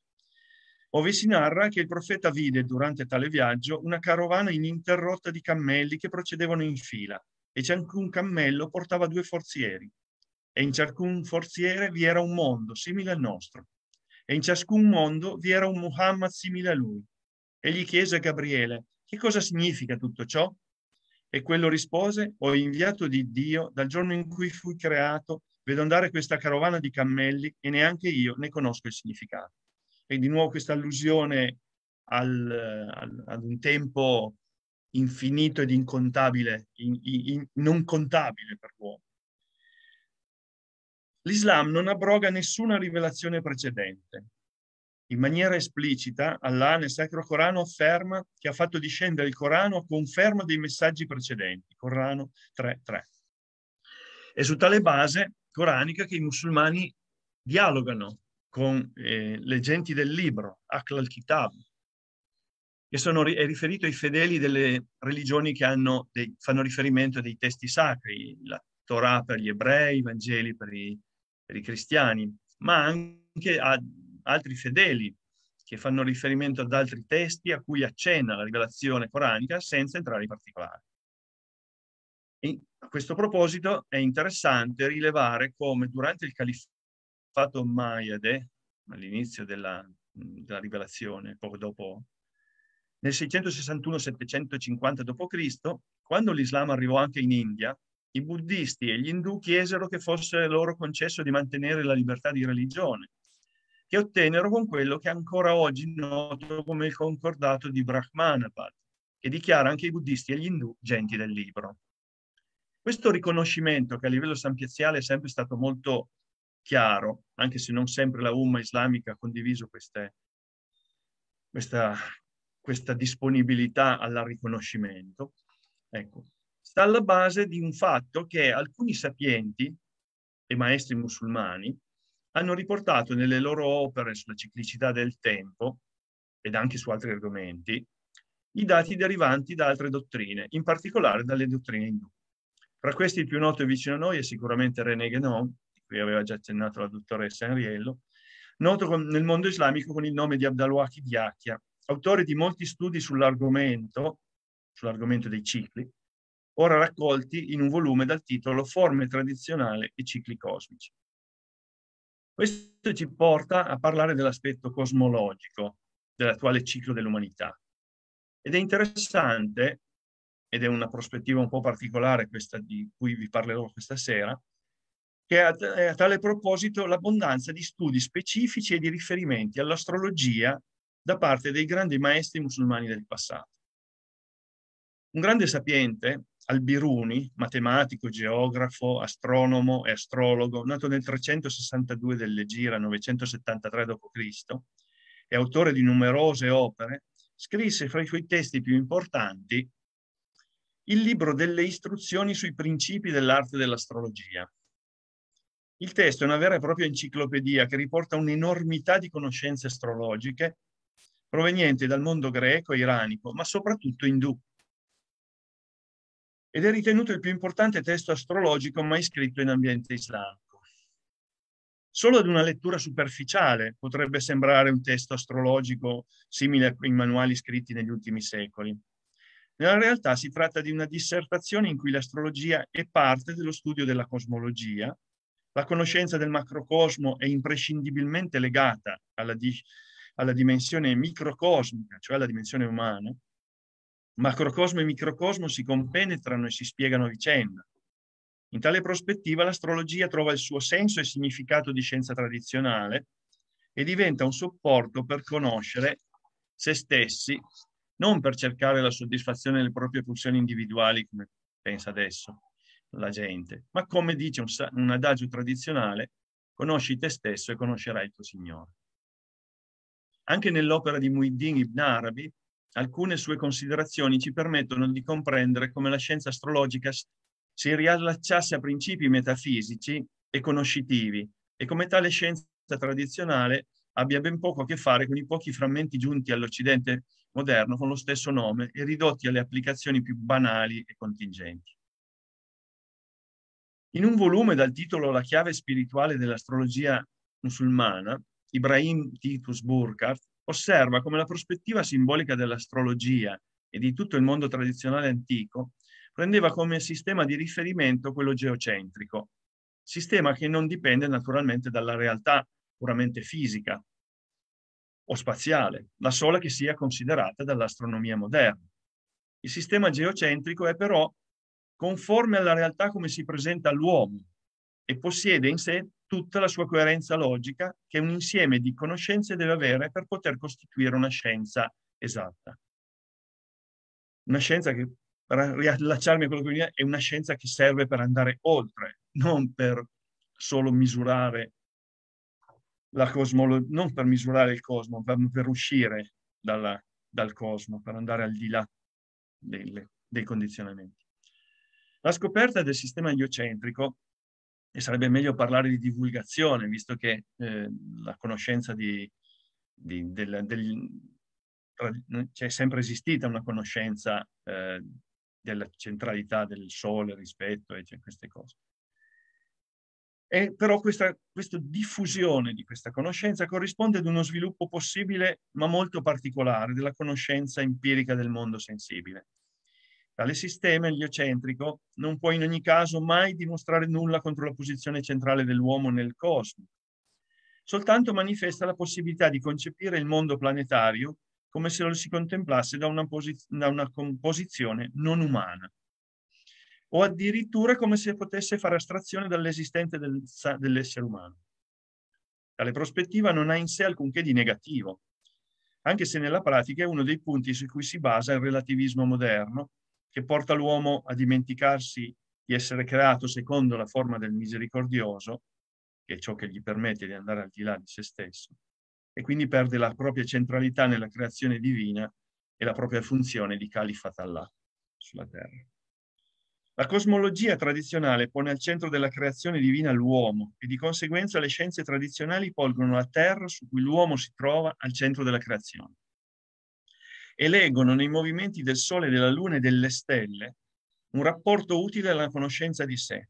ove si narra che il profeta vide durante tale viaggio una carovana ininterrotta di cammelli che procedevano in fila e ciascun cammello portava due forzieri e in ciascun forziere vi era un mondo simile al nostro e in ciascun mondo vi era un Muhammad simile a lui e gli chiese a Gabriele, che cosa significa tutto ciò? E quello rispose, ho inviato di Dio dal giorno in cui fui creato, vedo andare questa carovana di cammelli e neanche io ne conosco il significato. E di nuovo questa allusione al, al, ad un tempo infinito ed incontabile, in, in, non contabile per l'uomo. L'Islam non abroga nessuna rivelazione precedente, in maniera esplicita, Allah nel Sacro Corano afferma che ha fatto discendere il Corano a conferma dei messaggi precedenti, Corano 3.3. È su tale base coranica che i musulmani dialogano con eh, le genti del libro, Akhl al-Kitab, che sono, è riferito ai fedeli delle religioni che dei, fanno riferimento a dei testi sacri, la Torah per gli ebrei, i Vangeli per i, per i cristiani, ma anche a altri fedeli che fanno riferimento ad altri testi a cui accenna la rivelazione coranica senza entrare in particolari. E a questo proposito è interessante rilevare come durante il califfato Mayade, all'inizio della, della rivelazione, poco dopo nel 661-750 d.C., quando l'Islam arrivò anche in India, i buddisti e gli indù chiesero che fosse loro concesso di mantenere la libertà di religione, che ottennero con quello che ancora oggi noto come il concordato di Brahmanabad, che dichiara anche i buddisti e gli indù genti del libro. Questo riconoscimento, che a livello sampiaziale è sempre stato molto chiaro, anche se non sempre la Umma islamica ha condiviso queste, questa, questa disponibilità al riconoscimento, ecco, sta alla base di un fatto che alcuni sapienti e maestri musulmani hanno riportato nelle loro opere sulla ciclicità del tempo ed anche su altri argomenti i dati derivanti da altre dottrine, in particolare dalle dottrine indù. Tra questi il più noto e vicino a noi è sicuramente René Guénon, di cui aveva già accennato la dottoressa Enriello, noto con, nel mondo islamico con il nome di Abdalwaki Diacchia, autore di molti studi sull'argomento, sull'argomento dei cicli, ora raccolti in un volume dal titolo Forme tradizionali e cicli cosmici. Questo ci porta a parlare dell'aspetto cosmologico dell'attuale ciclo dell'umanità. Ed è interessante, ed è una prospettiva un po' particolare questa di cui vi parlerò questa sera, che a tale proposito l'abbondanza di studi specifici e di riferimenti all'astrologia da parte dei grandi maestri musulmani del passato. Un grande sapiente, Albiruni, matematico, geografo, astronomo e astrologo, nato nel 362 dell'Egira, 973 d.C., e autore di numerose opere, scrisse fra i suoi testi più importanti il libro delle istruzioni sui principi dell'arte dell'astrologia. Il testo è una vera e propria enciclopedia che riporta un'enormità di conoscenze astrologiche provenienti dal mondo greco e iranico, ma soprattutto indù ed è ritenuto il più importante testo astrologico mai scritto in ambiente islamico. Solo ad una lettura superficiale potrebbe sembrare un testo astrologico simile a quei manuali scritti negli ultimi secoli. Nella realtà si tratta di una dissertazione in cui l'astrologia è parte dello studio della cosmologia, la conoscenza del macrocosmo è imprescindibilmente legata alla, di alla dimensione microcosmica, cioè alla dimensione umana, Macrocosmo e microcosmo si compenetrano e si spiegano a vicenda. In tale prospettiva l'astrologia trova il suo senso e significato di scienza tradizionale e diventa un supporto per conoscere se stessi, non per cercare la soddisfazione delle proprie funzioni individuali, come pensa adesso la gente, ma come dice un, un adagio tradizionale, conosci te stesso e conoscerai il tuo Signore. Anche nell'opera di Muiddin Ibn Arabi alcune sue considerazioni ci permettono di comprendere come la scienza astrologica si riallacciasse a principi metafisici e conoscitivi e come tale scienza tradizionale abbia ben poco a che fare con i pochi frammenti giunti all'Occidente moderno con lo stesso nome e ridotti alle applicazioni più banali e contingenti. In un volume dal titolo La chiave spirituale dell'astrologia musulmana, Ibrahim Titus Burkhardt osserva come la prospettiva simbolica dell'astrologia e di tutto il mondo tradizionale antico prendeva come sistema di riferimento quello geocentrico, sistema che non dipende naturalmente dalla realtà puramente fisica o spaziale, la sola che sia considerata dall'astronomia moderna. Il sistema geocentrico è però conforme alla realtà come si presenta all'uomo e possiede in sé tutta la sua coerenza logica che un insieme di conoscenze deve avere per poter costituire una scienza esatta. Una scienza che, per riallacciarmi a quello che veniva, è una scienza che serve per andare oltre, non per solo misurare la cosmologia, non per misurare il cosmo, ma per uscire dalla, dal cosmo, per andare al di là delle, dei condizionamenti. La scoperta del sistema eliocentrico e sarebbe meglio parlare di divulgazione, visto che eh, la conoscenza di, di, del, del, c'è sempre esistita una conoscenza eh, della centralità del sole rispetto a cioè queste cose. E però questa, questa, diffusione di questa conoscenza corrisponde ad uno sviluppo possibile, ma molto particolare, della conoscenza empirica del mondo sensibile. Tale sistema eliocentrico non può in ogni caso mai dimostrare nulla contro la posizione centrale dell'uomo nel cosmo. Soltanto manifesta la possibilità di concepire il mondo planetario come se lo si contemplasse da una, da una composizione non umana o addirittura come se potesse fare astrazione dall'esistente del, dell'essere umano. Tale prospettiva non ha in sé alcunché di negativo, anche se nella pratica è uno dei punti su cui si basa il relativismo moderno, che porta l'uomo a dimenticarsi di essere creato secondo la forma del misericordioso, che è ciò che gli permette di andare al di là di se stesso, e quindi perde la propria centralità nella creazione divina e la propria funzione di califat Allah sulla terra. La cosmologia tradizionale pone al centro della creazione divina l'uomo e di conseguenza le scienze tradizionali polgono la terra su cui l'uomo si trova al centro della creazione e leggono nei movimenti del Sole, della Luna e delle stelle un rapporto utile alla conoscenza di sé.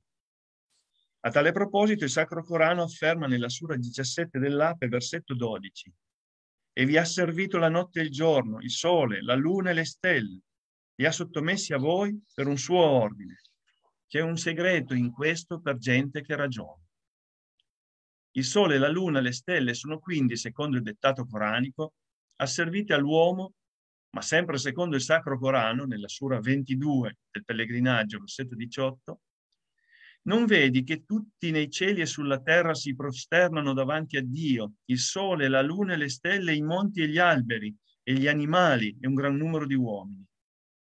A tale proposito il Sacro Corano afferma nella Sura 17 dell'Ape, versetto 12, e vi ha servito la notte e il giorno, il sole, la luna e le stelle, li ha sottomessi a voi per un suo ordine. C'è un segreto in questo per gente che ragiona. Il sole, la luna, le stelle sono quindi, secondo il dettato coranico, asservite all'uomo ma sempre secondo il Sacro Corano, nella Sura 22 del Pellegrinaggio, versetto 18, non vedi che tutti nei cieli e sulla terra si prosternano davanti a Dio, il sole, la luna, le stelle, i monti e gli alberi, e gli animali e un gran numero di uomini.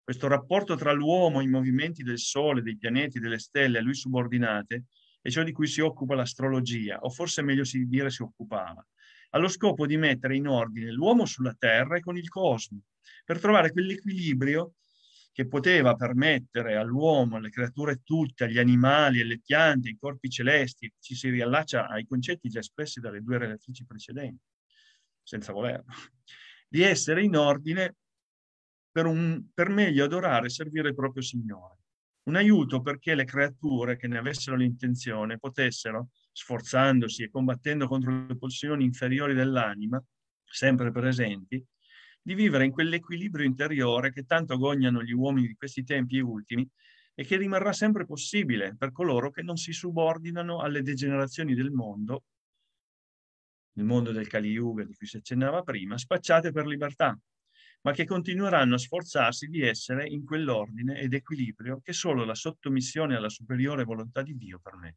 Questo rapporto tra l'uomo e i movimenti del sole, dei pianeti, delle stelle a lui subordinate è ciò di cui si occupa l'astrologia, o forse meglio si dire si occupava, allo scopo di mettere in ordine l'uomo sulla Terra e con il cosmo, per trovare quell'equilibrio che poteva permettere all'uomo, alle creature tutte, agli animali, alle piante, ai corpi celesti, ci si riallaccia ai concetti già espressi dalle due relatrici precedenti, senza volerlo, di essere in ordine per, un, per meglio adorare e servire il proprio Signore. Un aiuto perché le creature che ne avessero l'intenzione potessero, sforzandosi e combattendo contro le pulsioni inferiori dell'anima, sempre presenti, di vivere in quell'equilibrio interiore che tanto agognano gli uomini di questi tempi ultimi e che rimarrà sempre possibile per coloro che non si subordinano alle degenerazioni del mondo, il mondo del Kali Yuga di cui si accennava prima, spacciate per libertà, ma che continueranno a sforzarsi di essere in quell'ordine ed equilibrio che solo la sottomissione alla superiore volontà di Dio permette.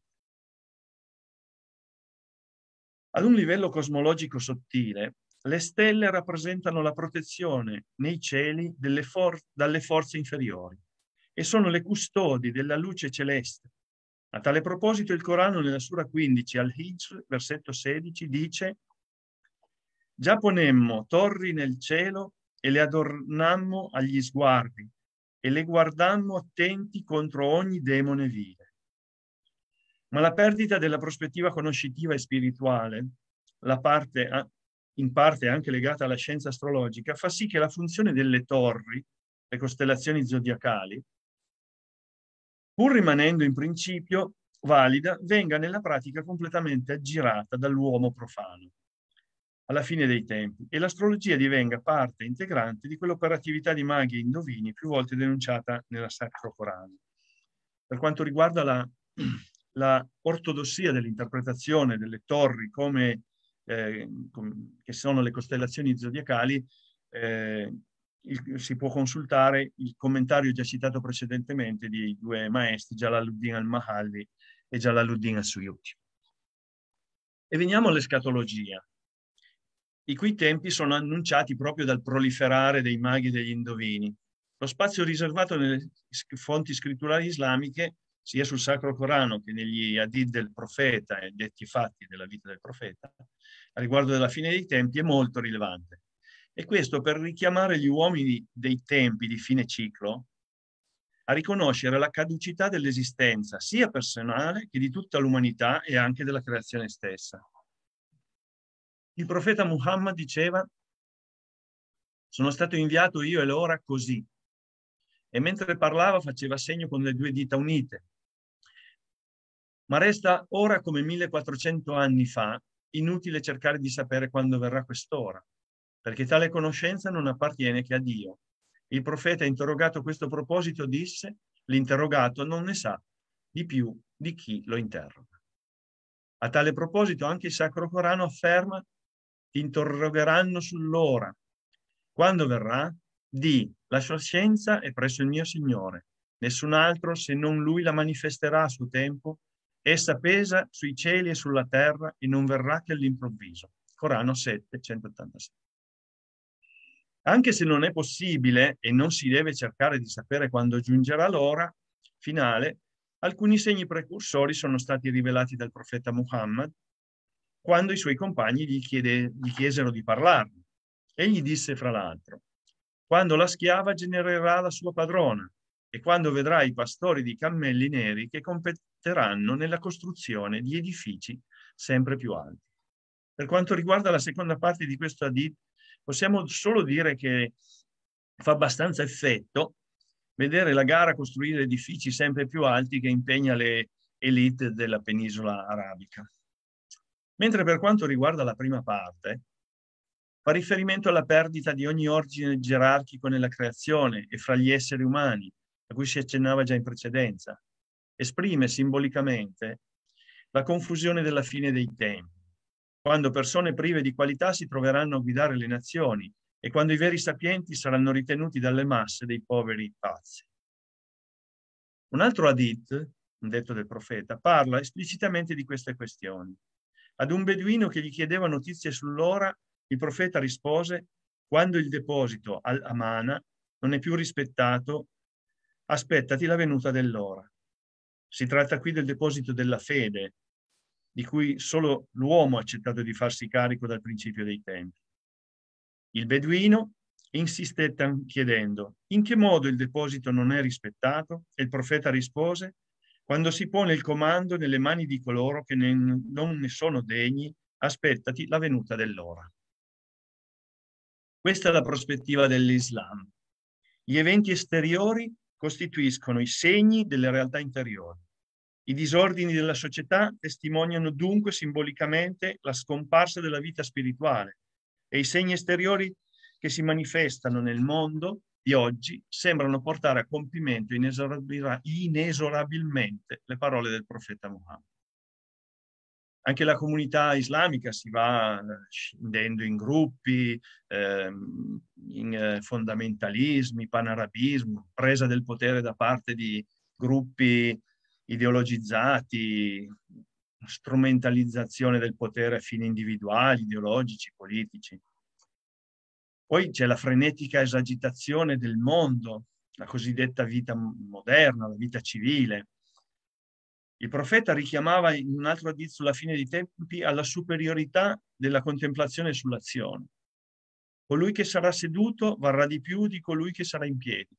Ad un livello cosmologico sottile, le stelle rappresentano la protezione nei cieli for dalle forze inferiori e sono le custodi della luce celeste. A tale proposito il Corano nella Sura 15 al-Hijr, versetto 16, dice Già ponemmo torri nel cielo e le adornammo agli sguardi e le guardammo attenti contro ogni demone vile. Ma la perdita della prospettiva conoscitiva e spirituale, la parte in parte anche legata alla scienza astrologica, fa sì che la funzione delle torri, le costellazioni zodiacali, pur rimanendo in principio valida, venga nella pratica completamente aggirata dall'uomo profano alla fine dei tempi e l'astrologia divenga parte integrante di quell'operatività di maghi e indovini più volte denunciata nella Sacro Corano. Per quanto riguarda la, <clears throat> la ortodossia dell'interpretazione delle torri come eh, che sono le costellazioni zodiacali, eh, il, si può consultare il commentario già citato precedentemente di due maestri, Jalaluddin al-Mahalli e Jalaluddin al-Suyuti. E veniamo all'escatologia, i cui tempi sono annunciati proprio dal proliferare dei maghi e degli indovini. Lo spazio riservato nelle fonti scritturali islamiche sia sul Sacro Corano che negli Hadith del profeta e detti fatti della vita del profeta, a riguardo della fine dei tempi, è molto rilevante. E questo per richiamare gli uomini dei tempi di fine ciclo a riconoscere la caducità dell'esistenza, sia personale che di tutta l'umanità e anche della creazione stessa. Il profeta Muhammad diceva, sono stato inviato io e l'ora così. E mentre parlava faceva segno con le due dita unite, ma resta ora come 1400 anni fa inutile cercare di sapere quando verrà quest'ora, perché tale conoscenza non appartiene che a Dio. Il profeta interrogato a questo proposito disse, l'interrogato non ne sa di più di chi lo interroga. A tale proposito anche il Sacro Corano afferma, ti interrogeranno sull'ora. Quando verrà? Di, la sua scienza è presso il mio Signore. Nessun altro se non Lui la manifesterà a suo tempo Essa pesa sui cieli e sulla terra e non verrà che all'improvviso. Corano 7, 187. Anche se non è possibile e non si deve cercare di sapere quando giungerà l'ora finale, alcuni segni precursori sono stati rivelati dal profeta Muhammad quando i suoi compagni gli, chiede, gli chiesero di parlarne. Egli disse, fra l'altro, quando la schiava genererà la sua padrona e quando vedrà i pastori di cammelli neri che porteranno nella costruzione di edifici sempre più alti. Per quanto riguarda la seconda parte di questo ADIT, possiamo solo dire che fa abbastanza effetto vedere la gara costruire edifici sempre più alti che impegna le elite della penisola arabica. Mentre per quanto riguarda la prima parte, fa riferimento alla perdita di ogni ordine gerarchico nella creazione e fra gli esseri umani, a cui si accennava già in precedenza, esprime simbolicamente la confusione della fine dei tempi, quando persone prive di qualità si troveranno a guidare le nazioni e quando i veri sapienti saranno ritenuti dalle masse dei poveri pazzi. Un altro hadith, un detto del profeta, parla esplicitamente di queste questioni. Ad un beduino che gli chiedeva notizie sull'ora, il profeta rispose quando il deposito al-Amana non è più rispettato, aspettati la venuta dell'ora. Si tratta qui del deposito della fede, di cui solo l'uomo ha accettato di farsi carico dal principio dei tempi. Il beduino insistette chiedendo in che modo il deposito non è rispettato e il profeta rispose quando si pone il comando nelle mani di coloro che ne, non ne sono degni, aspettati la venuta dell'ora. Questa è la prospettiva dell'Islam. Gli eventi esteriori costituiscono i segni delle realtà interiori. I disordini della società testimoniano dunque simbolicamente la scomparsa della vita spirituale e i segni esteriori che si manifestano nel mondo di oggi sembrano portare a compimento inesorabilmente le parole del profeta Muhammad anche la comunità islamica si va eh, scendendo in gruppi, ehm, in eh, fondamentalismi, panarabismo, presa del potere da parte di gruppi ideologizzati, strumentalizzazione del potere a fini individuali, ideologici, politici. Poi c'è la frenetica esagitazione del mondo, la cosiddetta vita moderna, la vita civile, il profeta richiamava in un altro addizio la fine dei tempi alla superiorità della contemplazione sull'azione. Colui che sarà seduto varrà di più di colui che sarà in piedi.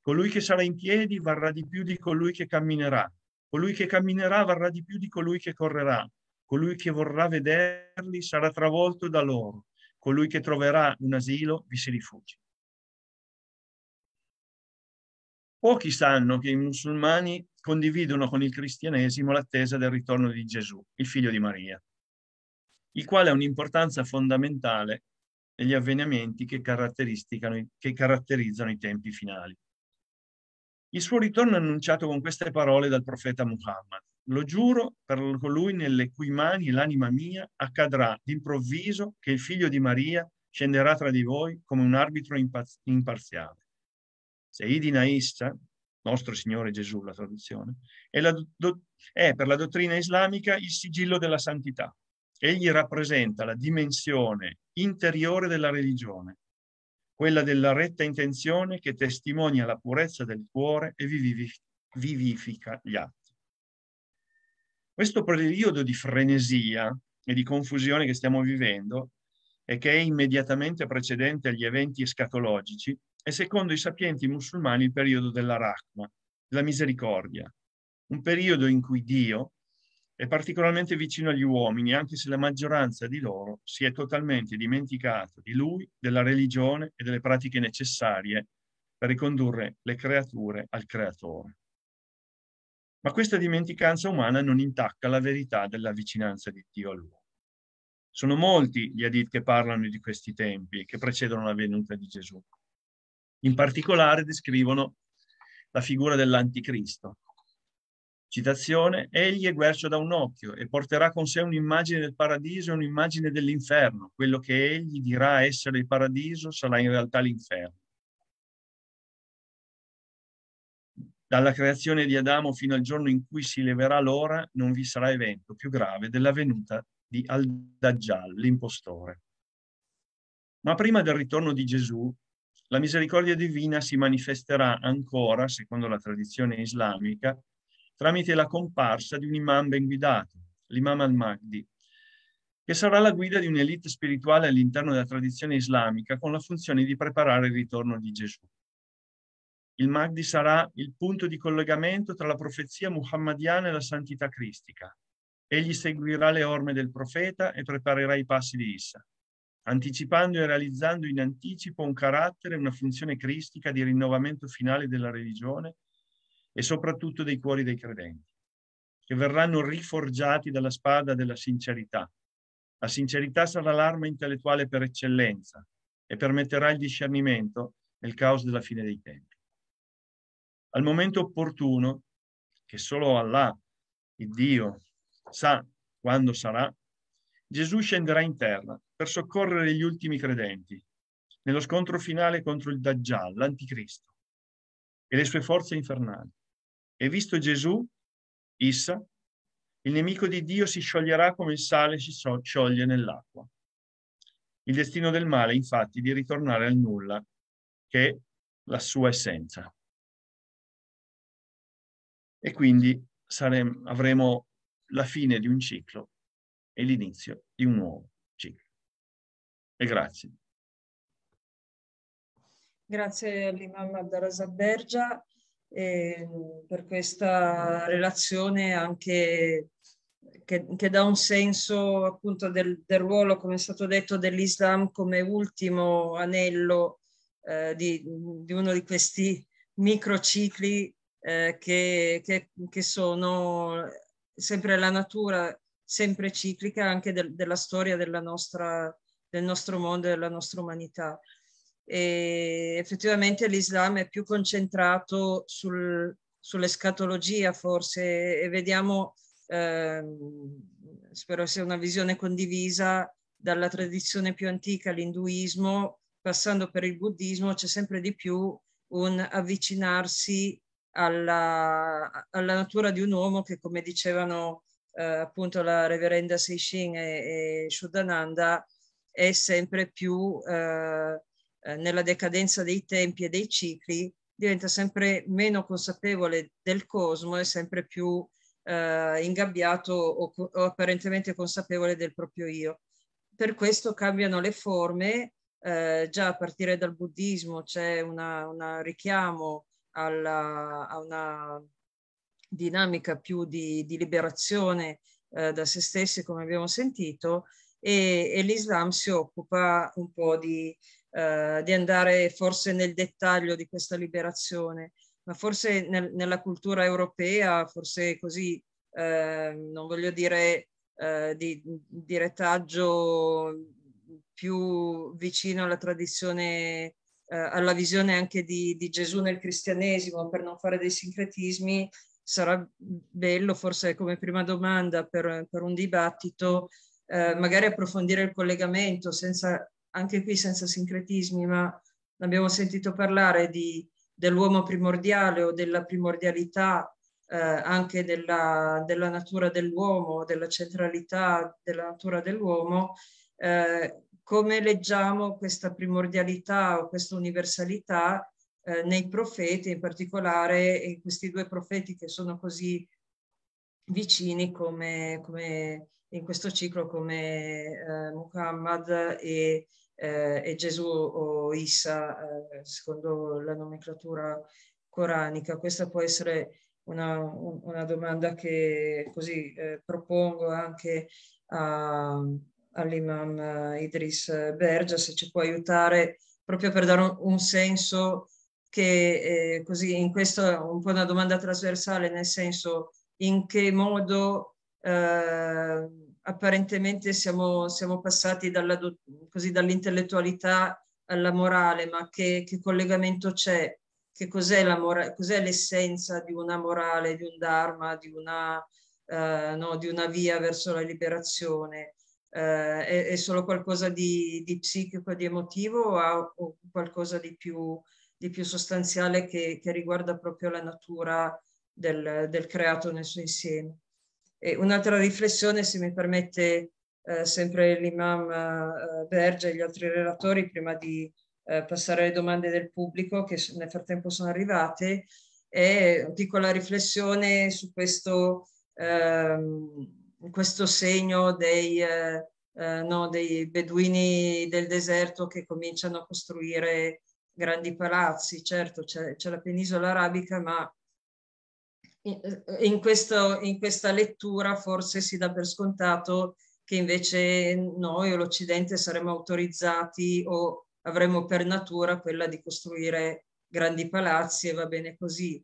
Colui che sarà in piedi varrà di più di colui che camminerà. Colui che camminerà varrà di più di colui che correrà. Colui che vorrà vederli sarà travolto da loro. Colui che troverà un asilo vi si rifugia. Pochi sanno che i musulmani condividono con il cristianesimo l'attesa del ritorno di Gesù, il figlio di Maria, il quale ha un'importanza fondamentale negli avvenimenti che, che caratterizzano i tempi finali. Il suo ritorno è annunciato con queste parole dal profeta Muhammad. Lo giuro per colui nelle cui mani l'anima mia accadrà d'improvviso che il figlio di Maria scenderà tra di voi come un arbitro imparziale. Se Idina Issa, nostro Signore Gesù la traduzione, è, la do, è per la dottrina islamica il sigillo della santità. Egli rappresenta la dimensione interiore della religione, quella della retta intenzione che testimonia la purezza del cuore e vivifica gli atti. Questo periodo di frenesia e di confusione che stiamo vivendo e che è immediatamente precedente agli eventi escatologici, e secondo i sapienti musulmani il periodo della Rahma, la misericordia, un periodo in cui Dio è particolarmente vicino agli uomini, anche se la maggioranza di loro si è totalmente dimenticato di lui, della religione e delle pratiche necessarie per ricondurre le creature al creatore. Ma questa dimenticanza umana non intacca la verità della vicinanza di Dio all'uomo. Sono molti gli adit che parlano di questi tempi che precedono la venuta di Gesù. In particolare descrivono la figura dell'anticristo. Citazione, egli è guercio da un occhio e porterà con sé un'immagine del paradiso e un'immagine dell'inferno. Quello che egli dirà essere il paradiso sarà in realtà l'inferno. Dalla creazione di Adamo fino al giorno in cui si leverà l'ora non vi sarà evento più grave della venuta di Al-Dajjal, l'impostore. Ma prima del ritorno di Gesù, la misericordia divina si manifesterà ancora, secondo la tradizione islamica, tramite la comparsa di un imam ben guidato, l'imam al-Mahdi, che sarà la guida di un'elite spirituale all'interno della tradizione islamica con la funzione di preparare il ritorno di Gesù. Il Mahdi sarà il punto di collegamento tra la profezia muhammadiana e la santità cristica. Egli seguirà le orme del profeta e preparerà i passi di Issa anticipando e realizzando in anticipo un carattere, una funzione cristica di rinnovamento finale della religione e soprattutto dei cuori dei credenti, che verranno riforgiati dalla spada della sincerità. La sincerità sarà l'arma intellettuale per eccellenza e permetterà il discernimento nel caos della fine dei tempi. Al momento opportuno, che solo Allah, il Dio, sa quando sarà, Gesù scenderà in terra per soccorrere gli ultimi credenti nello scontro finale contro il Dajjal, l'anticristo, e le sue forze infernali. E visto Gesù, Issa, il nemico di Dio si scioglierà come il sale si scioglie nell'acqua. Il destino del male, infatti, è di ritornare al nulla, che è la sua essenza. E quindi saremo, avremo la fine di un ciclo e l'inizio di un nuovo e grazie. Grazie all'Imam Abdarasa Bergia eh, per questa relazione anche che, che, dà un senso appunto del, del ruolo, come è stato detto, dell'Islam come ultimo anello eh, di, di, uno di questi microcicli eh, che, che, che, sono sempre la natura, sempre ciclica anche del, della storia della nostra del nostro mondo e della nostra umanità. E effettivamente l'Islam è più concentrato sul, sull'escatologia forse e vediamo, ehm, spero sia una visione condivisa, dalla tradizione più antica, l'induismo, passando per il buddismo, c'è sempre di più un avvicinarsi alla, alla natura di un uomo che, come dicevano eh, appunto la reverenda Seishin e, e Shuddhananda, è sempre più eh, eh, nella decadenza dei tempi e dei cicli, diventa sempre meno consapevole del cosmo e sempre più eh, ingabbiato o, o, apparentemente consapevole del proprio io. Per questo cambiano le forme, eh, già a partire dal buddismo c'è un richiamo alla, a una dinamica più di, di liberazione eh, da se stessi, come abbiamo sentito, e, e l'Islam si occupa un po' di, eh, di, andare forse nel dettaglio di questa liberazione, ma forse nel, nella cultura europea, forse così, eh, non voglio dire eh, di, di retaggio più vicino alla tradizione eh, alla visione anche di, di, Gesù nel cristianesimo, per non fare dei sincretismi, sarà bello forse come prima domanda per, per un dibattito eh, magari approfondire il collegamento, senza, anche qui senza sincretismi, ma abbiamo sentito parlare di, dell'uomo primordiale o della primordialità eh, anche della, della, natura dell'uomo, della centralità della natura dell'uomo, eh, come leggiamo questa primordialità o questa universalità eh, nei profeti, in particolare in questi due profeti che sono così vicini come, come in questo ciclo come eh, Muhammad e, eh, e, Gesù o Isa, eh, secondo la nomenclatura coranica. Questa può essere una, una domanda che così eh, propongo anche all'imam eh, Idris Bergia, se ci può aiutare proprio per dare un, un senso che eh, così in questo è un po' una domanda trasversale, nel senso in che modo Uh, apparentemente siamo, siamo passati dalla, così, dall'intellettualità alla morale, ma che, che collegamento c'è? Che cos'è, la mora- cos'è l'essenza di una morale, di un Dharma, di una, eh, no, di una via verso la liberazione? Eh, è, è, solo qualcosa di, di, psichico, di emotivo o, ha, o qualcosa di più, di più sostanziale che, che, riguarda proprio la natura del, del creato nel suo insieme? E un'altra riflessione, se mi permette eh, sempre l'imam eh, Berge e gli altri relatori, prima di eh, passare alle domande del pubblico che nel frattempo sono arrivate, è piccola riflessione su questo, ehm, questo segno dei, eh, eh, no, dei, beduini del deserto che cominciano a costruire grandi palazzi. Certo, c'è la penisola arabica, ma eh, in, questo, in questa lettura forse si dà per scontato che invece noi o l'Occidente saremmo autorizzati o avremmo per natura quella di costruire grandi palazzi e va bene così.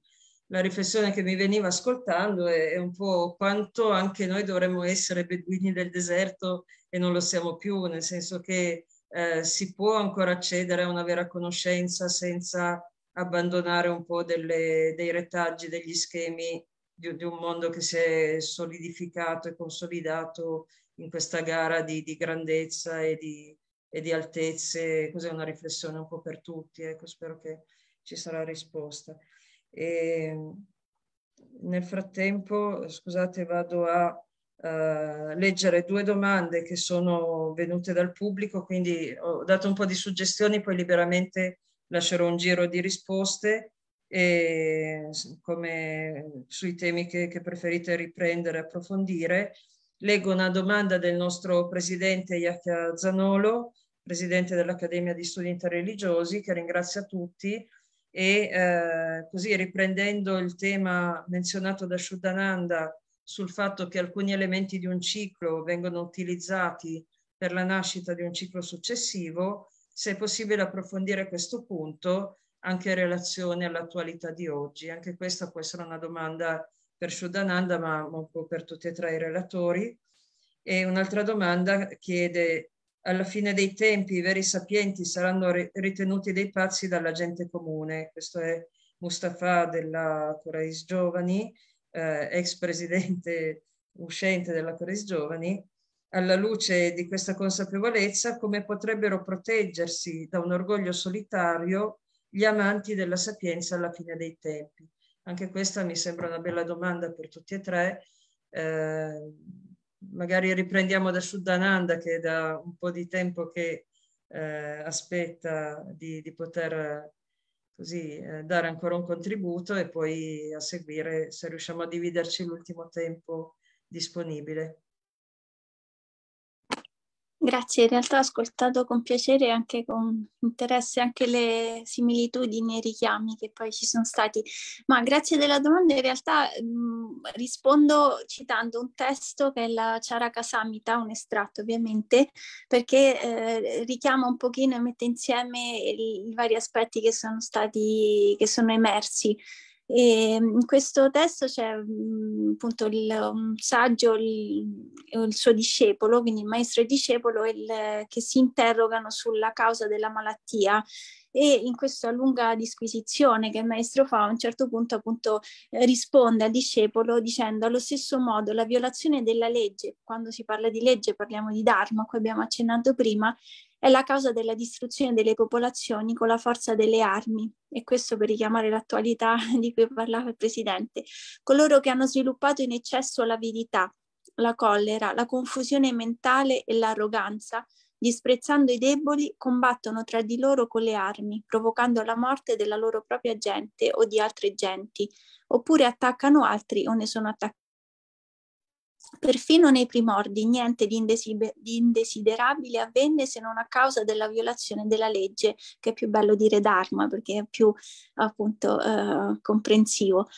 La riflessione che mi veniva ascoltando è, è un po' quanto anche noi dovremmo essere beduini del deserto e non lo siamo più, nel senso che eh, si può ancora accedere a una vera conoscenza senza abbandonare un po' delle, dei retaggi, degli schemi di, di, un mondo che si è solidificato e consolidato in questa gara di, di grandezza e di, e di altezze. Cos'è una riflessione un po' per tutti, ecco, spero che ci sarà risposta. E nel frattempo, scusate, vado a Uh, leggere due domande che sono venute dal pubblico, quindi ho dato un po' di suggestioni, poi liberamente lascerò un giro di risposte e, come sui temi che, che preferite riprendere e approfondire. Leggo una domanda del nostro presidente Iacchia Zanolo, presidente dell'Accademia di Studi Interreligiosi, che ringrazia tutti e eh, così riprendendo il tema menzionato da Shuddhananda sul fatto che alcuni elementi di un ciclo vengono utilizzati per la nascita di un ciclo successivo, se è possibile approfondire questo punto anche in relazione all'attualità di oggi. Anche questa può essere una domanda per Shuddhananda, ma un po' per tutti e tre i relatori. E un'altra domanda chiede, alla fine dei tempi i veri sapienti saranno ritenuti dei pazzi dalla gente comune. Questo è Mustafa della Corais Giovani, eh, ex presidente uscente della Corais Giovani, alla luce di questa consapevolezza come potrebbero proteggersi da un orgoglio solitario gli amanti della sapienza alla fine dei tempi. Anche questa mi sembra una bella domanda per tutti e tre. Eh, magari riprendiamo da Suddananda che da un po' di tempo che eh, aspetta di, di poter così eh, dare ancora un contributo e poi a seguire se riusciamo a dividerci l'ultimo tempo disponibile. Grazie, in realtà ho ascoltato con piacere e anche con interesse anche le similitudini e i richiami che poi ci sono stati, ma grazie della domanda in realtà mh, mm, rispondo citando un testo che è la Charaka Samhita, un estratto ovviamente, perché eh, richiama un pochino e mette insieme i, i vari aspetti che sono stati, che sono emersi. E in mm, questo testo c'è mm, appunto il, un saggio, il, il, suo discepolo, quindi il maestro e il discepolo, il, che si interrogano sulla causa della malattia. E in questa lunga disquisizione che il maestro fa, a un certo punto appunto eh, risponde al discepolo dicendo allo stesso modo la violazione della legge, quando si parla di legge parliamo di Dharma, a cui abbiamo accennato prima, è la causa della distruzione delle popolazioni con la forza delle armi, e questo per richiamare l'attualità <laughs> di cui parlava il Presidente, coloro che hanno sviluppato in eccesso l'avidità, la collera, la confusione mentale e l'arroganza, disprezzando i deboli, combattono tra di loro con le armi, provocando la morte della loro propria gente o di altre genti, oppure attaccano altri o ne sono attaccati Perfino nei primordi niente di, indesibe, di indesiderabile avvenne se non a causa della violazione della legge, che è più bello dire Dharma perché è più appunto eh, comprensivo.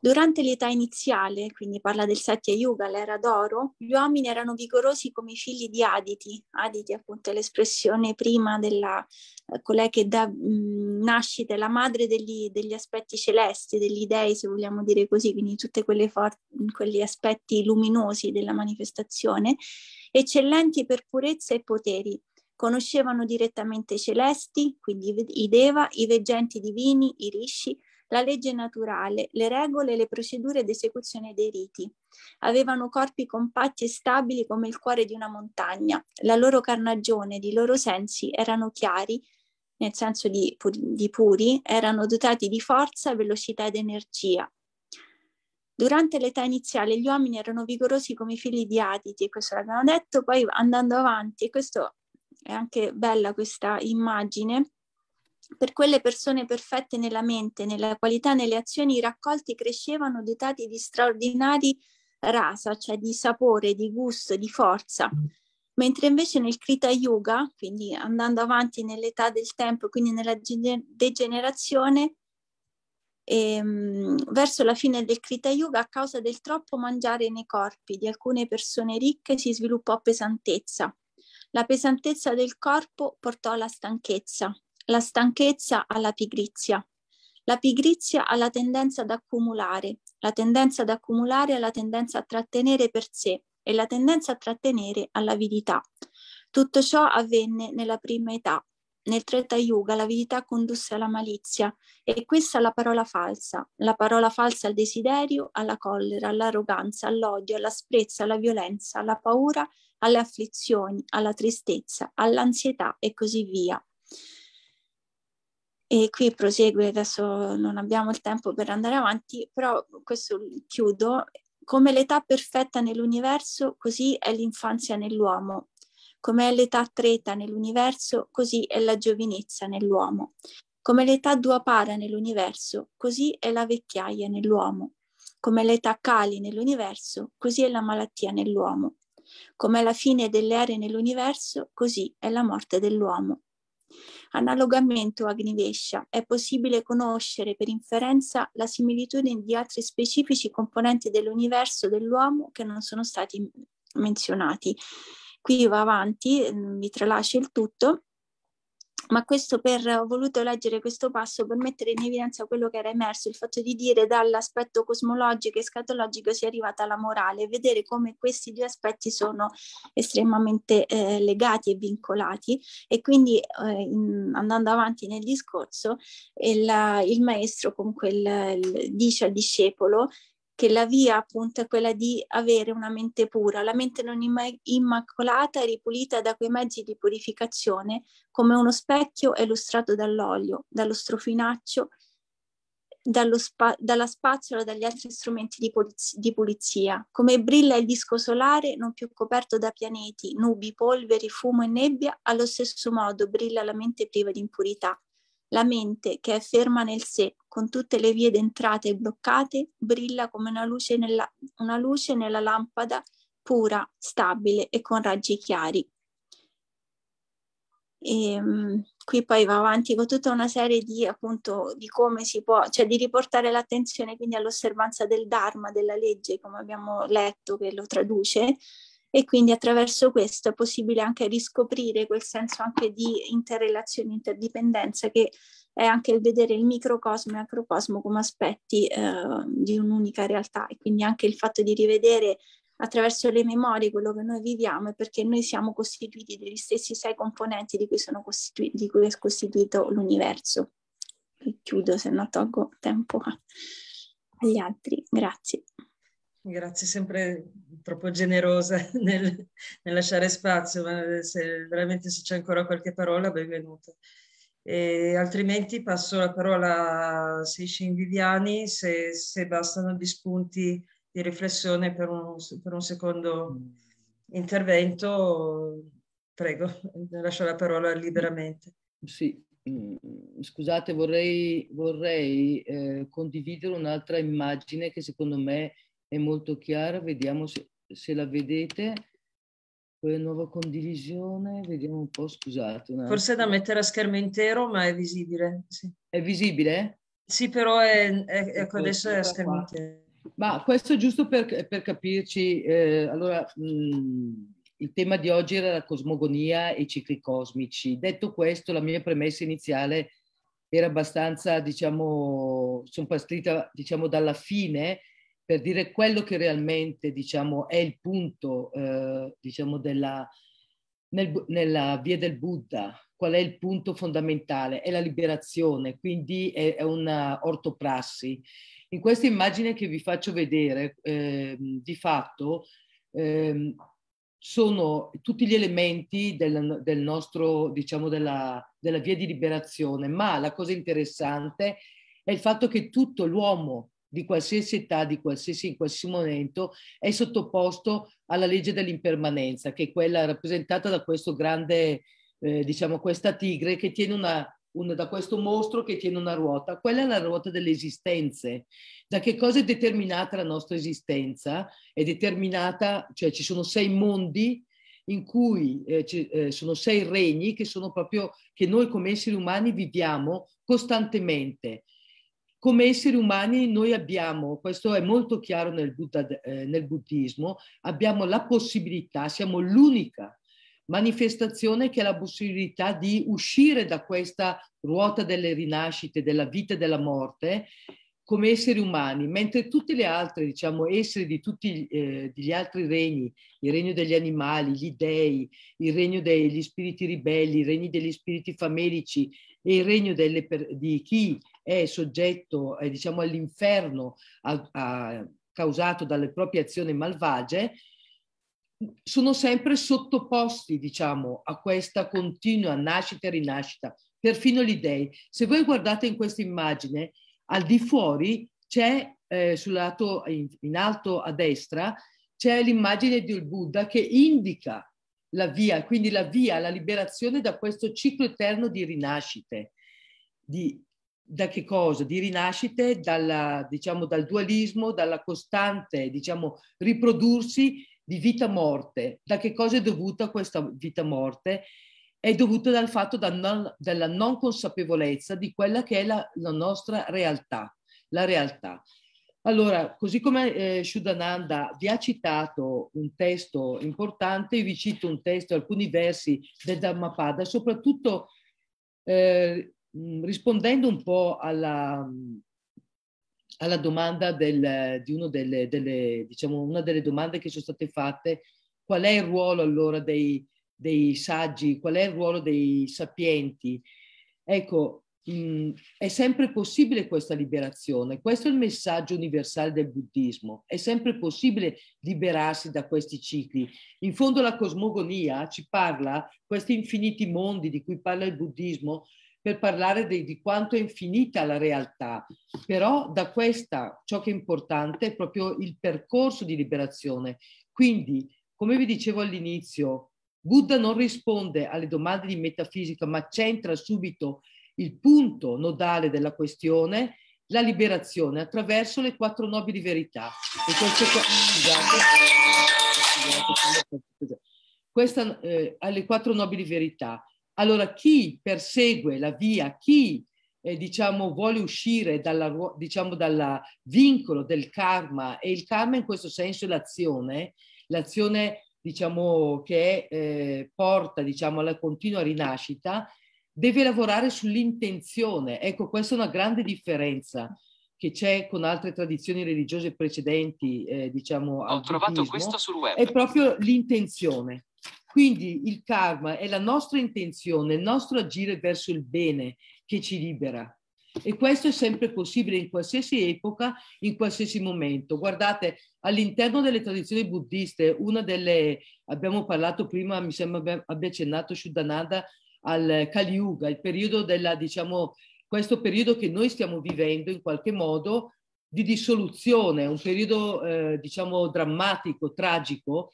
Durante l'età iniziale, quindi parla del Satya Yuga, l'era d'oro, gli uomini erano vigorosi come i figli di Aditi. Aditi appunto è l'espressione prima della eh, colei che da mm, nascita, è la madre degli, degli, aspetti celesti, degli dei se vogliamo dire così, quindi tutti for- quegli aspetti luminosi studiosi della manifestazione, eccellenti per purezza e poteri. Conoscevano direttamente i celesti, quindi i deva, i veggenti divini, i risci, la legge naturale, le regole e le procedure d'esecuzione dei riti. Avevano corpi compatti e stabili come il cuore di una montagna. La loro carnagione, i loro sensi erano chiari, nel senso di, di puri, erano dotati di forza, velocità ed energia. Durante l'età iniziale gli uomini erano vigorosi come i figli di Aditi, e questo l'abbiamo detto, poi andando avanti, e questa è anche bella questa immagine, per quelle persone perfette nella mente, nella qualità, nelle azioni, i raccolti crescevano dotati di straordinari rasa, cioè di sapore, di gusto, di forza. Mentre invece nel Krita Yuga, quindi andando avanti nell'età del tempo, quindi nella degenerazione, e, ehm, verso la fine del Krita Yuga, a causa del troppo mangiare nei corpi di alcune persone ricche, si sviluppò pesantezza. La pesantezza del corpo portò alla stanchezza, la stanchezza alla pigrizia, la pigrizia alla tendenza ad accumulare, la tendenza ad accumulare alla tendenza a trattenere per sé e la tendenza a trattenere all'avidità. Tutto ciò avvenne nella prima età, nel Treta Yuga la verità condusse alla malizia e questa alla parola falsa, la parola falsa al desiderio, alla collera, all'arroganza, all'odio, all'asprezza, alla violenza, alla paura, alle afflizioni, alla tristezza, all'ansietà e così via. E qui prosegue, adesso non abbiamo il tempo per andare avanti, però questo chiudo. Come l'età perfetta nell'universo, così è l'infanzia nell'uomo. Come è l'età treta nell'universo, così è la giovinezza nell'uomo. Come l'età duapara nell'universo, così è la vecchiaia nell'uomo. Come l'età cali nell'universo, così è la malattia nell'uomo. Come la fine delle ere nell'universo, così è la morte dell'uomo. Analogamente a è possibile conoscere per inferenza la similitudine di altri specifici componenti dell'universo dell'uomo che non sono stati menzionati qui va avanti, mm, mi tralascio il tutto, ma questo per, ho voluto leggere questo passo per mettere in evidenza quello che era emerso, il fatto di dire dall'aspetto cosmologico e scatologico si è arrivata alla morale, vedere come questi due aspetti sono estremamente eh, legati e vincolati e quindi eh, in, andando avanti nel discorso il, il maestro comunque il, il, dice al discepolo che la via appunto è quella di avere una mente pura, la mente non imm- immacolata e ripulita da quei mezzi di purificazione, come uno specchio illustrato dall'olio, dallo strofinaccio, spa- dalla spazzola, dagli altri strumenti di, puliz- di pulizia. Come brilla il disco solare, non più coperto da pianeti, nubi, polveri, fumo e nebbia, allo stesso modo brilla la mente priva di impurità la mente, che è ferma nel sé, con tutte le vie d'entrata e bloccate, brilla come una luce nella, una luce nella lampada pura, stabile e con raggi chiari. E, ehm, qui poi va avanti con tutta una serie di appunto di come si può, cioè di riportare l'attenzione quindi all'osservanza del Dharma, della legge, come abbiamo letto che lo traduce, e quindi attraverso questo è possibile anche riscoprire quel senso anche di interrelazione, interdipendenza che è anche il vedere il microcosmo e il macrocosmo come aspetti eh, di un'unica realtà e quindi anche il fatto di rivedere attraverso le memorie quello che noi viviamo e perché noi siamo costituiti degli stessi sei componenti di cui, costitu- di cui è costituito l'universo. E chiudo se no tolgo tempo agli altri. Grazie. Grazie, sempre troppo generosa <laughs> nel, nel lasciare spazio, ma eh, se, veramente se c'è ancora qualche parola, benvenuta. E altrimenti passo la parola a Seishin Viviani se, se, bastano gli spunti di riflessione per un, per un secondo intervento. Prego, <laughs> lascio la parola liberamente. Sì, mm, scusate, vorrei, vorrei eh, condividere un'altra immagine che secondo me è molto chiara, vediamo se, se la vedete. Poi nuova condivisione, vediamo un po', scusate. Forse è da mettere a schermo intero, ma è visibile. Sì. È visibile? Sì, però è, è, ecco, ecco adesso è a schermo intero. Ma questo giusto per, per capirci. Eh, allora, mh, mm, il tema di oggi era la cosmogonia e i cicli cosmici. Detto questo, la mia premessa iniziale era abbastanza, diciamo, sono partita, diciamo, dalla fine per dire quello che realmente diciamo, è il punto eh, diciamo, della, nel, nella via del Buddha, qual è il punto fondamentale, è la liberazione, quindi è, è una ortoprassi. In questa immagine che vi faccio vedere, eh, di fatto, eh, sono tutti gli elementi del, del nostro, diciamo, della, della via di liberazione, ma la cosa interessante è il fatto che tutto l'uomo di qualsiasi età, di qualsiasi, in qualsiasi momento, è sottoposto alla legge dell'impermanenza, che è quella rappresentata da questo grande, eh, diciamo, questa tigre che tiene una, una, da questo mostro che tiene una ruota. Quella è la ruota delle esistenze. Da che cosa è determinata la nostra esistenza? È determinata, cioè ci sono sei mondi in cui eh, ci, eh, sono sei regni che sono proprio che noi come esseri umani viviamo costantemente come esseri umani noi abbiamo, questo è molto chiaro nel, Buddha, eh, nel buddismo, abbiamo la possibilità, siamo l'unica manifestazione che ha la possibilità di uscire da questa ruota delle rinascite, della vita e della morte come esseri umani, mentre tutti gli altri, diciamo, esseri di tutti eh, gli altri regni, il regno degli animali, gli dei, il regno degli spiriti ribelli, i regni degli spiriti famelici e il regno delle, di chi è soggetto eh, diciamo, all'inferno a, a, causato dalle proprie azioni malvagie, sono sempre sottoposti diciamo, a questa continua nascita e rinascita, perfino gli dei. Se voi guardate in questa immagine, al di fuori c'è, eh, sul lato, in, in alto a destra, c'è l'immagine del Buddha che indica la via, quindi la via la liberazione da questo ciclo eterno di rinascite, di da che cosa? Di rinascite, dalla, diciamo, dal dualismo, dalla costante diciamo, riprodursi di vita-morte. Da che cosa è dovuta questa vita-morte? È dovuta dal fatto da non, della non consapevolezza di quella che è la, la nostra realtà, la realtà. Allora, così come eh, Shudananda vi ha citato un testo importante, vi cito un testo, alcuni versi del Dhammapada, soprattutto eh, Mm, rispondendo un po' alla, alla domanda del, di uno delle, delle, diciamo, una delle domande che sono state fatte, qual è il ruolo allora dei, dei saggi, qual è il ruolo dei sapienti? Ecco, mh, mm, è sempre possibile questa liberazione, questo è il messaggio universale del buddismo, è sempre possibile liberarsi da questi cicli. In fondo la cosmogonia ci parla, questi infiniti mondi di cui parla il buddismo, per parlare di, di, quanto è infinita la realtà, però da questa ciò che è importante è proprio il percorso di liberazione. Quindi, come vi dicevo all'inizio, Buddha non risponde alle domande di metafisica, ma centra subito il punto nodale della questione, la liberazione, attraverso le quattro nobili verità. Questa, eh, alle quattro nobili verità. Allora chi persegue la via, chi eh, diciamo, vuole uscire dal diciamo, vincolo del karma, e il karma in questo senso è l'azione, l'azione diciamo, che eh, porta diciamo, alla continua rinascita, deve lavorare sull'intenzione. Ecco, questa è una grande differenza che c'è con altre tradizioni religiose precedenti, eh, diciamo. Ho trovato questo sul web. È proprio l'intenzione. Quindi il karma è la nostra intenzione, il nostro agire verso il bene che ci libera. E questo è sempre possibile in qualsiasi epoca, in qualsiasi momento. Guardate, all'interno delle tradizioni buddiste, una delle, abbiamo parlato prima, mi sembra abbia accennato Shuddhananda al Kali Yuga, il periodo della, diciamo, questo periodo che noi stiamo vivendo in qualche modo di dissoluzione, un periodo, eh, diciamo, drammatico, tragico,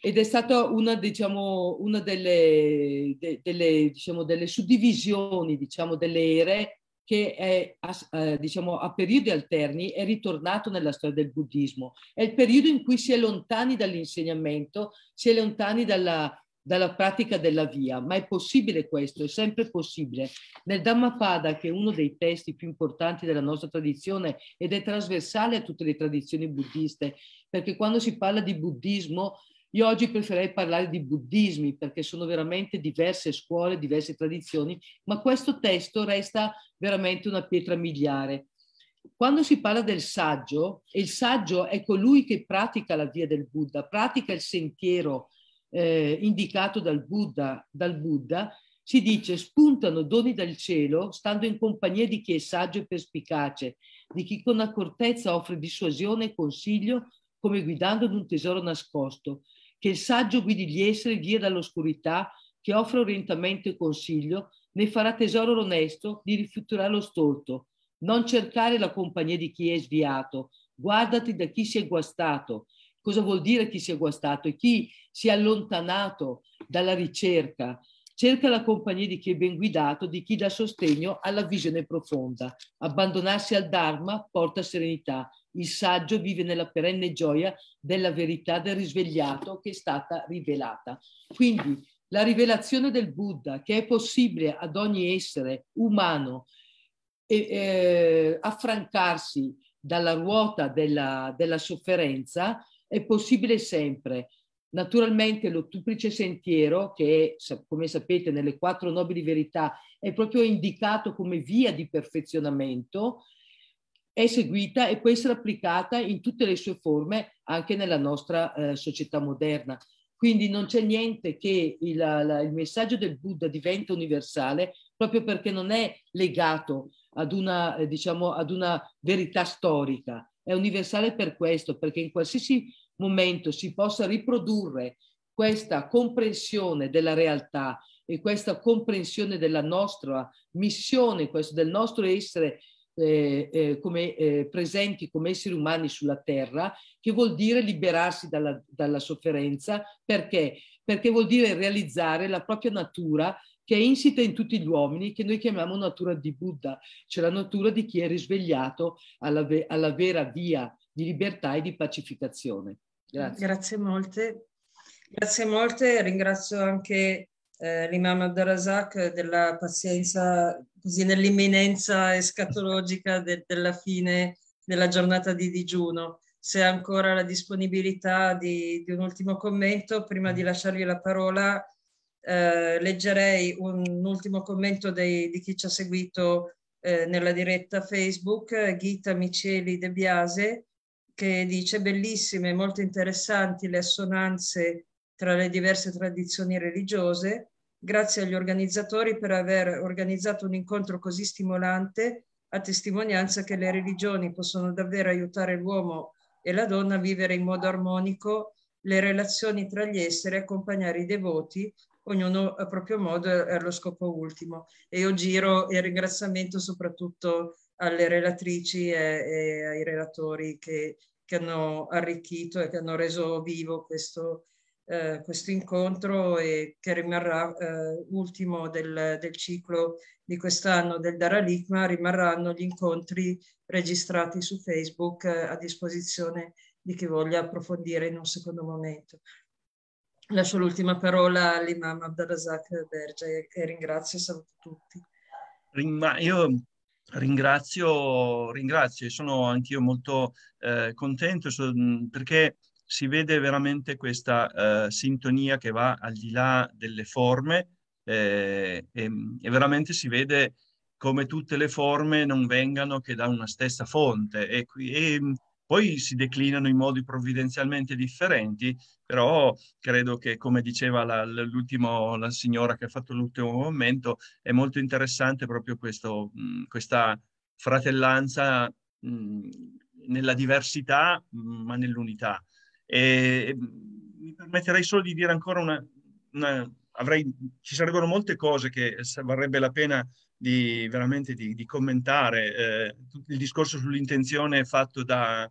ed è stata una, diciamo, una delle, de, delle, diciamo, delle, suddivisioni, diciamo, delle ere che è, eh, diciamo, a periodi alterni è ritornato nella storia del buddismo. È il periodo in cui si è lontani dall'insegnamento, si è lontani dalla, dalla pratica della via, ma è possibile questo, è sempre possibile. Nel Dhammapada, che è uno dei testi più importanti della nostra tradizione ed è trasversale a tutte le tradizioni buddiste, perché quando si parla di buddismo io oggi preferirei parlare di buddismi perché sono veramente diverse scuole, diverse tradizioni, ma questo testo resta veramente una pietra miliare. Quando si parla del saggio, il saggio è colui che pratica la via del Buddha, pratica il sentiero eh, indicato dal Buddha, dal Buddha, si dice spuntano doni dal cielo stando in compagnia di chi è saggio e perspicace, di chi con accortezza offre dissuasione e consiglio come guidando ad un tesoro nascosto, che il saggio guidi gli esseri via dall'oscurità, che offre orientamento e consiglio, ne farà tesoro l'onesto, di rifiuterà lo stolto. Non cercare la compagnia di chi è sviato, guardati da chi si è guastato. Cosa vuol dire chi si è guastato? E Chi si è allontanato dalla ricerca. Cerca la compagnia di chi è ben guidato, di chi dà sostegno alla visione profonda. Abbandonarsi al Dharma porta serenità. Il saggio vive nella perenne gioia della verità del risvegliato che è stata rivelata. Quindi la rivelazione del Buddha, che è possibile ad ogni essere umano e, eh, affrancarsi dalla ruota della, della sofferenza, è possibile sempre. Naturalmente l'ottuplice sentiero, che è, come sapete nelle quattro nobili verità, è proprio indicato come via di perfezionamento, è seguita e può essere applicata in tutte le sue forme anche nella nostra eh, società moderna. Quindi non c'è niente che il, la, il, messaggio del Buddha diventa universale proprio perché non è legato ad una, eh, diciamo, ad una verità storica. È universale per questo, perché in qualsiasi momento si possa riprodurre questa comprensione della realtà e questa comprensione della nostra missione, questo, del nostro essere eh, eh, come, eh, presenti come esseri umani sulla Terra, che vuol dire liberarsi dalla, dalla sofferenza, perché? Perché vuol dire realizzare la propria natura che è insita in tutti gli uomini, che noi chiamiamo natura di Buddha, cioè la natura di chi è risvegliato alla, ve- alla vera via di libertà e di pacificazione. Grazie. Grazie molte. Grazie molte, ringrazio anche eh, l'imam Abdarazak eh, della pazienza così nell'imminenza escatologica de, della fine della giornata di digiuno. Se ha ancora la disponibilità di, di, un ultimo commento, prima di lasciarvi la parola, eh, leggerei un, un, ultimo commento dei, di chi ci ha seguito eh, nella diretta Facebook, Ghita Miceli De Biase, che dice bellissime, molto interessanti le assonanze tra le diverse tradizioni religiose. Grazie agli organizzatori per aver organizzato un incontro così stimolante a testimonianza che le religioni possono davvero aiutare l'uomo e la donna a vivere in modo armonico le relazioni tra gli esseri e accompagnare i devoti, ognuno a proprio modo e allo scopo ultimo. E io giro il ringraziamento soprattutto alle relatrici e, e ai relatori che, che, hanno arricchito e che hanno reso vivo questo, eh, questo incontro e che rimarrà eh, ultimo del, del, ciclo di quest'anno del Daralicma, rimarranno gli incontri registrati su Facebook eh, a disposizione di chi voglia approfondire in un secondo momento. Lascio l'ultima parola all'imam Abdelazak Bergia e, e ringrazio e saluto tutti. Ringma, io ringrazio, ringrazio e sono anch'io molto eh, contento so, perché si vede veramente questa eh, sintonia che va al di là delle forme eh, e, ehm, e, veramente si vede come tutte le forme non vengano che da una stessa fonte e, e mm, poi si declinano in modi provvidenzialmente differenti, però credo che, come diceva la, la signora che ha fatto l'ultimo commento, è molto interessante proprio questo, mh, mm, questa fratellanza mh, mm, nella diversità, mh, ma nell'unità. E mi permetterei solo di dire ancora una... una avrei, ci sarebbero molte cose che varrebbe la pena di, veramente di, di commentare. Eh, il discorso sull'intenzione fatto da,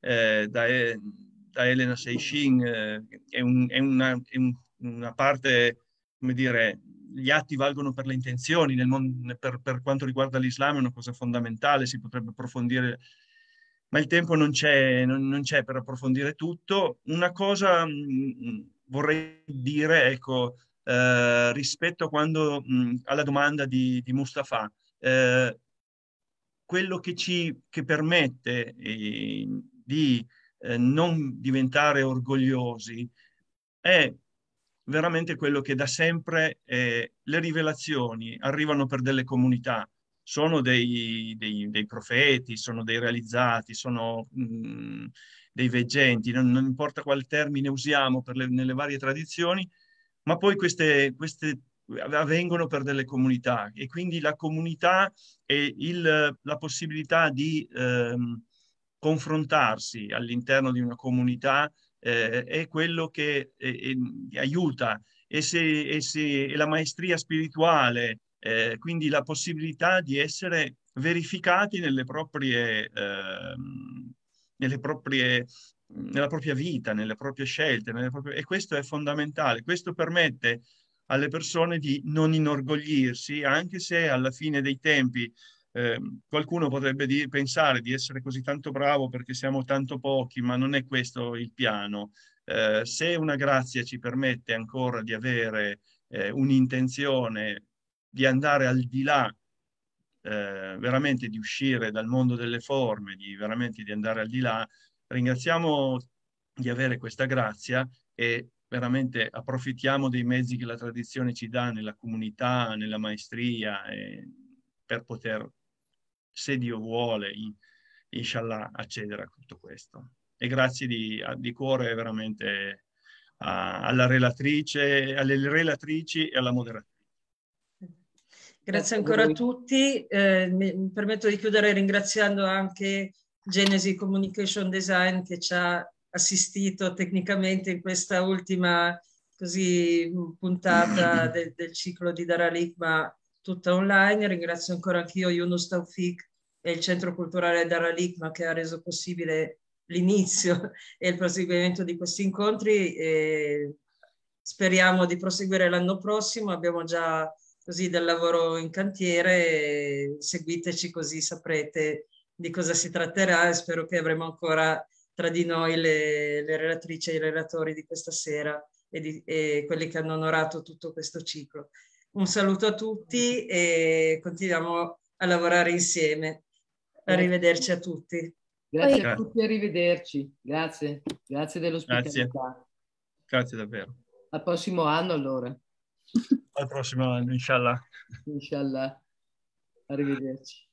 eh, da, da Elena Seixin eh, è, un, è, una, è un, una parte, come dire, gli atti valgono per le intenzioni, mon- per, per, quanto riguarda l'Islam è una cosa fondamentale, si potrebbe approfondire ma il tempo non c'è, non, non c'è per approfondire tutto. Una cosa mh, mm, mm, vorrei dire, ecco, eh, rispetto quando, mh, mm, alla domanda di, di Mustafa, eh, quello che ci che permette eh, di eh, non diventare orgogliosi è veramente quello che da sempre eh, le rivelazioni arrivano per delle comunità, sono dei, dei, dei profeti, sono dei realizzati, sono mh, mm, dei veggenti, non, non, importa quale termine usiamo le, nelle varie tradizioni, ma poi queste, queste avvengono per delle comunità e quindi la comunità e il, la possibilità di ehm, confrontarsi all'interno di una comunità eh, è quello che eh, eh, aiuta e, se, e, se, e, la maestria spirituale eh, quindi la possibilità di essere verificati nelle proprie, ehm, nelle proprie, nella propria vita, nelle proprie scelte, nelle proprie... e questo è fondamentale, questo permette alle persone di non inorgoglirsi, anche se alla fine dei tempi eh, qualcuno potrebbe di, pensare di essere così tanto bravo perché siamo tanto pochi, ma non è questo il piano. Eh, se una grazia ci permette ancora di avere eh, un'intenzione di andare al di là, eh, veramente di uscire dal mondo delle forme, di veramente di andare al di là. Ringraziamo di avere questa grazia e veramente approfittiamo dei mezzi che la tradizione ci dà nella comunità, nella maestria, eh, per poter, se Dio vuole, in, inshallah, accedere a tutto questo. E grazie di, di cuore veramente a, alla relatrice, alle relatrici e alla moderatrice. Grazie ancora a tutti. Eh, mi permetto di chiudere ringraziando anche Genesi Communication Design che ci ha assistito tecnicamente in questa ultima così, puntata <clears throat> del, del ciclo di Dara Ligma tutta online. Ringrazio ancora anch'io Yunus Taufik e il Centro Culturale Dara Ligma che ha reso possibile l'inizio <laughs> e il proseguimento di questi incontri. E speriamo di proseguire l'anno prossimo. Abbiamo già così del lavoro in cantiere. Seguiteci così saprete di cosa si tratterà e spero che avremo ancora tra di noi le, le relatrici e i relatori di questa sera e, di, e quelli che hanno onorato tutto questo ciclo. Un saluto a tutti e continuiamo a lavorare insieme. Arrivederci a tutti. Grazie a tutti, arrivederci. Grazie, grazie dell'ospitalità. Grazie. grazie davvero. Al prossimo anno allora. Alla prossima, inshallah. Inshallah. Arrivederci.